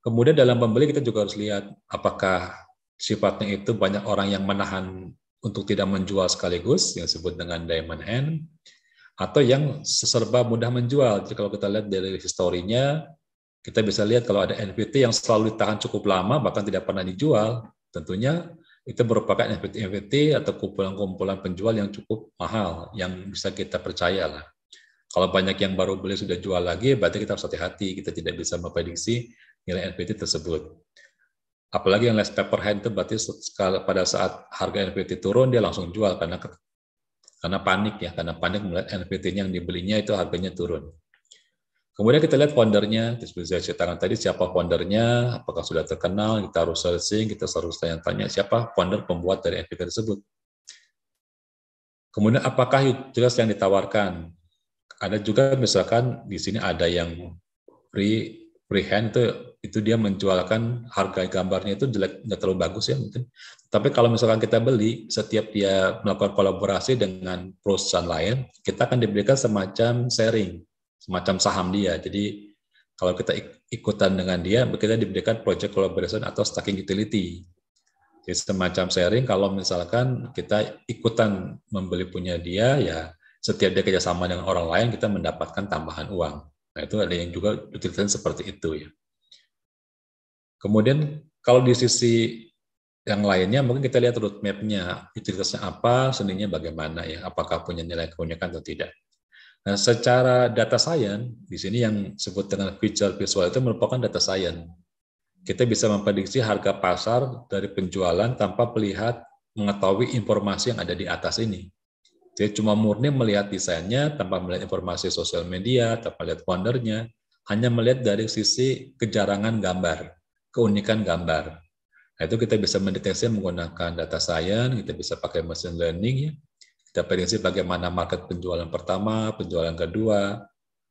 Kemudian dalam pembeli kita juga harus lihat apakah sifatnya itu banyak orang yang menahan untuk tidak menjual sekaligus yang disebut dengan diamond hand atau yang seserba mudah menjual. Jadi kalau kita lihat dari historinya kita bisa lihat kalau ada NFT yang selalu ditahan cukup lama, bahkan tidak pernah dijual, tentunya itu merupakan NFT-NFT atau kumpulan-kumpulan penjual yang cukup mahal, yang bisa kita percaya lah. Kalau banyak yang baru beli sudah jual lagi, berarti kita harus hati-hati, kita tidak bisa memprediksi nilai NFT tersebut. Apalagi yang less paper hand itu berarti pada saat harga NFT turun, dia langsung jual karena karena panik ya, karena panik melihat NFT-nya yang dibelinya itu harganya turun. Kemudian kita lihat foundernya, seperti saya ceritakan tadi, siapa foundernya, apakah sudah terkenal, kita harus searching, kita harus tanya-tanya siapa founder pembuat dari NFT tersebut. Kemudian apakah utilitas yang ditawarkan? Ada juga misalkan di sini ada yang free freehand itu itu dia menjualkan harga gambarnya itu jelek nggak terlalu bagus ya mungkin. Tapi kalau misalkan kita beli setiap dia melakukan kolaborasi dengan perusahaan lain, kita akan diberikan semacam sharing semacam saham dia. Jadi kalau kita ikutan dengan dia, kita diberikan project collaboration atau stacking utility. Jadi semacam sharing kalau misalkan kita ikutan membeli punya dia, ya setiap dia kerjasama dengan orang lain, kita mendapatkan tambahan uang. Nah itu ada yang juga utilitas seperti itu ya. Kemudian kalau di sisi yang lainnya mungkin kita lihat roadmap-nya, utilitasnya apa, seninya bagaimana ya, apakah punya nilai keunikan atau tidak. Nah, secara data science di sini yang disebut dengan future visual itu merupakan data science Kita bisa memprediksi harga pasar dari penjualan tanpa melihat mengetahui informasi yang ada di atas ini. Jadi cuma murni melihat desainnya tanpa melihat informasi sosial media, tanpa melihat wondernya, hanya melihat dari sisi kejarangan gambar, keunikan gambar. Nah, itu kita bisa mendeteksi menggunakan data science, kita bisa pakai machine learning ya, kita prediksi bagaimana market penjualan pertama, penjualan kedua,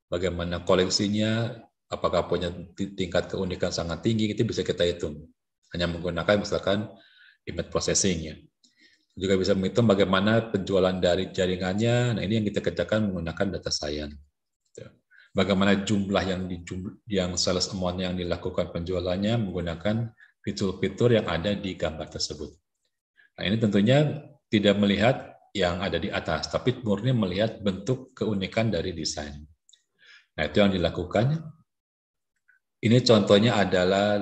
bagaimana koleksinya, apakah punya tingkat keunikan sangat tinggi, itu bisa kita hitung. Hanya menggunakan misalkan image processing ya. Juga bisa menghitung bagaimana penjualan dari jaringannya, nah ini yang kita kerjakan menggunakan data science. Gitu. Bagaimana jumlah yang di, yang sales amount yang dilakukan penjualannya menggunakan fitur-fitur yang ada di gambar tersebut. Nah, ini tentunya tidak melihat yang ada di atas, tapi murni melihat bentuk keunikan dari desain. Nah, itu yang dilakukan. Ini contohnya adalah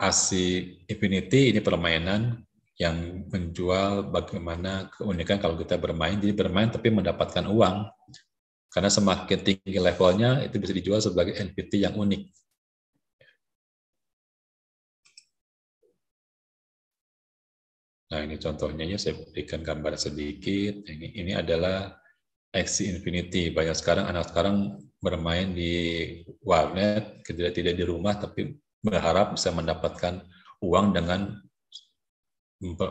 ASI Infinity, ini permainan yang menjual bagaimana keunikan kalau kita bermain. Jadi bermain tapi mendapatkan uang. Karena semakin tinggi levelnya, itu bisa dijual sebagai NFT yang unik. Nah ini contohnya ya saya berikan gambar sedikit. Ini ini adalah XC Infinity. Banyak sekarang anak sekarang bermain di warnet, tidak tidak di rumah, tapi berharap bisa mendapatkan uang dengan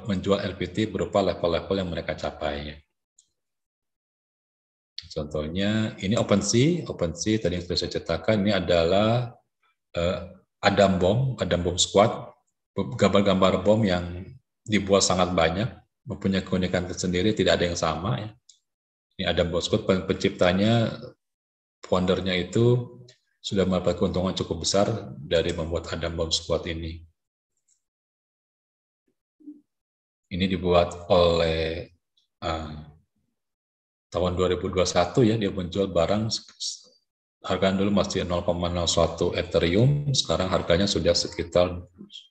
menjual LPT berupa level-level yang mereka capai Contohnya ini OpenSea, OpenSea tadi yang sudah saya cetakan ini adalah eh, Adam Bomb, Adam Bomb Squad, gambar-gambar bom yang dibuat sangat banyak, mempunyai keunikan tersendiri, tidak ada yang sama. Ya. Ini Adam Boskut, penciptanya, foundernya itu sudah mendapat keuntungan cukup besar dari membuat Adam Bomb Squad ini. Ini dibuat oleh uh, tahun 2021 ya, dia menjual barang harga dulu masih 0,01 Ethereum, sekarang harganya sudah sekitar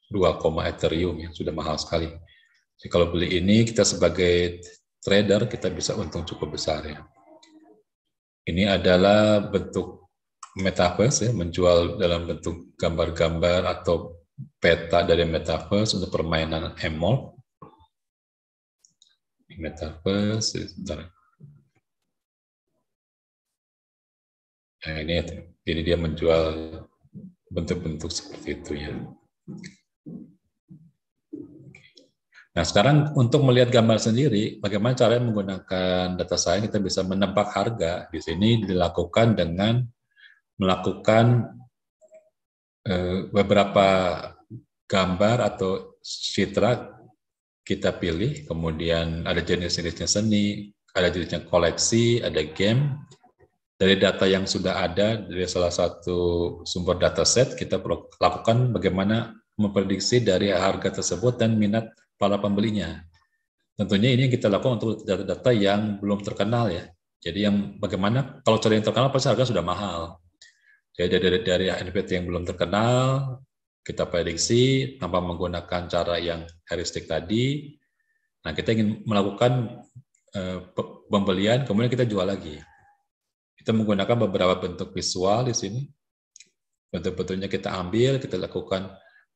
2, Ethereum ya, sudah mahal sekali. Jadi kalau beli ini kita sebagai trader kita bisa untung cukup besar ya. Ini adalah bentuk metaverse ya, menjual dalam bentuk gambar-gambar atau peta dari metaverse untuk permainan emol. Metaverse, ya, sebentar. Nah, ini, ini dia menjual bentuk-bentuk seperti itu ya. Nah, sekarang untuk melihat gambar sendiri, bagaimana cara menggunakan data science kita bisa menebak harga. Di sini dilakukan dengan melakukan eh, beberapa gambar atau citra kita pilih, kemudian ada jenis-jenisnya seni, ada jenisnya koleksi, ada game. Dari data yang sudah ada dari salah satu sumber dataset, kita lakukan bagaimana memprediksi dari harga tersebut dan minat para pembelinya. Tentunya ini yang kita lakukan untuk data-data yang belum terkenal ya. Jadi yang bagaimana kalau cari yang terkenal pasti harga sudah mahal. Jadi dari, dari NPT yang belum terkenal kita prediksi tanpa menggunakan cara yang heuristik tadi. Nah kita ingin melakukan uh, pembelian kemudian kita jual lagi. Kita menggunakan beberapa bentuk visual di sini. Bentuk-bentuknya kita ambil, kita lakukan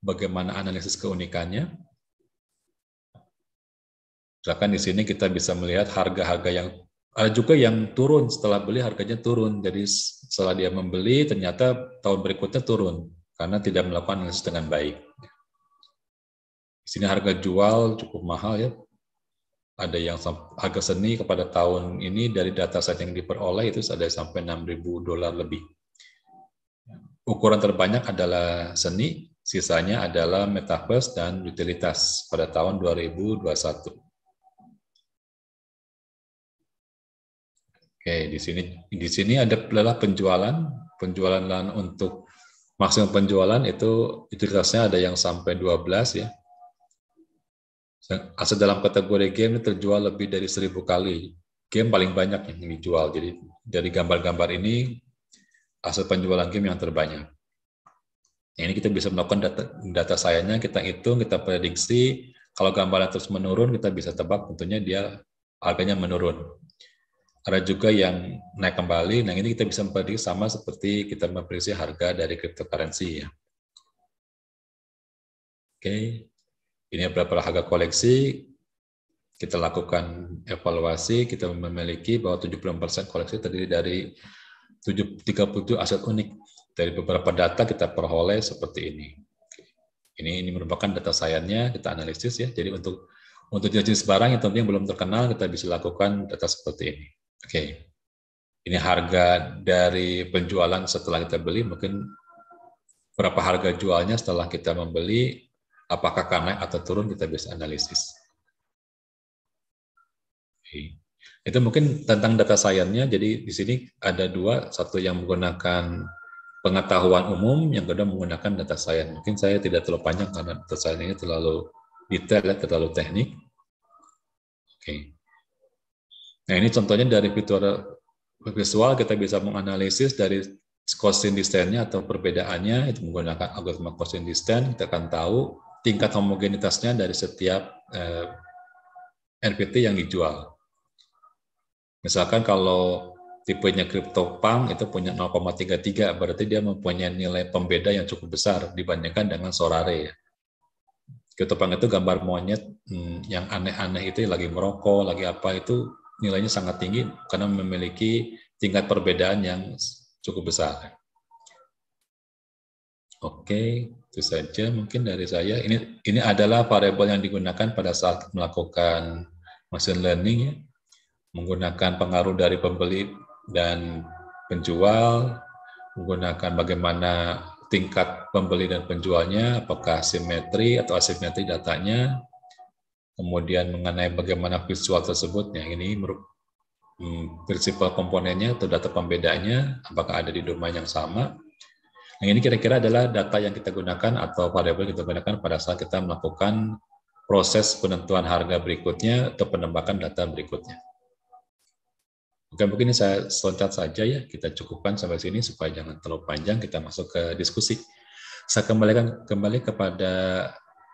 bagaimana analisis keunikannya, Misalkan di sini kita bisa melihat harga-harga yang ada juga yang turun setelah beli harganya turun. Jadi setelah dia membeli ternyata tahun berikutnya turun karena tidak melakukan analisis dengan baik. Di sini harga jual cukup mahal ya. Ada yang harga seni kepada tahun ini dari data set yang diperoleh itu ada sampai 6.000 dolar lebih. Ukuran terbanyak adalah seni, sisanya adalah metaverse dan utilitas pada tahun 2021. Oke, di sini di sini ada adalah penjualan, penjualan lahan untuk maksimum penjualan itu itu kelasnya ada yang sampai 12 ya. asal dalam kategori game ini terjual lebih dari 1000 kali. Game paling banyak yang dijual. Jadi dari gambar-gambar ini asal penjualan game yang terbanyak. Ini kita bisa melakukan data, data sayanya, kita hitung, kita prediksi. Kalau gambarnya terus menurun, kita bisa tebak tentunya dia harganya menurun ada juga yang naik kembali. Nah, ini kita bisa memprediksi sama seperti kita memprediksi harga dari cryptocurrency ya. Oke. Ini berapa harga koleksi kita lakukan evaluasi, kita memiliki bahwa 74% koleksi terdiri dari 37 aset unik. Dari beberapa data kita peroleh seperti ini. Ini ini merupakan data sayangnya, kita analisis ya. Jadi untuk untuk jenis barang yang tentunya belum terkenal, kita bisa lakukan data seperti ini. Oke. Okay. Ini harga dari penjualan setelah kita beli mungkin berapa harga jualnya setelah kita membeli, apakah akan naik atau turun kita bisa analisis. Okay. Itu mungkin tentang data sayangnya Jadi di sini ada dua, satu yang menggunakan pengetahuan umum, yang kedua menggunakan data science. Mungkin saya tidak terlalu panjang karena data science-nya terlalu detail, terlalu teknik. Oke. Okay. Nah ini contohnya dari fitur visual kita bisa menganalisis dari cosin distance-nya atau perbedaannya itu menggunakan algoritma cosin distance kita akan tahu tingkat homogenitasnya dari setiap eh, NFT yang dijual. Misalkan kalau tipenya CryptoPunk itu punya 0,33 berarti dia mempunyai nilai pembeda yang cukup besar dibandingkan dengan Sorare. CryptoPunk ya. itu gambar monyet hmm, yang aneh-aneh itu lagi merokok, lagi apa itu nilainya sangat tinggi karena memiliki tingkat perbedaan yang cukup besar. Oke, itu saja mungkin dari saya. Ini ini adalah variabel yang digunakan pada saat melakukan machine learning ya. Menggunakan pengaruh dari pembeli dan penjual, menggunakan bagaimana tingkat pembeli dan penjualnya, apakah simetri atau asimetri datanya, kemudian mengenai bagaimana visual tersebut, yang ini hmm, prinsipal komponennya atau data pembedanya, apakah ada di domain yang sama. Yang ini kira-kira adalah data yang kita gunakan atau variabel yang kita gunakan pada saat kita melakukan proses penentuan harga berikutnya atau penembakan data berikutnya. Oke, mungkin ini saya loncat saja ya, kita cukupkan sampai sini supaya jangan terlalu panjang, kita masuk ke diskusi. Saya kembalikan kembali kepada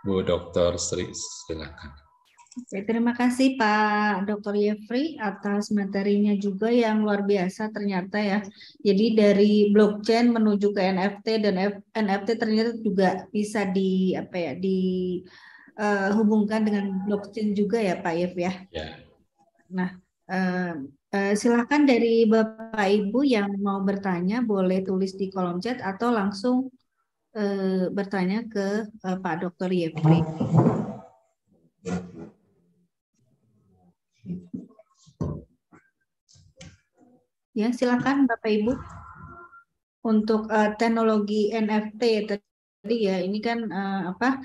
Bu Dokter Sri, silakan. Oke, terima kasih Pak Dr. Yefri atas materinya juga yang luar biasa ternyata ya. Jadi dari blockchain menuju ke NFT dan F NFT ternyata juga bisa di apa ya dihubungkan eh, uh, dengan blockchain juga ya Pak Yef ya. ya. Nah, uh, eh, uh, eh, silahkan dari Bapak Ibu yang mau bertanya boleh tulis di kolom chat atau langsung uh, bertanya ke uh, Pak Dr. Yefri. Ya, silakan Bapak Ibu. Untuk uh, teknologi NFT tadi ya, ini kan uh, apa?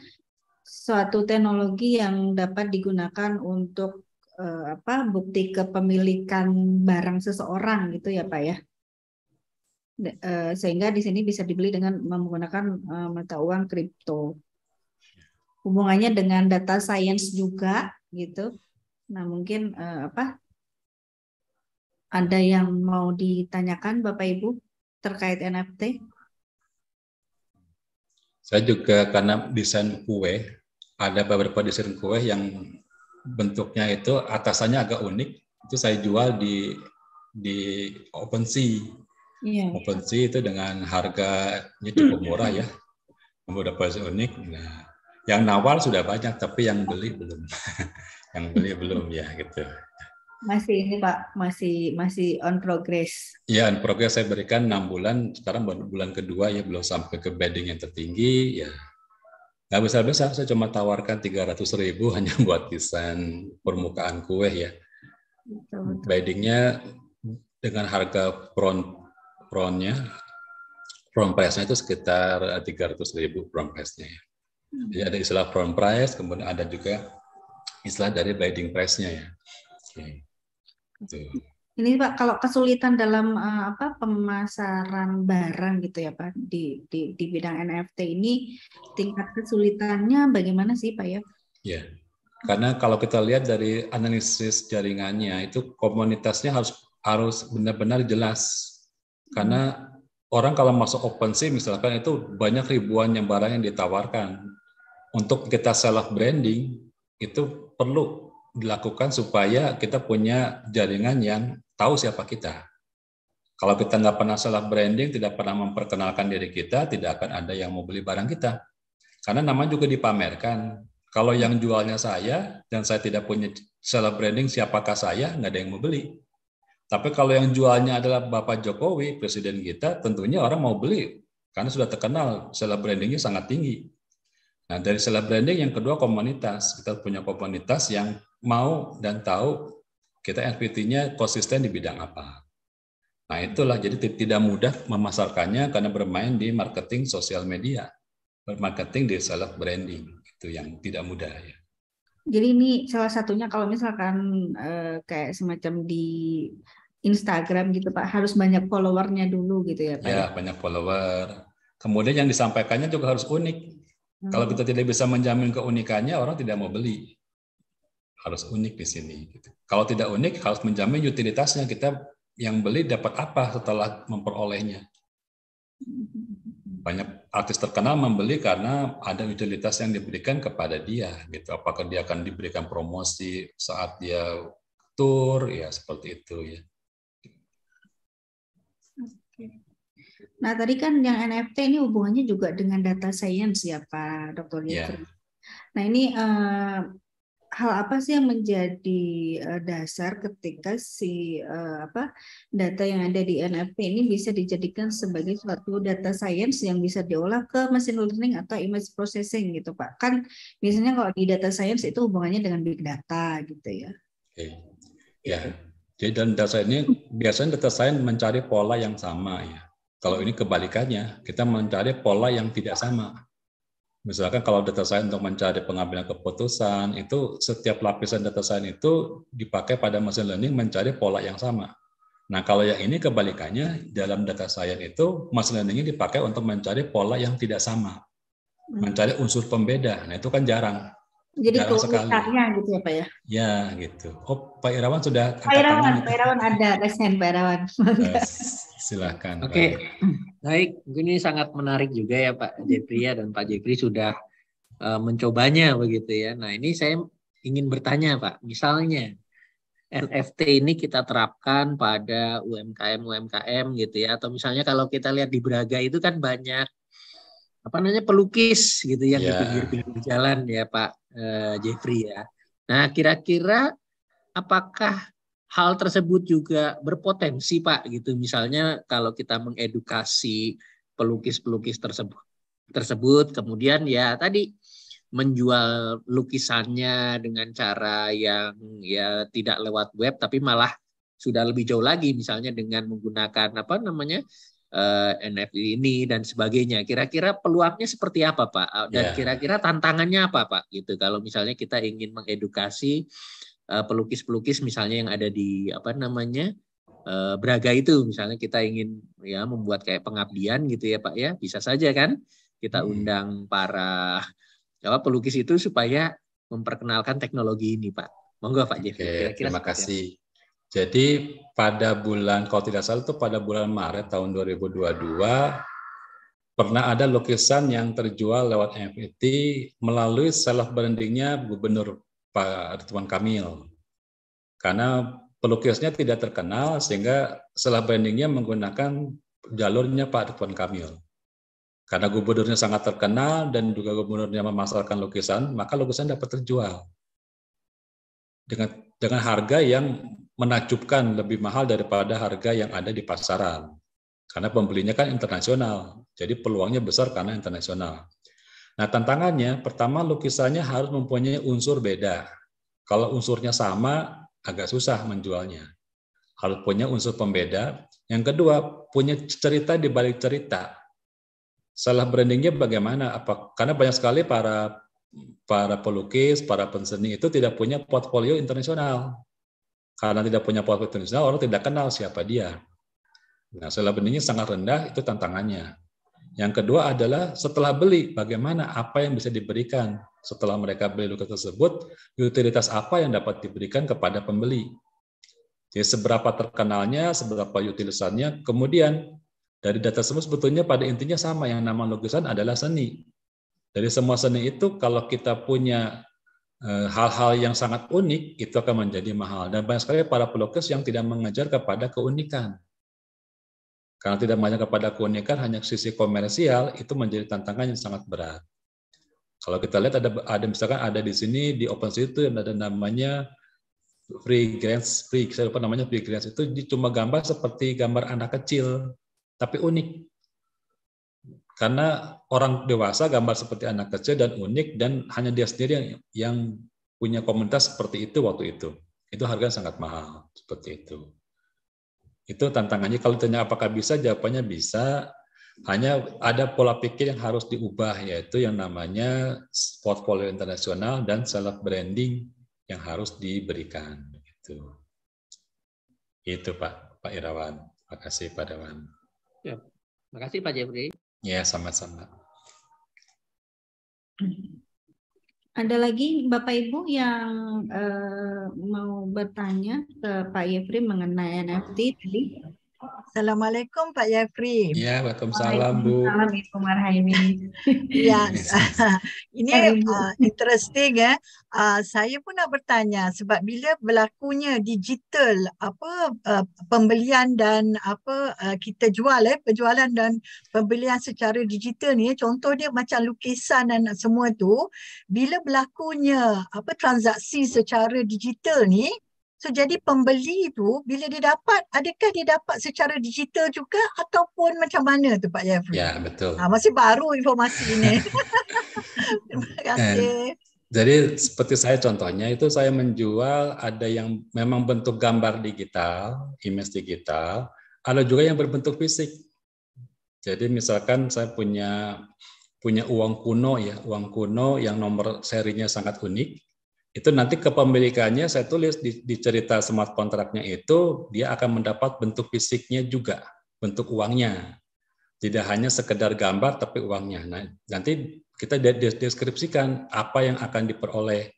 suatu teknologi yang dapat digunakan untuk uh, apa? bukti kepemilikan barang seseorang gitu ya, Pak ya. Uh, sehingga di sini bisa dibeli dengan menggunakan uh, mata uang kripto. Hubungannya dengan data science juga gitu Nah, mungkin uh, apa? Ada yang mau ditanyakan Bapak Ibu terkait NFT? Saya juga karena desain kue, ada beberapa desain kue yang bentuknya itu atasannya agak unik. Itu saya jual di di OpenSea. Iya. OpenSea itu dengan harganya cukup murah ya. Beberapa unik. Nah, yang nawar sudah banyak tapi yang beli belum yang beli belum ya gitu masih ini pak masih masih on progress ya on progress saya berikan enam bulan sekarang bulan kedua ya belum sampai ke bedding yang tertinggi ya nggak besar besar saya cuma tawarkan tiga ratus ribu hanya buat desain permukaan kue ya beddingnya dengan harga front frontnya front price-nya itu sekitar tiga ratus ribu front price-nya. Ya. Jadi ada istilah front price, kemudian ada juga istilah dari binding pressnya ya. Okay. Gitu. Ini Pak, kalau kesulitan dalam eh, apa pemasaran barang gitu ya Pak di, di di bidang NFT ini tingkat kesulitannya bagaimana sih Pak ya? Ya, yeah. karena kalau kita lihat dari analisis jaringannya itu komunitasnya harus harus benar-benar jelas karena orang kalau masuk OpenSea misalkan itu banyak ribuan yang barang yang ditawarkan untuk kita self branding itu perlu dilakukan supaya kita punya jaringan yang tahu siapa kita. Kalau kita nggak pernah salah branding, tidak pernah memperkenalkan diri kita, tidak akan ada yang mau beli barang kita. Karena nama juga dipamerkan. Kalau yang jualnya saya dan saya tidak punya salah branding siapakah saya, nggak ada yang mau beli. Tapi kalau yang jualnya adalah Bapak Jokowi, Presiden kita, tentunya orang mau beli. Karena sudah terkenal, salah brandingnya sangat tinggi. Nah, dari self branding yang kedua komunitas. Kita punya komunitas yang mau dan tahu kita rpt nya konsisten di bidang apa. Nah, itulah jadi tidak mudah memasarkannya karena bermain di marketing sosial media. Bermarketing di self branding itu yang tidak mudah ya. Jadi ini salah satunya kalau misalkan eh, kayak semacam di Instagram gitu Pak, harus banyak followernya dulu gitu ya Pak. Ya, ya? banyak follower. Kemudian yang disampaikannya juga harus unik kalau kita hmm. tidak bisa menjamin keunikannya, orang tidak mau beli. Harus unik di sini. Gitu. Kalau tidak unik, harus menjamin utilitasnya. Kita yang beli dapat apa setelah memperolehnya. Banyak artis terkenal membeli karena ada utilitas yang diberikan kepada dia. Gitu. Apakah dia akan diberikan promosi saat dia tour, ya seperti itu ya Nah, tadi kan yang NFT ini hubungannya juga dengan data science ya Pak Dr. Yeah. Nah, ini uh, hal apa sih yang menjadi uh, dasar ketika si uh, apa data yang ada di NFT ini bisa dijadikan sebagai suatu data science yang bisa diolah ke machine learning atau image processing gitu Pak. Kan biasanya kalau di data science itu hubungannya dengan big data gitu ya. Oke. Okay. Ya. Jadi dan data science ini biasanya data science mencari pola yang sama ya kalau ini kebalikannya, kita mencari pola yang tidak sama. Misalkan kalau data saya untuk mencari pengambilan keputusan, itu setiap lapisan data saya itu dipakai pada machine learning mencari pola yang sama. Nah, kalau yang ini kebalikannya, dalam data saya itu machine learning dipakai untuk mencari pola yang tidak sama. Hmm. Mencari unsur pembeda. Nah, itu kan jarang. Jadi keunikannya gitu ya Pak ya? Ya gitu. Oh Pak Irawan sudah Pak Irawan, Pak Irawan ada resen Pak Irawan. silahkan. Oke, okay. baik. Mungkin ini sangat menarik juga ya Pak Jepria ya, dan Pak Jepri sudah uh, mencobanya begitu ya. Nah ini saya ingin bertanya Pak, misalnya NFT ini kita terapkan pada UMKM-UMKM gitu ya, atau misalnya kalau kita lihat di Braga itu kan banyak apa namanya pelukis gitu yang yeah. di pinggir-pinggir jalan ya Pak eh, Jeffrey ya. Nah, kira-kira apakah hal tersebut juga berpotensi Pak gitu misalnya kalau kita mengedukasi pelukis-pelukis tersebut tersebut kemudian ya tadi menjual lukisannya dengan cara yang ya tidak lewat web tapi malah sudah lebih jauh lagi misalnya dengan menggunakan apa namanya Eh, NFT ini dan sebagainya. Kira-kira peluangnya seperti apa, Pak? Eh, dan ya. kira-kira yeah. tantangannya apa, Pak? Gitu. Kalau misalnya kita ingin mengedukasi eh, pelukis-pelukis misalnya yang ada di apa namanya Braga itu, misalnya kita ingin ya membuat kayak pengabdian gitu ya, Pak ya, bisa saja kan kita hmm. undang para apa pelukis itu supaya memperkenalkan teknologi ini, Pak. Monggo Pak Jeff. Okay, terima kasih. Jadi pada bulan kalau tidak salah itu pada bulan Maret tahun 2022 pernah ada lukisan yang terjual lewat NFT e melalui salah brandingnya Gubernur Pak Ridwan Kamil. Karena pelukisnya tidak terkenal sehingga salah brandingnya menggunakan jalurnya Pak Ridwan Kamil. Karena gubernurnya sangat terkenal dan juga gubernurnya memasarkan lukisan, maka lukisan dapat terjual dengan dengan harga yang menakjubkan lebih mahal daripada harga yang ada di pasaran. Karena pembelinya kan internasional, jadi peluangnya besar karena internasional. Nah, tantangannya pertama lukisannya harus mempunyai unsur beda. Kalau unsurnya sama, agak susah menjualnya. Harus punya unsur pembeda. Yang kedua, punya cerita di balik cerita. Salah brandingnya bagaimana? Apa karena banyak sekali para para pelukis, para penseni itu tidak punya portfolio internasional. Karena tidak punya profit internasional, orang tidak kenal siapa dia. Nah, setelah benihnya sangat rendah, itu tantangannya. Yang kedua adalah setelah beli, bagaimana apa yang bisa diberikan setelah mereka beli luka tersebut, utilitas apa yang dapat diberikan kepada pembeli. Jadi seberapa terkenalnya, seberapa utilisannya, kemudian dari data tersebut sebetulnya pada intinya sama, yang nama lukisan adalah seni. Dari semua seni itu, kalau kita punya Eh, hal-hal yang sangat unik itu akan menjadi mahal. Dan banyak sekali para pelukis yang tidak mengejar kepada keunikan. Karena tidak mengajar kepada keunikan hanya sisi komersial itu menjadi tantangan yang sangat berat. Kalau kita lihat ada ada misalkan ada di sini di open itu ada namanya free grants, free saya lupa namanya free grants itu cuma gambar seperti gambar anak kecil tapi unik karena orang dewasa gambar seperti anak kecil dan unik dan hanya dia sendiri yang, yang punya komunitas seperti itu waktu itu. Itu harga sangat mahal seperti itu. Itu tantangannya. Kalau tanya apakah bisa, jawabannya bisa. Hanya ada pola pikir yang harus diubah yaitu yang namanya portfolio internasional dan self branding yang harus diberikan. Itu, itu Pak Pak Irawan. Terima kasih Pak Irawan. Ya, terima kasih Pak Jeffrey. Ya, sama-sama. Hmm. Ada lagi Bapak Ibu yang uh, mau bertanya ke Pak Yefri mengenai NFT tadi? Assalamualaikum Pak Yafri. Ya, Waalaikumsalam Bu. Assalamualaikum Ya, ini uh, interesting ya. Eh. Uh, saya pun nak bertanya sebab bila berlakunya digital apa uh, pembelian dan apa uh, kita jual eh penjualan dan pembelian secara digital ni contoh dia macam lukisan dan semua tu bila berlakunya apa transaksi secara digital ni So jadi pembeli tu bila dia dapat, adakah dia dapat secara digital juga ataupun macam mana tu Pak Jeffrey? Ya betul. Ha, ah, masih baru informasi ini. Terima kasih. And, jadi seperti saya contohnya itu saya menjual ada yang memang bentuk gambar digital, image digital, ada juga yang berbentuk fisik. Jadi misalkan saya punya punya uang kuno ya, uang kuno yang nomor serinya sangat unik itu nanti kepemilikannya saya tulis di, di cerita smart kontraknya itu dia akan mendapat bentuk fisiknya juga bentuk uangnya tidak hanya sekedar gambar tapi uangnya nah nanti kita deskripsikan apa yang akan diperoleh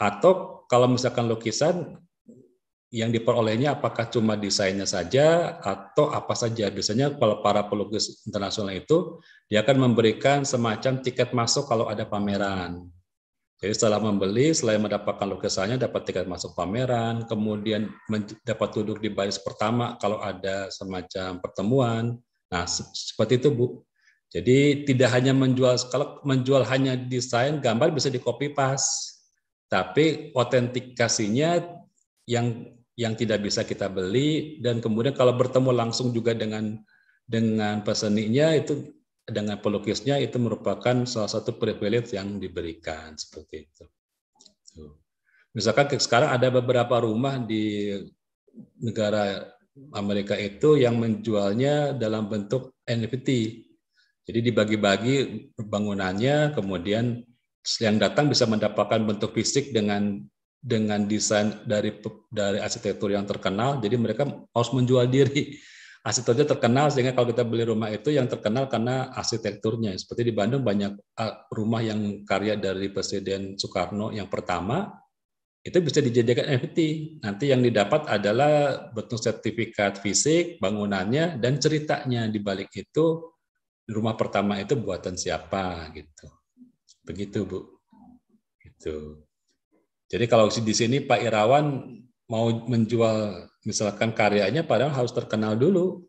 atau kalau misalkan lukisan yang diperolehnya apakah cuma desainnya saja atau apa saja biasanya kalau para pelukis internasional itu dia akan memberikan semacam tiket masuk kalau ada pameran jadi setelah membeli, selain mendapatkan lukisannya, dapat tiket masuk pameran, kemudian dapat duduk di baris pertama kalau ada semacam pertemuan. Nah, seperti itu Bu. Jadi tidak hanya menjual, kalau menjual hanya desain, gambar bisa di copy paste. Tapi otentikasinya yang yang tidak bisa kita beli dan kemudian kalau bertemu langsung juga dengan dengan peseninya itu dengan pelukisnya itu merupakan salah satu privilege yang diberikan seperti itu. Misalkan sekarang ada beberapa rumah di negara Amerika itu yang menjualnya dalam bentuk NFT. Jadi dibagi-bagi bangunannya, kemudian yang datang bisa mendapatkan bentuk fisik dengan dengan desain dari dari arsitektur yang terkenal. Jadi mereka harus menjual diri arsitekturnya terkenal sehingga kalau kita beli rumah itu yang terkenal karena arsitekturnya. Seperti di Bandung banyak ah, rumah yang karya dari Presiden Soekarno yang pertama itu bisa dijadikan NFT. Nanti yang didapat adalah bentuk sertifikat fisik, bangunannya dan ceritanya di balik itu rumah pertama itu buatan siapa gitu. Begitu, Bu. Gitu. Jadi kalau di sini Pak Irawan mau menjual Misalkan karyanya padahal harus terkenal dulu.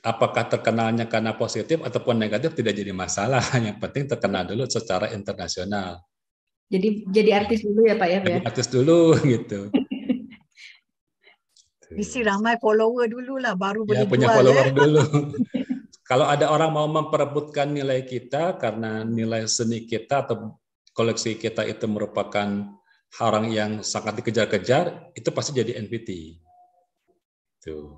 Apakah terkenalnya karena positif ataupun negatif tidak jadi masalah. Yang penting terkenal dulu secara internasional. Jadi jadi artis dulu ya Pak ya. artis dulu gitu. Isi ramai follower dulu lah baru ya, punya jual, ya. follower ya. dulu. Kalau ada orang mau memperebutkan nilai kita karena nilai seni kita atau koleksi kita itu merupakan orang yang sangat dikejar-kejar itu pasti jadi NPT. Tuh.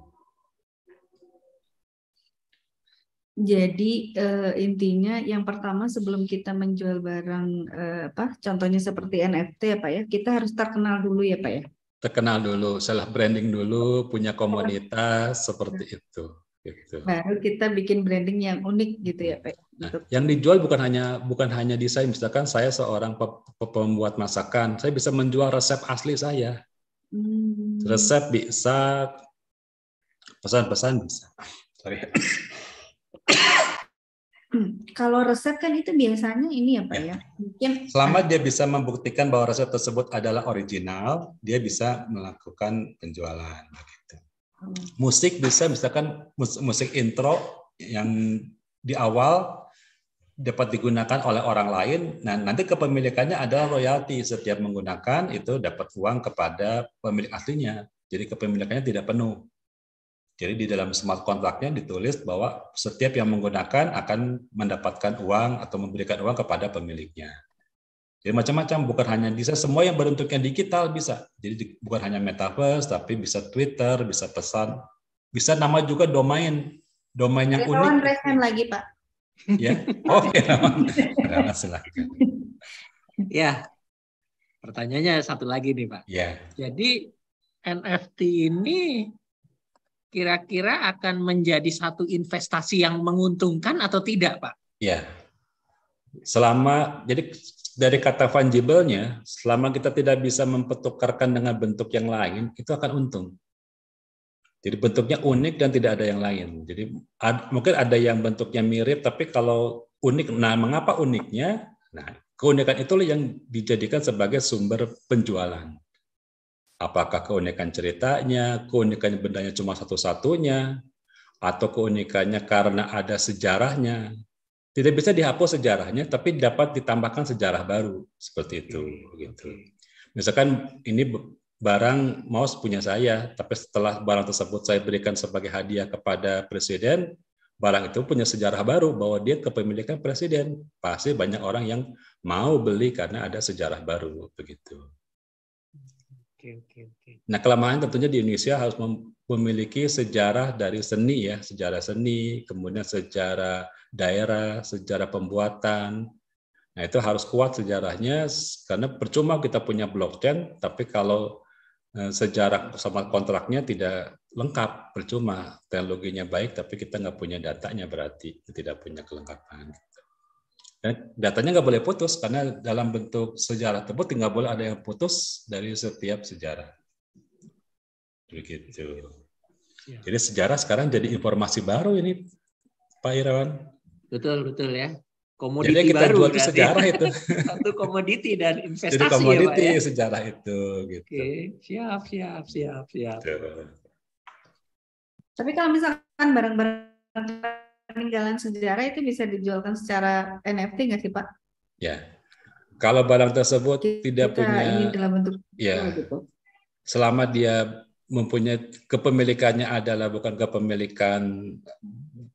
Jadi eh, intinya yang pertama sebelum kita menjual barang eh, apa contohnya seperti NFT ya Pak ya, kita harus terkenal dulu ya Pak ya. Terkenal dulu, salah branding dulu, punya komunitas seperti itu. Gitu. Baru kita bikin branding yang unik gitu ya Pak. Nah, yang dijual bukan hanya bukan hanya desain. Misalkan saya seorang pe pe pembuat masakan, saya bisa menjual resep asli saya. Hmm. Resep bisa, pesan-pesan bisa. Sorry. Kalau resep kan itu biasanya ini ya Pak ya. ya. Mungkin selama dia bisa membuktikan bahwa resep tersebut adalah original, dia bisa melakukan penjualan. Oke musik bisa misalkan musik intro yang di awal dapat digunakan oleh orang lain. Nah, nanti kepemilikannya adalah royalti setiap menggunakan itu dapat uang kepada pemilik aslinya. Jadi kepemilikannya tidak penuh. Jadi di dalam smart contractnya ditulis bahwa setiap yang menggunakan akan mendapatkan uang atau memberikan uang kepada pemiliknya. Jadi macam-macam, bukan hanya bisa semua yang berbentuknya digital bisa. Jadi bukan hanya metaverse, tapi bisa Twitter, bisa pesan, bisa nama juga domain, domain yang Ketawan unik. lagi pak. Ya, oke, okay. kasih Ya, pertanyaannya satu lagi nih pak. Ya. Jadi NFT ini kira-kira akan menjadi satu investasi yang menguntungkan atau tidak pak? Ya, selama jadi dari kata fungible-nya, selama kita tidak bisa mempertukarkan dengan bentuk yang lain, itu akan untung. Jadi bentuknya unik dan tidak ada yang lain. Jadi ad, mungkin ada yang bentuknya mirip, tapi kalau unik, nah mengapa uniknya? Nah, keunikan itu yang dijadikan sebagai sumber penjualan. Apakah keunikan ceritanya, keunikan bendanya cuma satu-satunya, atau keunikannya karena ada sejarahnya, tidak bisa dihapus sejarahnya, tapi dapat ditambahkan sejarah baru seperti itu. Iya, iya. Gitu. Misalkan ini barang mouse punya saya, tapi setelah barang tersebut saya berikan sebagai hadiah kepada presiden, barang itu punya sejarah baru bahwa dia kepemilikan presiden. Pasti banyak orang yang mau beli karena ada sejarah baru begitu. Nah, kelemahan tentunya di Indonesia harus memiliki sejarah dari seni ya, sejarah seni, kemudian sejarah daerah, sejarah pembuatan. Nah, itu harus kuat sejarahnya karena percuma kita punya blockchain tapi kalau eh, sejarah sama kontraknya tidak lengkap, percuma. Teknologinya baik tapi kita nggak punya datanya berarti tidak punya kelengkapan. Gitu. Dan datanya nggak boleh putus karena dalam bentuk sejarah tersebut nggak boleh ada yang putus dari setiap sejarah. Begitu. Iya. Jadi sejarah sekarang jadi informasi baru ini, Pak Irawan. Betul, betul ya. Komoditi jadi kita baru jual itu sejarah itu. Satu komoditi dan investasi jadi komoditi ya, Pak, ya? sejarah itu. Gitu. Oke, siap, siap, siap, siap. Betul. Tapi kalau misalkan barang-barang peninggalan sejarah itu bisa dijualkan secara NFT nggak sih Pak? Ya, kalau barang tersebut kita tidak punya, ya, gitu? selama dia mempunyai kepemilikannya adalah bukan kepemilikan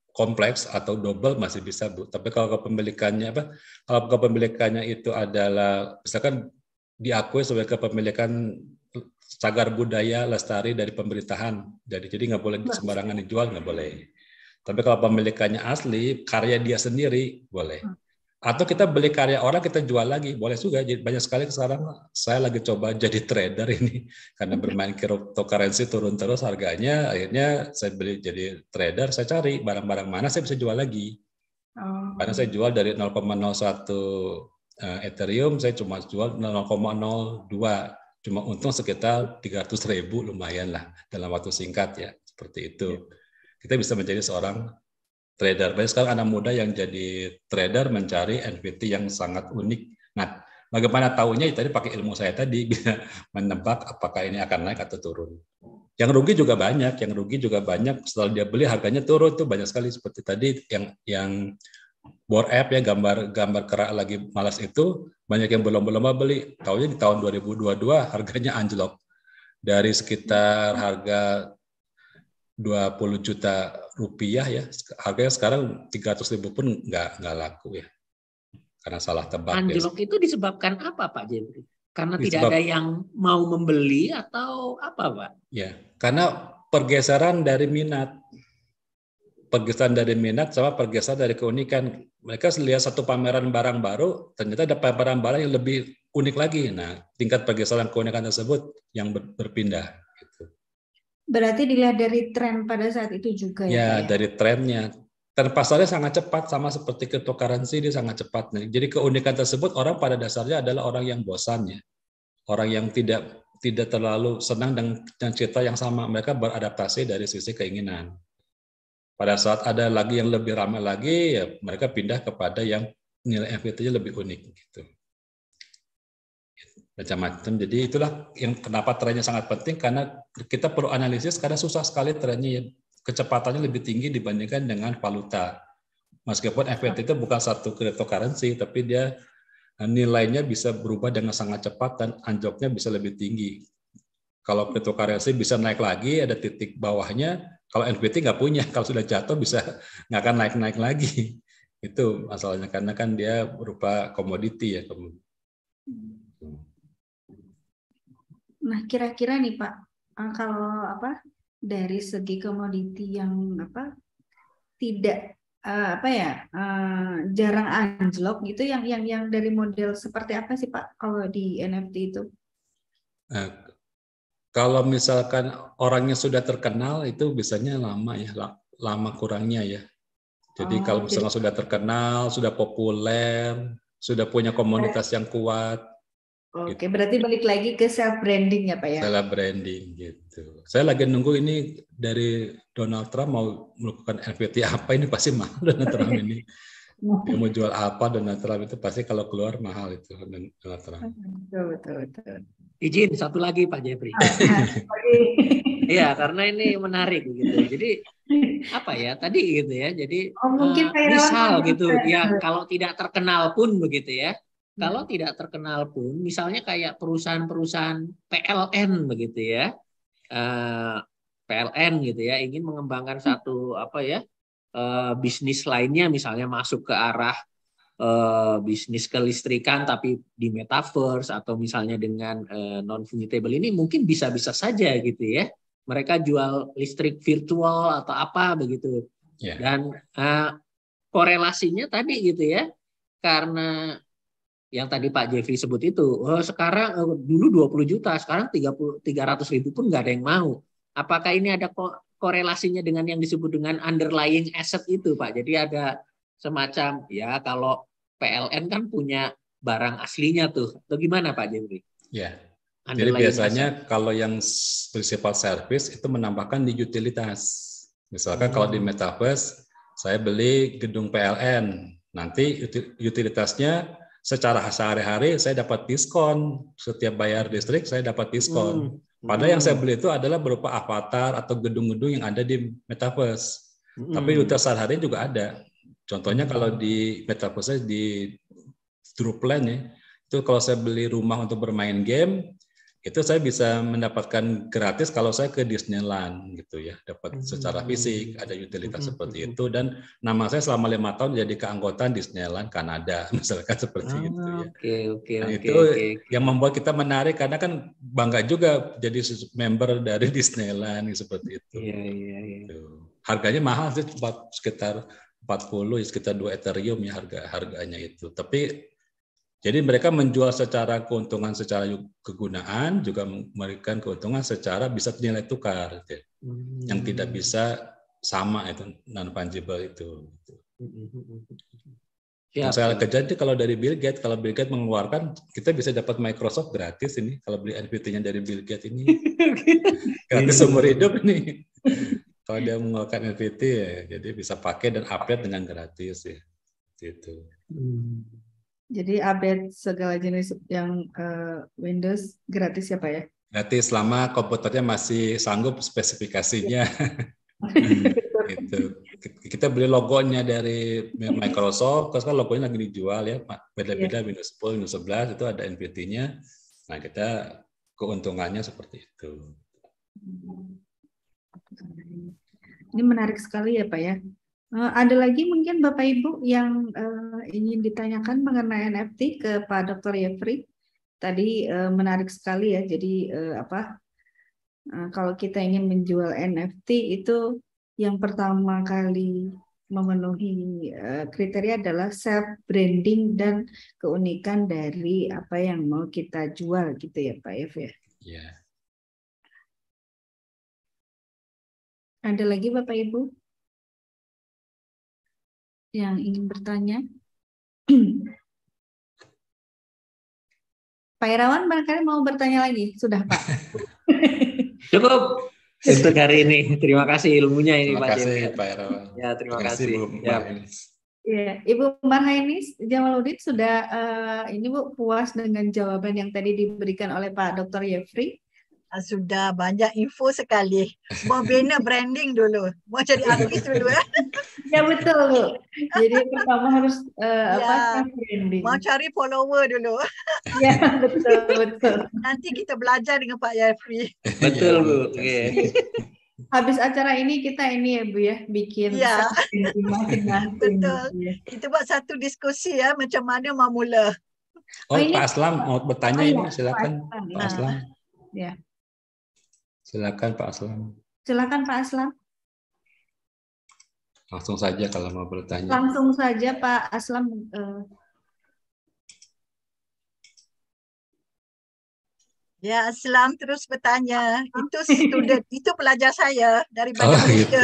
kompleks atau double masih bisa bu. Tapi kalau kepemilikannya apa? Kalau kepemilikannya itu adalah misalkan diakui sebagai kepemilikan cagar budaya lestari dari pemerintahan. Jadi jadi nggak boleh sembarangan dijual nggak boleh. Tapi kalau pemilikannya asli karya dia sendiri boleh. Hmm atau kita beli karya orang kita jual lagi boleh juga jadi banyak sekali sekarang saya lagi coba jadi trader ini karena bermain cryptocurrency turun terus harganya akhirnya saya beli jadi trader saya cari barang-barang mana saya bisa jual lagi oh. karena saya jual dari 0,01 eh, Ethereum saya cuma jual 0,02 cuma untung sekitar 300 ribu lumayan lah dalam waktu singkat ya seperti itu ya. kita bisa menjadi seorang trader. Banyak sekarang anak muda yang jadi trader mencari NFT yang sangat unik. Nah, bagaimana tahunya ya, tadi pakai ilmu saya tadi bisa menebak apakah ini akan naik atau turun. Yang rugi juga banyak, yang rugi juga banyak setelah dia beli harganya turun tuh banyak sekali seperti tadi yang yang bor app ya gambar gambar kerak lagi malas itu banyak yang belum belum beli. Tahunya di tahun 2022 harganya anjlok dari sekitar harga 20 juta rupiah ya harganya sekarang 300 ribu pun nggak nggak laku ya karena salah tebak ya. anjlok ya. itu disebabkan apa Pak Jendri karena Disebab... tidak ada yang mau membeli atau apa Pak ya karena pergeseran dari minat pergeseran dari minat sama pergeseran dari keunikan mereka lihat satu pameran barang baru ternyata ada pameran barang yang lebih unik lagi nah tingkat pergeseran keunikan tersebut yang berpindah Berarti dilihat dari tren pada saat itu juga ya? Ya, ya? dari trennya. Tren pasarnya sangat cepat, sama seperti cryptocurrency ini sangat cepat. Nah, jadi keunikan tersebut orang pada dasarnya adalah orang yang bosannya. Orang yang tidak tidak terlalu senang dengan cerita yang sama. Mereka beradaptasi dari sisi keinginan. Pada saat ada lagi yang lebih ramai lagi, ya mereka pindah kepada yang nilai NFT-nya lebih unik. Gitu macam-macam. Jadi itulah yang kenapa trennya sangat penting karena kita perlu analisis karena susah sekali trennya ya. kecepatannya lebih tinggi dibandingkan dengan valuta. Meskipun FPT itu bukan satu cryptocurrency, tapi dia eh, nilainya bisa berubah dengan sangat cepat dan anjloknya bisa lebih tinggi. Kalau cryptocurrency bisa naik lagi, ada titik bawahnya. Kalau NFT nggak punya, kalau sudah jatuh bisa nggak akan naik-naik lagi. Itu masalahnya karena kan dia berupa komoditi ya. Nah, kira-kira nih Pak, eh, kalau apa dari segi komoditi yang apa tidak uh, apa ya uh, jarang anjlok gitu yang yang yang dari model seperti apa sih Pak kalau di NFT itu? Uh, kalau misalkan orangnya sudah terkenal itu biasanya lama ya lama kurangnya ya. Jadi oh, kalau misalnya jadi... sudah terkenal, sudah populer, sudah punya komunitas iya. yang kuat, Oke, gitu. berarti balik lagi ke self branding ya Pak ya? Self branding gitu. Saya lagi nunggu ini dari Donald Trump mau melakukan NFT apa ini pasti mahal Donald Trump ini. Dia mau jual apa Donald Trump itu pasti kalau keluar mahal itu Donald Trump. Betul betul. betul. Izin satu lagi Pak Jeffrey. Ah, ah, iya, karena ini menarik gitu. Jadi apa ya tadi gitu ya jadi oh, mungkin uh, misal gitu ya kalau tidak terkenal pun begitu ya kalau hmm. tidak terkenal pun, misalnya kayak perusahaan-perusahaan PLN begitu ya, eh, PLN gitu ya, ingin mengembangkan hmm. satu apa ya eh, bisnis lainnya, misalnya masuk ke arah eh, bisnis kelistrikan tapi di metaverse atau misalnya dengan non fungible ini mungkin bisa-bisa saja gitu ya, mereka jual listrik virtual atau apa begitu, yeah. dan uh, korelasinya tadi gitu ya, karena yang tadi Pak Jeffrey sebut itu oh, sekarang oh, dulu 20 juta sekarang 30 300 ribu pun nggak ada yang mau apakah ini ada ko korelasinya dengan yang disebut dengan underlying asset itu Pak jadi ada semacam ya kalau PLN kan punya barang aslinya tuh atau gimana Pak Jeffrey ya jadi biasanya asset. kalau yang principal service itu menambahkan di utilitas misalkan hmm. kalau di hmm. metaverse saya beli gedung PLN nanti utilitasnya secara sehari-hari saya dapat diskon setiap bayar listrik saya dapat diskon. Hmm. Padahal hmm. yang saya hmm. beli itu adalah berupa avatar atau gedung-gedung yang ada di metaverse. Hmm. Tapi di sehari-hari juga ada. Contohnya kalau di metaverse di Drupal ya, itu kalau saya beli rumah untuk bermain game, itu saya bisa mendapatkan gratis kalau saya ke Disneyland gitu ya dapat hmm. secara fisik ada utilitas hmm, seperti hmm, itu dan nama saya selama lima tahun jadi keanggotaan Disneyland Kanada misalkan seperti oh, itu ya okay, okay, nah, okay, itu okay. yang membuat kita menarik karena kan bangga juga jadi member dari Disneyland seperti itu yeah, yeah, yeah. Gitu. harganya mahal sih sekitar 40 sekitar 2 Ethereum ya harga harganya itu tapi jadi mereka menjual secara keuntungan secara kegunaan juga memberikan keuntungan secara bisa nilai tukar gitu. Ya. hmm. yang tidak bisa sama itu non fungible itu. Ya, saya kerja kalau dari Bill Gates, kalau Bill Gates mengeluarkan, kita bisa dapat Microsoft gratis ini. Kalau beli NFT-nya dari Bill Gates ini, gratis seumur hidup ini. kalau dia mengeluarkan NFT ya, jadi bisa pakai dan update dengan gratis ya. Gitu. Hmm. Jadi update segala jenis yang uh, Windows gratis ya Pak ya? Gratis selama komputernya masih sanggup spesifikasinya. gitu. Kita beli logonya dari Microsoft, terus kan logonya lagi dijual ya, beda-beda yeah. Windows 10, Windows 11 itu ada npt nya Nah, kita keuntungannya seperti itu. Ini menarik sekali ya, Pak ya. Eh, ada lagi mungkin Bapak Ibu yang uh, ingin ditanyakan mengenai NFT ke Pak Dr. Yefri. Tadi uh, menarik sekali ya. Jadi uh, apa? Uh, kalau kita ingin menjual NFT itu yang pertama kali memenuhi kriteria adalah self branding dan keunikan dari apa yang mau kita jual gitu ya Pak Yef ya. Yeah. Ada lagi Bapak Ibu? yang ingin bertanya? Pak Irawan barangkali mau bertanya lagi, sudah Pak. Cukup untuk hari ini. Terima kasih ilmunya ini terima Pak. Terima kasih Pak Irawan. Ya terima, terima kasih. ya. ya. Ibu Marhainis Jamaludin sudah uh, ini Bu puas dengan jawaban yang tadi diberikan oleh Pak Dr. Yefri. Ah, sudah banyak info sekali. Mau bina branding dulu. Mau jadi artis dulu ya. ya betul. Jadi pertama harus uh, apa kan branding. Mau cari follower dulu. ya betul betul. Nanti kita belajar dengan Pak Yafri. Betul Bu. Iya, Habis acara ini kita ini ya Bu ya bikin iya. ya. Betul. Itu Kita buat satu diskusi ya macam mana mau mula. Oh, oh ini, Pak Aslam mau bertanya oh, ini iya. silakan Pak Aslam. Pak Aslam. Ya. Silakan Pak Aslam. Silakan Pak Aslam. Langsung saja kalau mau bertanya. Langsung saja Pak Aslam. Eh. Ya, Aslam terus bertanya. Itu student, itu pelajar saya dari Bandar oh, gitu.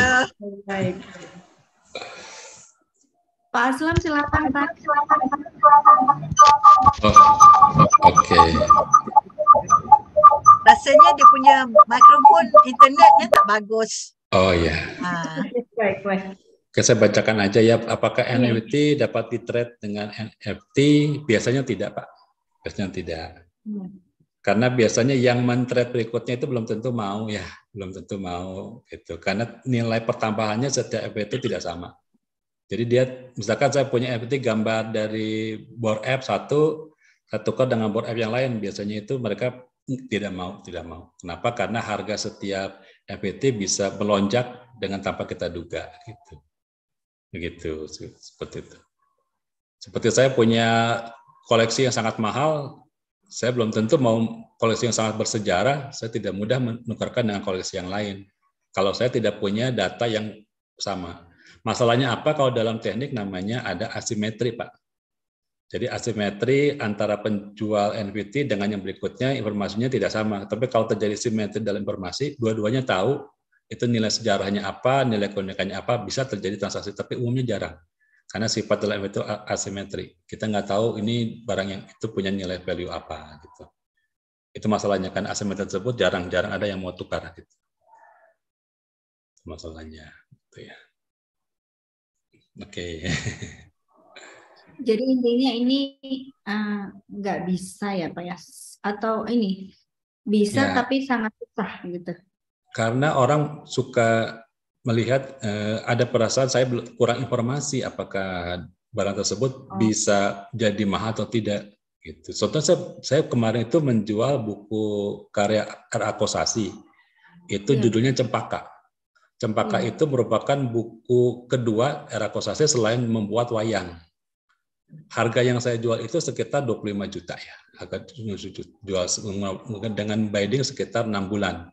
Baik. Pak Aslam silakan Pak. Silakan, Oh, Oke. Okay rasanya dia punya mikrofon internetnya tak bagus. Oh ya. Yeah. Saya bacakan aja ya, apakah iya. NFT dapat di dengan NFT? Biasanya tidak, Pak. Biasanya tidak. Iya. Karena biasanya yang men berikutnya itu belum tentu mau ya, belum tentu mau itu. Karena nilai pertambahannya setiap NFT itu tidak sama. Jadi dia, misalkan saya punya NFT gambar dari board app satu, satu tukar dengan board app yang lain, biasanya itu mereka tidak mau, tidak mau. Kenapa? Karena harga setiap FPT e bisa melonjak dengan tanpa kita duga. Gitu. Begitu, seperti itu. Seperti saya punya koleksi yang sangat mahal, saya belum tentu mau koleksi yang sangat bersejarah, saya tidak mudah menukarkan dengan koleksi yang lain. Kalau saya tidak punya data yang sama. Masalahnya apa kalau dalam teknik namanya ada asimetri, Pak. Jadi asimetri antara penjual NFT dengan yang berikutnya informasinya tidak sama. Tapi kalau terjadi simetri dalam informasi, dua-duanya tahu itu nilai sejarahnya apa, nilai keunikannya apa, bisa terjadi transaksi. Tapi umumnya jarang. Karena sifat dalam itu asimetri. Kita nggak tahu ini barang yang itu punya nilai value apa. gitu. Itu masalahnya kan asimetri tersebut jarang-jarang ada yang mau tukar. Gitu. Masalahnya. Gitu ya. Oke. Okay. Jadi intinya ini eh, nggak uh, bisa ya Pak ya atau ini bisa ya. tapi sangat susah gitu. Karena orang suka melihat uh, ada perasaan saya kurang informasi apakah barang tersebut oh. bisa jadi mahal atau tidak gitu. Contohnya saya, saya kemarin itu menjual buku karya rakosasi Itu ya. judulnya Cempaka. Cempaka ya. itu merupakan buku kedua rakosasi selain membuat wayang harga yang saya jual itu sekitar 25 juta ya. Harga jual dengan binding sekitar enam bulan.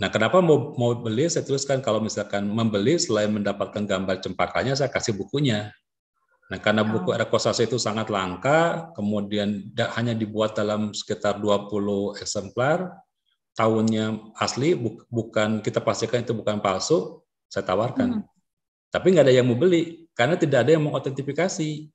Nah, kenapa mau, mau beli? Saya tuliskan kalau misalkan membeli selain mendapatkan gambar cempakanya, saya kasih bukunya. Nah, karena buku Erekosase oh. itu sangat langka, kemudian hanya dibuat dalam sekitar 20 eksemplar, tahunnya asli, bukan kita pastikan itu bukan palsu, saya tawarkan. Hmm. Tapi nggak ada yang mau beli, karena tidak ada yang mau otentifikasi.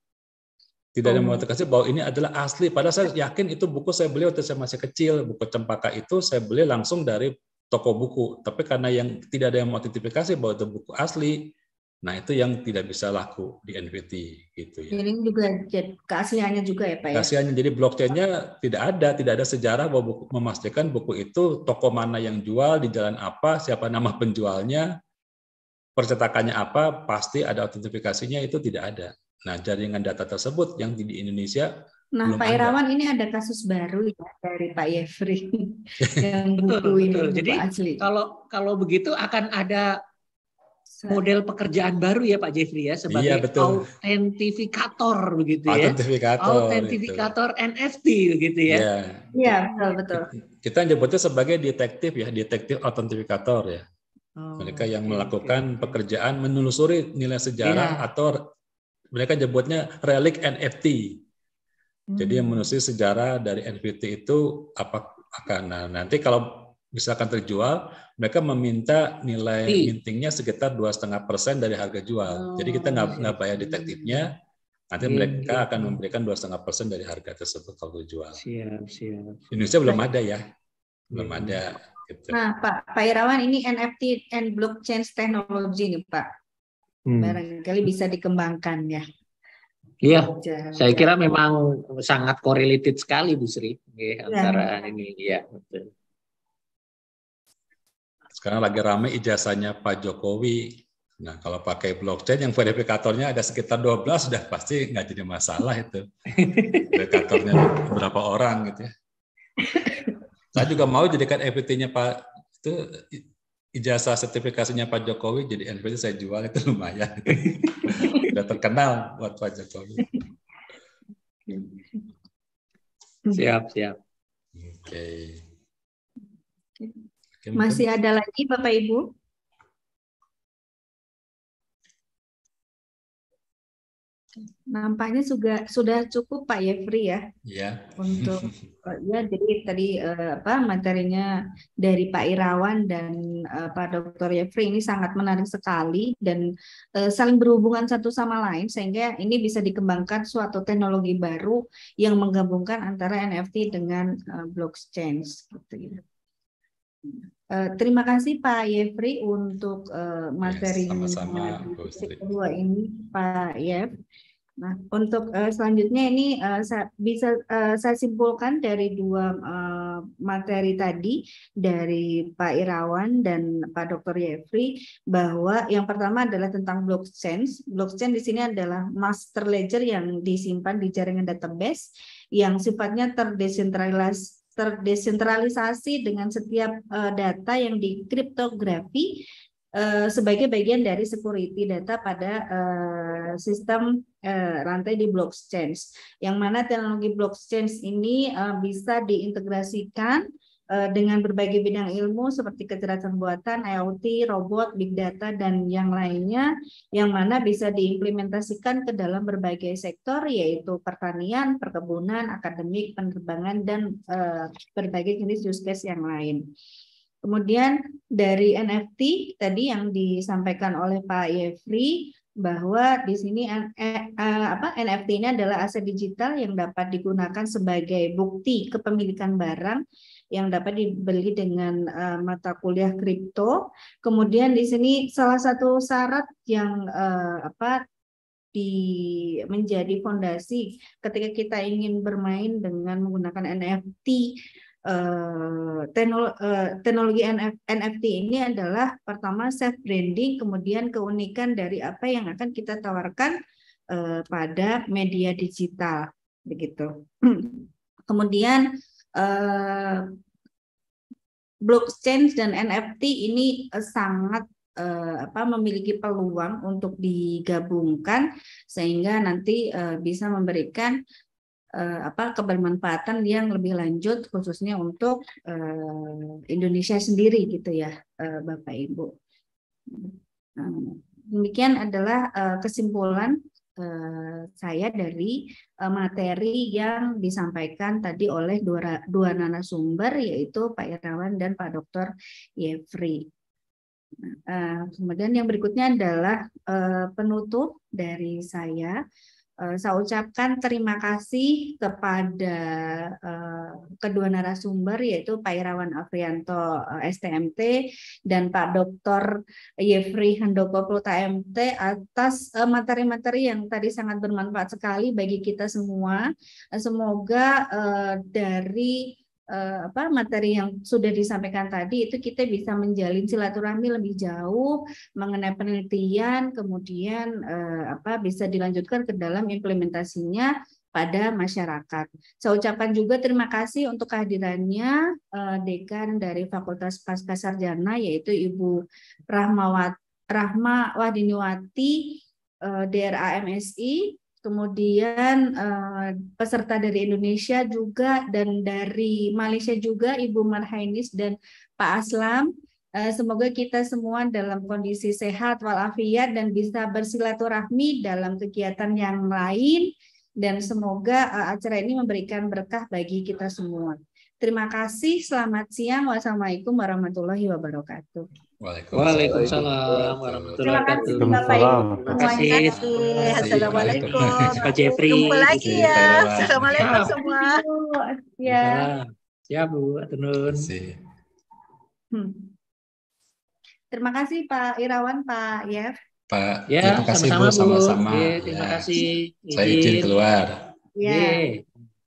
Tidak ada oh. motivasi bahwa ini adalah asli. Padahal saya yakin itu buku saya beli waktu saya masih kecil. Buku Cempaka itu saya beli langsung dari toko buku. Tapi karena yang tidak ada yang motivasi bahwa itu buku asli, nah itu yang tidak bisa laku di NFT gitu ya. Jadi juga keasliannya juga ya Pak ya? Keasliannya. Jadi blockchainnya tidak ada, tidak ada sejarah bahwa buku, memastikan buku itu toko mana yang jual, di jalan apa, siapa nama penjualnya, percetakannya apa, pasti ada autentifikasinya itu tidak ada. Nah, jaringan data tersebut yang di Indonesia Nah, Pak Irawan ini ada kasus baru ya dari Pak Yefri yang buku ini betul. Jadi asli. kalau kalau begitu akan ada model pekerjaan baru ya Pak Jeffrey ya sebagai iya, betul. autentifikator begitu ya. Autentifikator. Gitu. Autentifikator gitu. NFT begitu ya. Iya. iya, betul betul. Kita nyebutnya sebagai detektif ya, detektif autentifikator ya. Oh, Mereka yang melakukan okay. pekerjaan menelusuri nilai sejarah yeah. atau mereka nyebutnya relik NFT. Jadi yang hmm. menulis sejarah dari NFT itu apa akan nah, nanti kalau misalkan terjual, mereka meminta nilai mintingnya sekitar dua setengah persen dari harga jual. Jadi kita nggak oh, nggak iya. bayar detektifnya, nanti iya, mereka iya. akan memberikan dua setengah persen dari harga tersebut kalau terjual. Siap, siap. Indonesia belum ada ya, belum hmm. ada. Gitu. Nah, Pak Pak Irawan ini NFT and blockchain technology nih Pak hmm. barangkali bisa dikembangkan ya. Iya, saya kira memang sangat correlated sekali Bu Sri ya, antara ya. ini ya Sekarang lagi ramai ijazahnya Pak Jokowi. Nah, kalau pakai blockchain yang verifikatornya ada sekitar 12 sudah pasti nggak jadi masalah itu. verifikatornya berapa orang gitu ya. Saya juga mau jadikan FPT-nya Pak itu ijazah sertifikasinya Pak Jokowi jadi NPC saya jual itu lumayan. sudah terkenal buat Pak Jokowi. Siap, siap. Oke. Okay. Masih ada lagi Bapak Ibu? Nampaknya juga sudah cukup Pak Yefri ya. Iya. Untuk ya jadi tadi eh, apa materinya dari Pak Irawan dan eh, Pak Dr. Yefri ini sangat menarik sekali dan eh, saling berhubungan satu sama lain sehingga ini bisa dikembangkan suatu teknologi baru yang menggabungkan antara NFT dengan blockchain seperti itu. Eh, terima kasih Pak Yefri untuk eh, materi yes, kedua ini Pak Yef. Nah, untuk eh, selanjutnya ini bisa saya simpulkan dari dua materi tadi dari Pak Irawan dan Pak Dr. Yefri bahwa yang pertama adalah tentang blockchain. Blockchain di sini adalah master ledger yang disimpan di jaringan database yang sifatnya terdesentralisasi terdesentralisasi dengan setiap uh, data yang dikriptografi uh, sebagai bagian dari security data pada uh, sistem uh, rantai di blockchain. Yang mana teknologi blockchain ini uh, bisa diintegrasikan Eh, dengan berbagai bidang ilmu seperti kecerdasan buatan, IoT, robot, big data, dan yang lainnya yang mana bisa diimplementasikan ke dalam berbagai sektor yaitu pertanian, perkebunan, akademik, penerbangan, dan eh, berbagai jenis use case yang lain. Kemudian dari NFT tadi yang disampaikan oleh Pak Yefri bahwa di sini NFT eh, ini adalah aset digital yang dapat digunakan sebagai bukti kepemilikan barang yang dapat dibeli dengan uh, mata kuliah kripto. Kemudian di sini salah satu syarat yang uh, apa di menjadi fondasi ketika kita ingin bermain dengan menggunakan NFT eh, teknologi, NFT ini adalah pertama self branding, kemudian keunikan dari apa yang akan kita tawarkan pada media digital, begitu. Kemudian eh, blockchain dan NFT ini eh, sangat eh, apa memiliki peluang untuk digabungkan sehingga nanti eh, bisa memberikan eh, apa kebermanfaatan yang lebih lanjut khususnya untuk eh, Indonesia sendiri gitu ya eh, Bapak Ibu. Nah, demikian adalah eh, kesimpulan Eh, saya dari eh, materi yang disampaikan tadi oleh dua, dua narasumber yaitu Pak Irawan dan Pak Dr. Yefri. Nah, eh, kemudian yang berikutnya adalah penutup dari saya. Eh, saya ucapkan terima kasih kepada eh, kedua narasumber yaitu Pak Irawan Afrianto eh, STMT dan Pak Dr. Yefri Handoko Pluta MT atas materi-materi yang tadi sangat bermanfaat sekali bagi kita semua. Semoga dari Eh, apa materi yang sudah disampaikan tadi itu kita bisa menjalin silaturahmi lebih jauh mengenai penelitian kemudian eh, apa bisa dilanjutkan ke dalam implementasinya pada masyarakat. Saya ucapkan juga terima kasih untuk kehadirannya eh, dekan dari Fakultas Pasca Sarjana yaitu Ibu Rahmawat Rahma Wahdiniwati eh, DRAMSI Kemudian uh, peserta dari Indonesia juga dan dari Malaysia juga Ibu Marhainis dan Pak Aslam. Uh, semoga kita semua dalam kondisi sehat walafiat dan bisa bersilaturahmi dalam kegiatan yang lain dan semoga uh, acara ini memberikan berkah bagi kita semua. Terima kasih, selamat siang. Wassalamualaikum warahmatullahi wabarakatuh. Waalaikumsalam warahmatullahi wabarakatuh. Terima kasih. Assalamualaikum. Pak Jeffrey. Jumpa lagi ya. Assalamualaikum semua. Ya. Ya Bu Atunun. Hmm. Terima kasih Pak Irawan, Pak Yef. Pak, ya, terima kasih sama -sama, Bu, sama-sama. Iya, ya, terima kasih. Saya izin iya. keluar. Ya. Yeah.